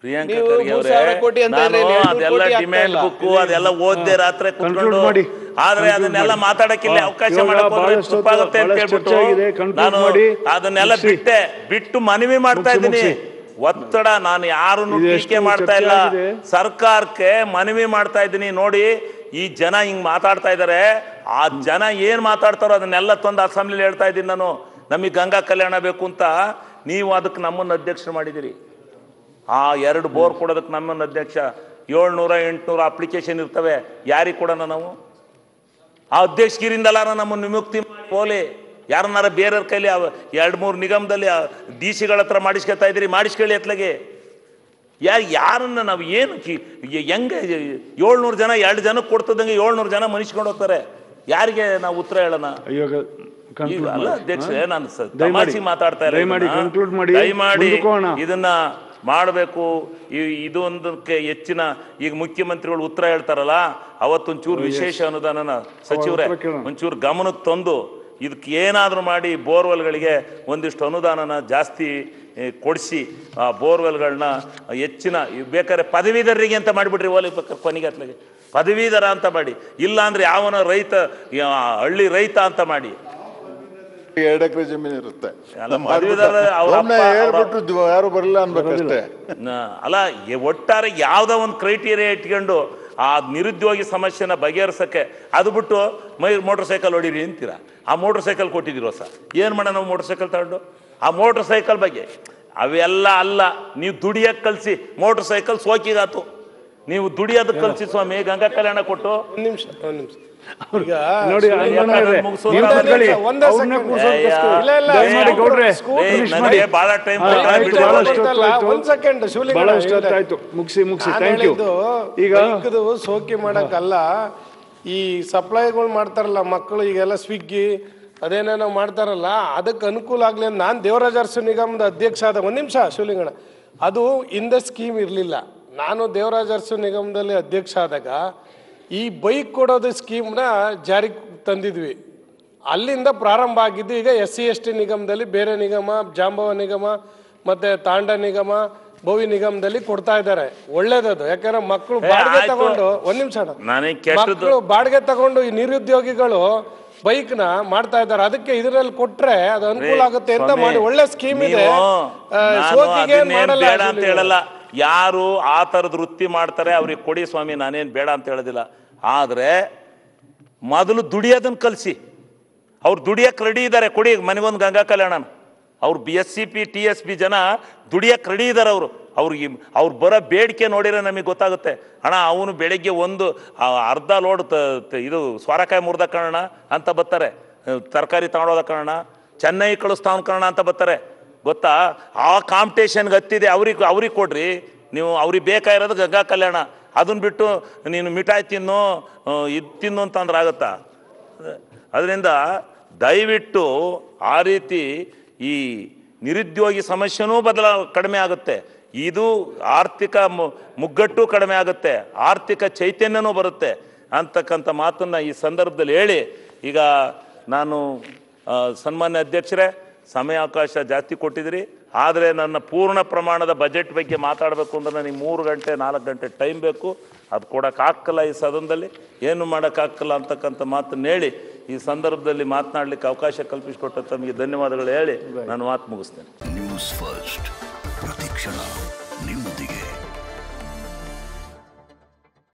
ಪ್ರಿಯಾಂಕಾ ಅದೆಲ್ಲ ಓದ್ದೆ ರಾತ್ರಿ ಕುತ್ಕೊಂಡು ಆದ್ರೆ ಅದನ್ನೆಲ್ಲ ಇಲ್ಲ ಅವಕಾಶ ಮಾಡಕ್ ನಾನು ಅದನ್ನೆಲ್ಲ ಬಿಟ್ಟೆ ಬಿಟ್ಟು ಮನವಿ ಮಾಡ್ತಾ ಇದ್ದೀನಿ ಒತ್ತಡ ನಾನು ಯಾರು ಟೀಕೆ ಮಾಡ್ತಾ ಇಲ್ಲ ಸರ್ಕಾರಕ್ಕೆ ಮನವಿ ಮಾಡ್ತಾ ಇದ್ದೀನಿ ನೋಡಿ ಈ ಜನ ಹಿಂಗ್ ಮಾತಾಡ್ತಾ ಇದಾರೆ ಆ ಜನ ಏನ್ ಮಾತಾಡ್ತಾರೋ ಅದನ್ನೆಲ್ಲ ತಂದು ಅಸೆಂಬ್ಲಿ ಹೇಳ್ತಾ ಇದ್ದೀನಿ ನಾನು ನಮಗೆ ಗಂಗಾ ಕಲ್ಯಾಣ ಬೇಕು ಅಂತ ನೀವು ಅದಕ್ಕೆ ನಮ್ಮನ್ನು ಅಧ್ಯಕ್ಷ ಮಾಡಿದಿರಿ ಆ ಎರಡು ಬೋರ್ ಕೊಡೋದಕ್ಕೆ ನಮ್ಮನ್ನು ಅಧ್ಯಕ್ಷ ಏಳ್ನೂರ ಎಂಟುನೂರ ಅಪ್ಲಿಕೇಶನ್ ಇರ್ತವೆ ಯಾರಿಗೆ ಕೊಡೋಣ ನಾವು ಆ ಅಧ್ಯಕ್ಷಗಿರಿಂದಲಾರ ನಮ್ಮನ್ನು ನಿಮುಕ್ತಿ ಹೋಲಿ ಯಾರನ್ನಾರ ಬೇರೆಯವ್ರ ಕೈಲಿ ಎರಡು ಮೂರು ನಿಗಮದಲ್ಲಿ ಡಿ ಸಿಗಳ ಹತ್ರ ಮಾಡಿಸ್ಕೊಳ್ತಾ ಇದ್ದೀರಿ ಮಾಡಿಸ್ಕೊಳ್ಳಿ ಎತ್ಲಗೆ ಯಾರು ಯಾರನ್ನ ನಾವು ಏನು ಕಿ ಏಳ್ನೂರು ಜನ ಎರಡು ಜನಕ್ಕೆ ಕೊಡ್ತದಂಗೆ ಏಳ್ನೂರು ಜನ ಮನಿಸ್ಕೊಂಡು ಹೋಗ್ತಾರೆ ಯಾರಿಗೆ ನಾವು ಉತ್ತರ ಹೇಳೋಣ ಅಯ್ಯೋ ಅಲ್ಲ ಅಧ್ಯಕ್ಷ ನಾನು ಮಾತಾಡ್ತಾ ಇದನ್ನ ಮಾಡಬೇಕು ಇದೊಂದಕ್ಕೆ ಹೆಚ್ಚಿನ ಈಗ ಮುಖ್ಯಮಂತ್ರಿಗಳು ಉತ್ತರ ಹೇಳ್ತಾರಲ್ಲ ಅವತ್ತೊಂಚೂರು oh, ವಿಶೇಷ ಅನುದಾನನ oh, ಸಚಿವರೇ ಒಂಚೂರು ಗಮನಕ್ಕೆ ತಂದು ಇದಕ್ಕೆ ಏನಾದರೂ ಮಾಡಿ ಬೋರ್ವೆಲ್ಗಳಿಗೆ ಒಂದಿಷ್ಟು ಅನುದಾನನ ಜಾಸ್ತಿ ಕೊಡಿಸಿ ಆ ಬೋರ್ವೆಲ್ಗಳನ್ನ ಹೆಚ್ಚಿನ ಬೇಕಾದ್ರೆ ಪದವೀಧರರಿಗೆ ಅಂತ ಮಾಡಿಬಿಡ್ರಿ ಓಲಿ ಕೊನೆಗೆ ಪದವೀಧರ ಅಂತ ಮಾಡಿ ಇಲ್ಲಾಂದ್ರೆ ಯಾವನ ರೈತ ಹಳ್ಳಿ ರೈತ ಅಂತ ಮಾಡಿ ಎರಡು ಎಕರೆ ಜಮೀನು ಇರುತ್ತೆ ಹೇಳ್ಬಿಟ್ಟು ಯಾರು ಬರಲಿಲ್ಲ ಅನ್ಬೇಕಷ್ಟೇ ಅಲ್ಲ ಒಟ್ಟಾರೆ ಯಾವ್ದೋ ಒಂದು ಕ್ರೈಟೀರಿಯಾ ಇಟ್ಕೊಂಡು ಆ ನಿರುದ್ಯೋಗಿ ಸಮಸ್ಯೆನ ಬಗೆಹರಿಸಕ್ಕೆ ಅದು ಬಿಟ್ಟು ಮೈ ಮೋಟರ್ ಸೈಕಲ್ ಹೊಡೀರಿ ಅಂತೀರಾ ಆ ಮೋಟರ್ ಸೈಕಲ್ ಕೊಟ್ಟಿದ್ದೀರೋ ಸರ್ ಏನು ಮಾಡೋಣ ನಾವು ಮೋಟರ್ ಸೈಕಲ್ ತಗೊಂಡು ಆ ಮೋಟರ್ ಸೈಕಲ್ ಬಗ್ಗೆ ಅವೆಲ್ಲ ಅಲ್ಲ ನೀವು ದುಡಿಯಕ್ಕೆ ಕಲಿಸಿ ಮೋಟರ್ ಸೈಕಲ್ ಸೋಕಿಗಾತು ನೀವು ದುಡಿಯೋದಕ್ಕೆ ಕಲಿಸಿ ಸ್ವಾಮಿ ಗಂಗಾ ಕಲ್ಯಾಣ ಕೊಟ್ಟು ನಿಮಿಷ ಒಂದು ನಿಮಿಷ ಸೋಕಿ ಮಾಡಕ್ಕಲ್ಲ ಈ ಸಪ್ಲೈಗಳು ಮಾಡ್ತಾರಲ್ಲ ಮಕ್ಕಳು ಈಗೆಲ್ಲ ಸ್ವಿಗ್ಗಿ ಅದೇನೇನೋ ಮಾಡ್ತಾರಲ್ಲ ಅದಕ್ಕೆ ಅನುಕೂಲ ಆಗ್ಲಿ ಅಂತ ನಾನು ದೇವರಾಜ್ ಅರಸು ನಿಗಮದ ಅಧ್ಯಕ್ಷ ಆದ ಒಂದ್ ನಿಮಿಷ ಶಿವಲಿಂಗಣ ಅದು ಹಿಂದೆ ಸ್ಕೀಮ್ ಇರಲಿಲ್ಲ ನಾನು ದೇವರಾಜ್ ಅರಸು ನಿಗಮದಲ್ಲಿ ಅಧ್ಯಕ್ಷ ಆದಾಗ ಈ ಬೈಕ್ ಕೊಡೋದು ಸ್ಕೀಮ್ನ ಜಾರಿ ತಂದಿದ್ವಿ ಅಲ್ಲಿಂದ ಪ್ರಾರಂಭ ಆಗಿದ್ದು ಈಗ ಎಸ್ ಸಿ ಎಸ್ ಟಿ ನಿಗಮದಲ್ಲಿ ಬೇರೆ ನಿಗಮ ಜಾಂಬವ ನಿಗಮ ಮತ್ತೆ ತಾಂಡ ನಿಗಮ ಭವಿ ನಿಗಮದಲ್ಲಿ ಕೊಡ್ತಾ ಇದ್ದಾರೆ ಒಳ್ಳೇದದು ಯಾಕಂದ್ರೆ ಮಕ್ಕಳು ಬಾಡಿಗೆ ತಗೊಂಡು ಒಂದ್ ನಿಮಿಷ ಮಕ್ಕಳು ಬಾಡಿಗೆ ತಗೊಂಡು ಈ ನಿರುದ್ಯೋಗಿಗಳು ಬೈಕ್ ನ ಮಾಡ್ತಾ ಇದ್ದಾರೆ ಅದಕ್ಕೆ ಇದರಲ್ಲಿ ಕೊಟ್ರೆ ಅದು ಅನುಕೂಲ ಆಗುತ್ತೆ ಅಂತ ಮಾಡಿ ಒಳ್ಳೆ ಸ್ಕೀಮ್ ಇದೆ ಮಾಡಲ್ಲ ಯಾರು ಆ ಥರದ ವೃತ್ತಿ ಮಾಡ್ತಾರೆ ಅವ್ರಿಗೆ ಕೊಡಿ ಸ್ವಾಮಿ ನಾನೇನು ಬೇಡ ಅಂತ ಹೇಳೋದಿಲ್ಲ ಆದರೆ ಮೊದಲು ದುಡಿಯೋದನ್ನು ಕಲಿಸಿ ಅವ್ರು ದುಡಿಯಕ್ಕೆ ರೆಡಿ ಇದ್ದಾರೆ ಕೊಡಿ ಮನೆಗೊಂದು ಗಂಗಾ ಕಲ್ಯಾಣನ ಅವ್ರು B S C P T S P ಜನ ದುಡಿಯೋಕ್ಕೆ ರೆಡಿ ಇದ್ದಾರೆ ಅವರು ಅವ್ರಿಗೆ ಅವ್ರು ಬರೋ ಬೇಡಿಕೆ ನೋಡಿದ್ರೆ ನಮಗೆ ಗೊತ್ತಾಗುತ್ತೆ ಅಣ್ಣ ಅವನು ಬೆಳಿಗ್ಗೆ ಒಂದು ಅರ್ಧ ಲೋಡ್ ಇದು ಸ್ವಾರಕಾಯಿ ಮುರಿದ ಕಾರಣ ಅಂತ ಬರ್ತಾರೆ ತರಕಾರಿ ತಗೊಂಡೋದ ಕಾರಣ ಚೆನ್ನೈ ಕಳಿಸ್ತಾವ್ ಕಾರಣ ಅಂತ ಬರ್ತಾರೆ ಗೊತ್ತಾ ಆ ಕಾಂಪಿಟೇಷನ್ಗೆ ಹತ್ತಿದೆ ಅವ್ರಿಗೆ ಅವ್ರಿಗೆ ಕೊಡ್ರಿ ನೀವು ಅವ್ರಿಗೆ ಬೇಕಾಗಿರೋದು ಗಂಗಾ ಕಲ್ಯಾಣ ಅದನ್ನ ಬಿಟ್ಟು ನೀನು ಮಿಠಾಯಿ ತಿನ್ನು ಇದು ತಿನ್ನು ಅಂತಂದ್ರೆ ಆಗುತ್ತಾ ಅದರಿಂದ ದಯವಿಟ್ಟು ಆ ರೀತಿ ಈ ನಿರುದ್ಯೋಗಿ ಸಮಸ್ಯೆನೂ ಬದಲ ಕಡಿಮೆ ಆಗುತ್ತೆ ಇದು ಆರ್ಥಿಕ ಮುಗ್ಗಟ್ಟು ಕಡಿಮೆ ಆಗುತ್ತೆ ಆರ್ಥಿಕ ಚೈತನ್ಯನೂ ಬರುತ್ತೆ ಅಂತಕ್ಕಂಥ ಮಾತನ್ನು ಈ ಸಂದರ್ಭದಲ್ಲಿ ಹೇಳಿ ಈಗ ನಾನು ಸನ್ಮಾನ್ಯ ಅಧ್ಯಕ್ಷರೇ ಸಮಯಾವಕಾಶ ಜಾಸ್ತಿ ಕೊಟ್ಟಿದ್ದೀರಿ ಆದರೆ ನನ್ನ ಪೂರ್ಣ ಪ್ರಮಾಣದ ಬಜೆಟ್ ಬಗ್ಗೆ ಮಾತಾಡಬೇಕು ಅಂದರೆ ನನಗೆ ಮೂರು ಗಂಟೆ ನಾಲ್ಕು ಗಂಟೆ ಟೈಮ್ ಬೇಕು ಅದು ಕೊಡೋಕ್ಕಾಗಲ್ಲ ಈ ಸದನದಲ್ಲಿ ಏನು ಮಾಡೋಕ್ಕಾಗಲ್ಲ ಅಂತಕ್ಕಂಥ ಮಾತನ್ನು ಹೇಳಿ ಈ ಸಂದರ್ಭದಲ್ಲಿ ಮಾತನಾಡಲಿಕ್ಕೆ ಅವಕಾಶ ಕಲ್ಪಿಸಿಕೊಟ್ಟ ತಮಗೆ ಧನ್ಯವಾದಗಳು ಹೇಳಿ ನಾನು ಮಾತು ಮುಗಿಸ್ತೇನೆ ನ್ಯೂಸ್ ಫಸ್ಟ್ ಕ್ಷಣ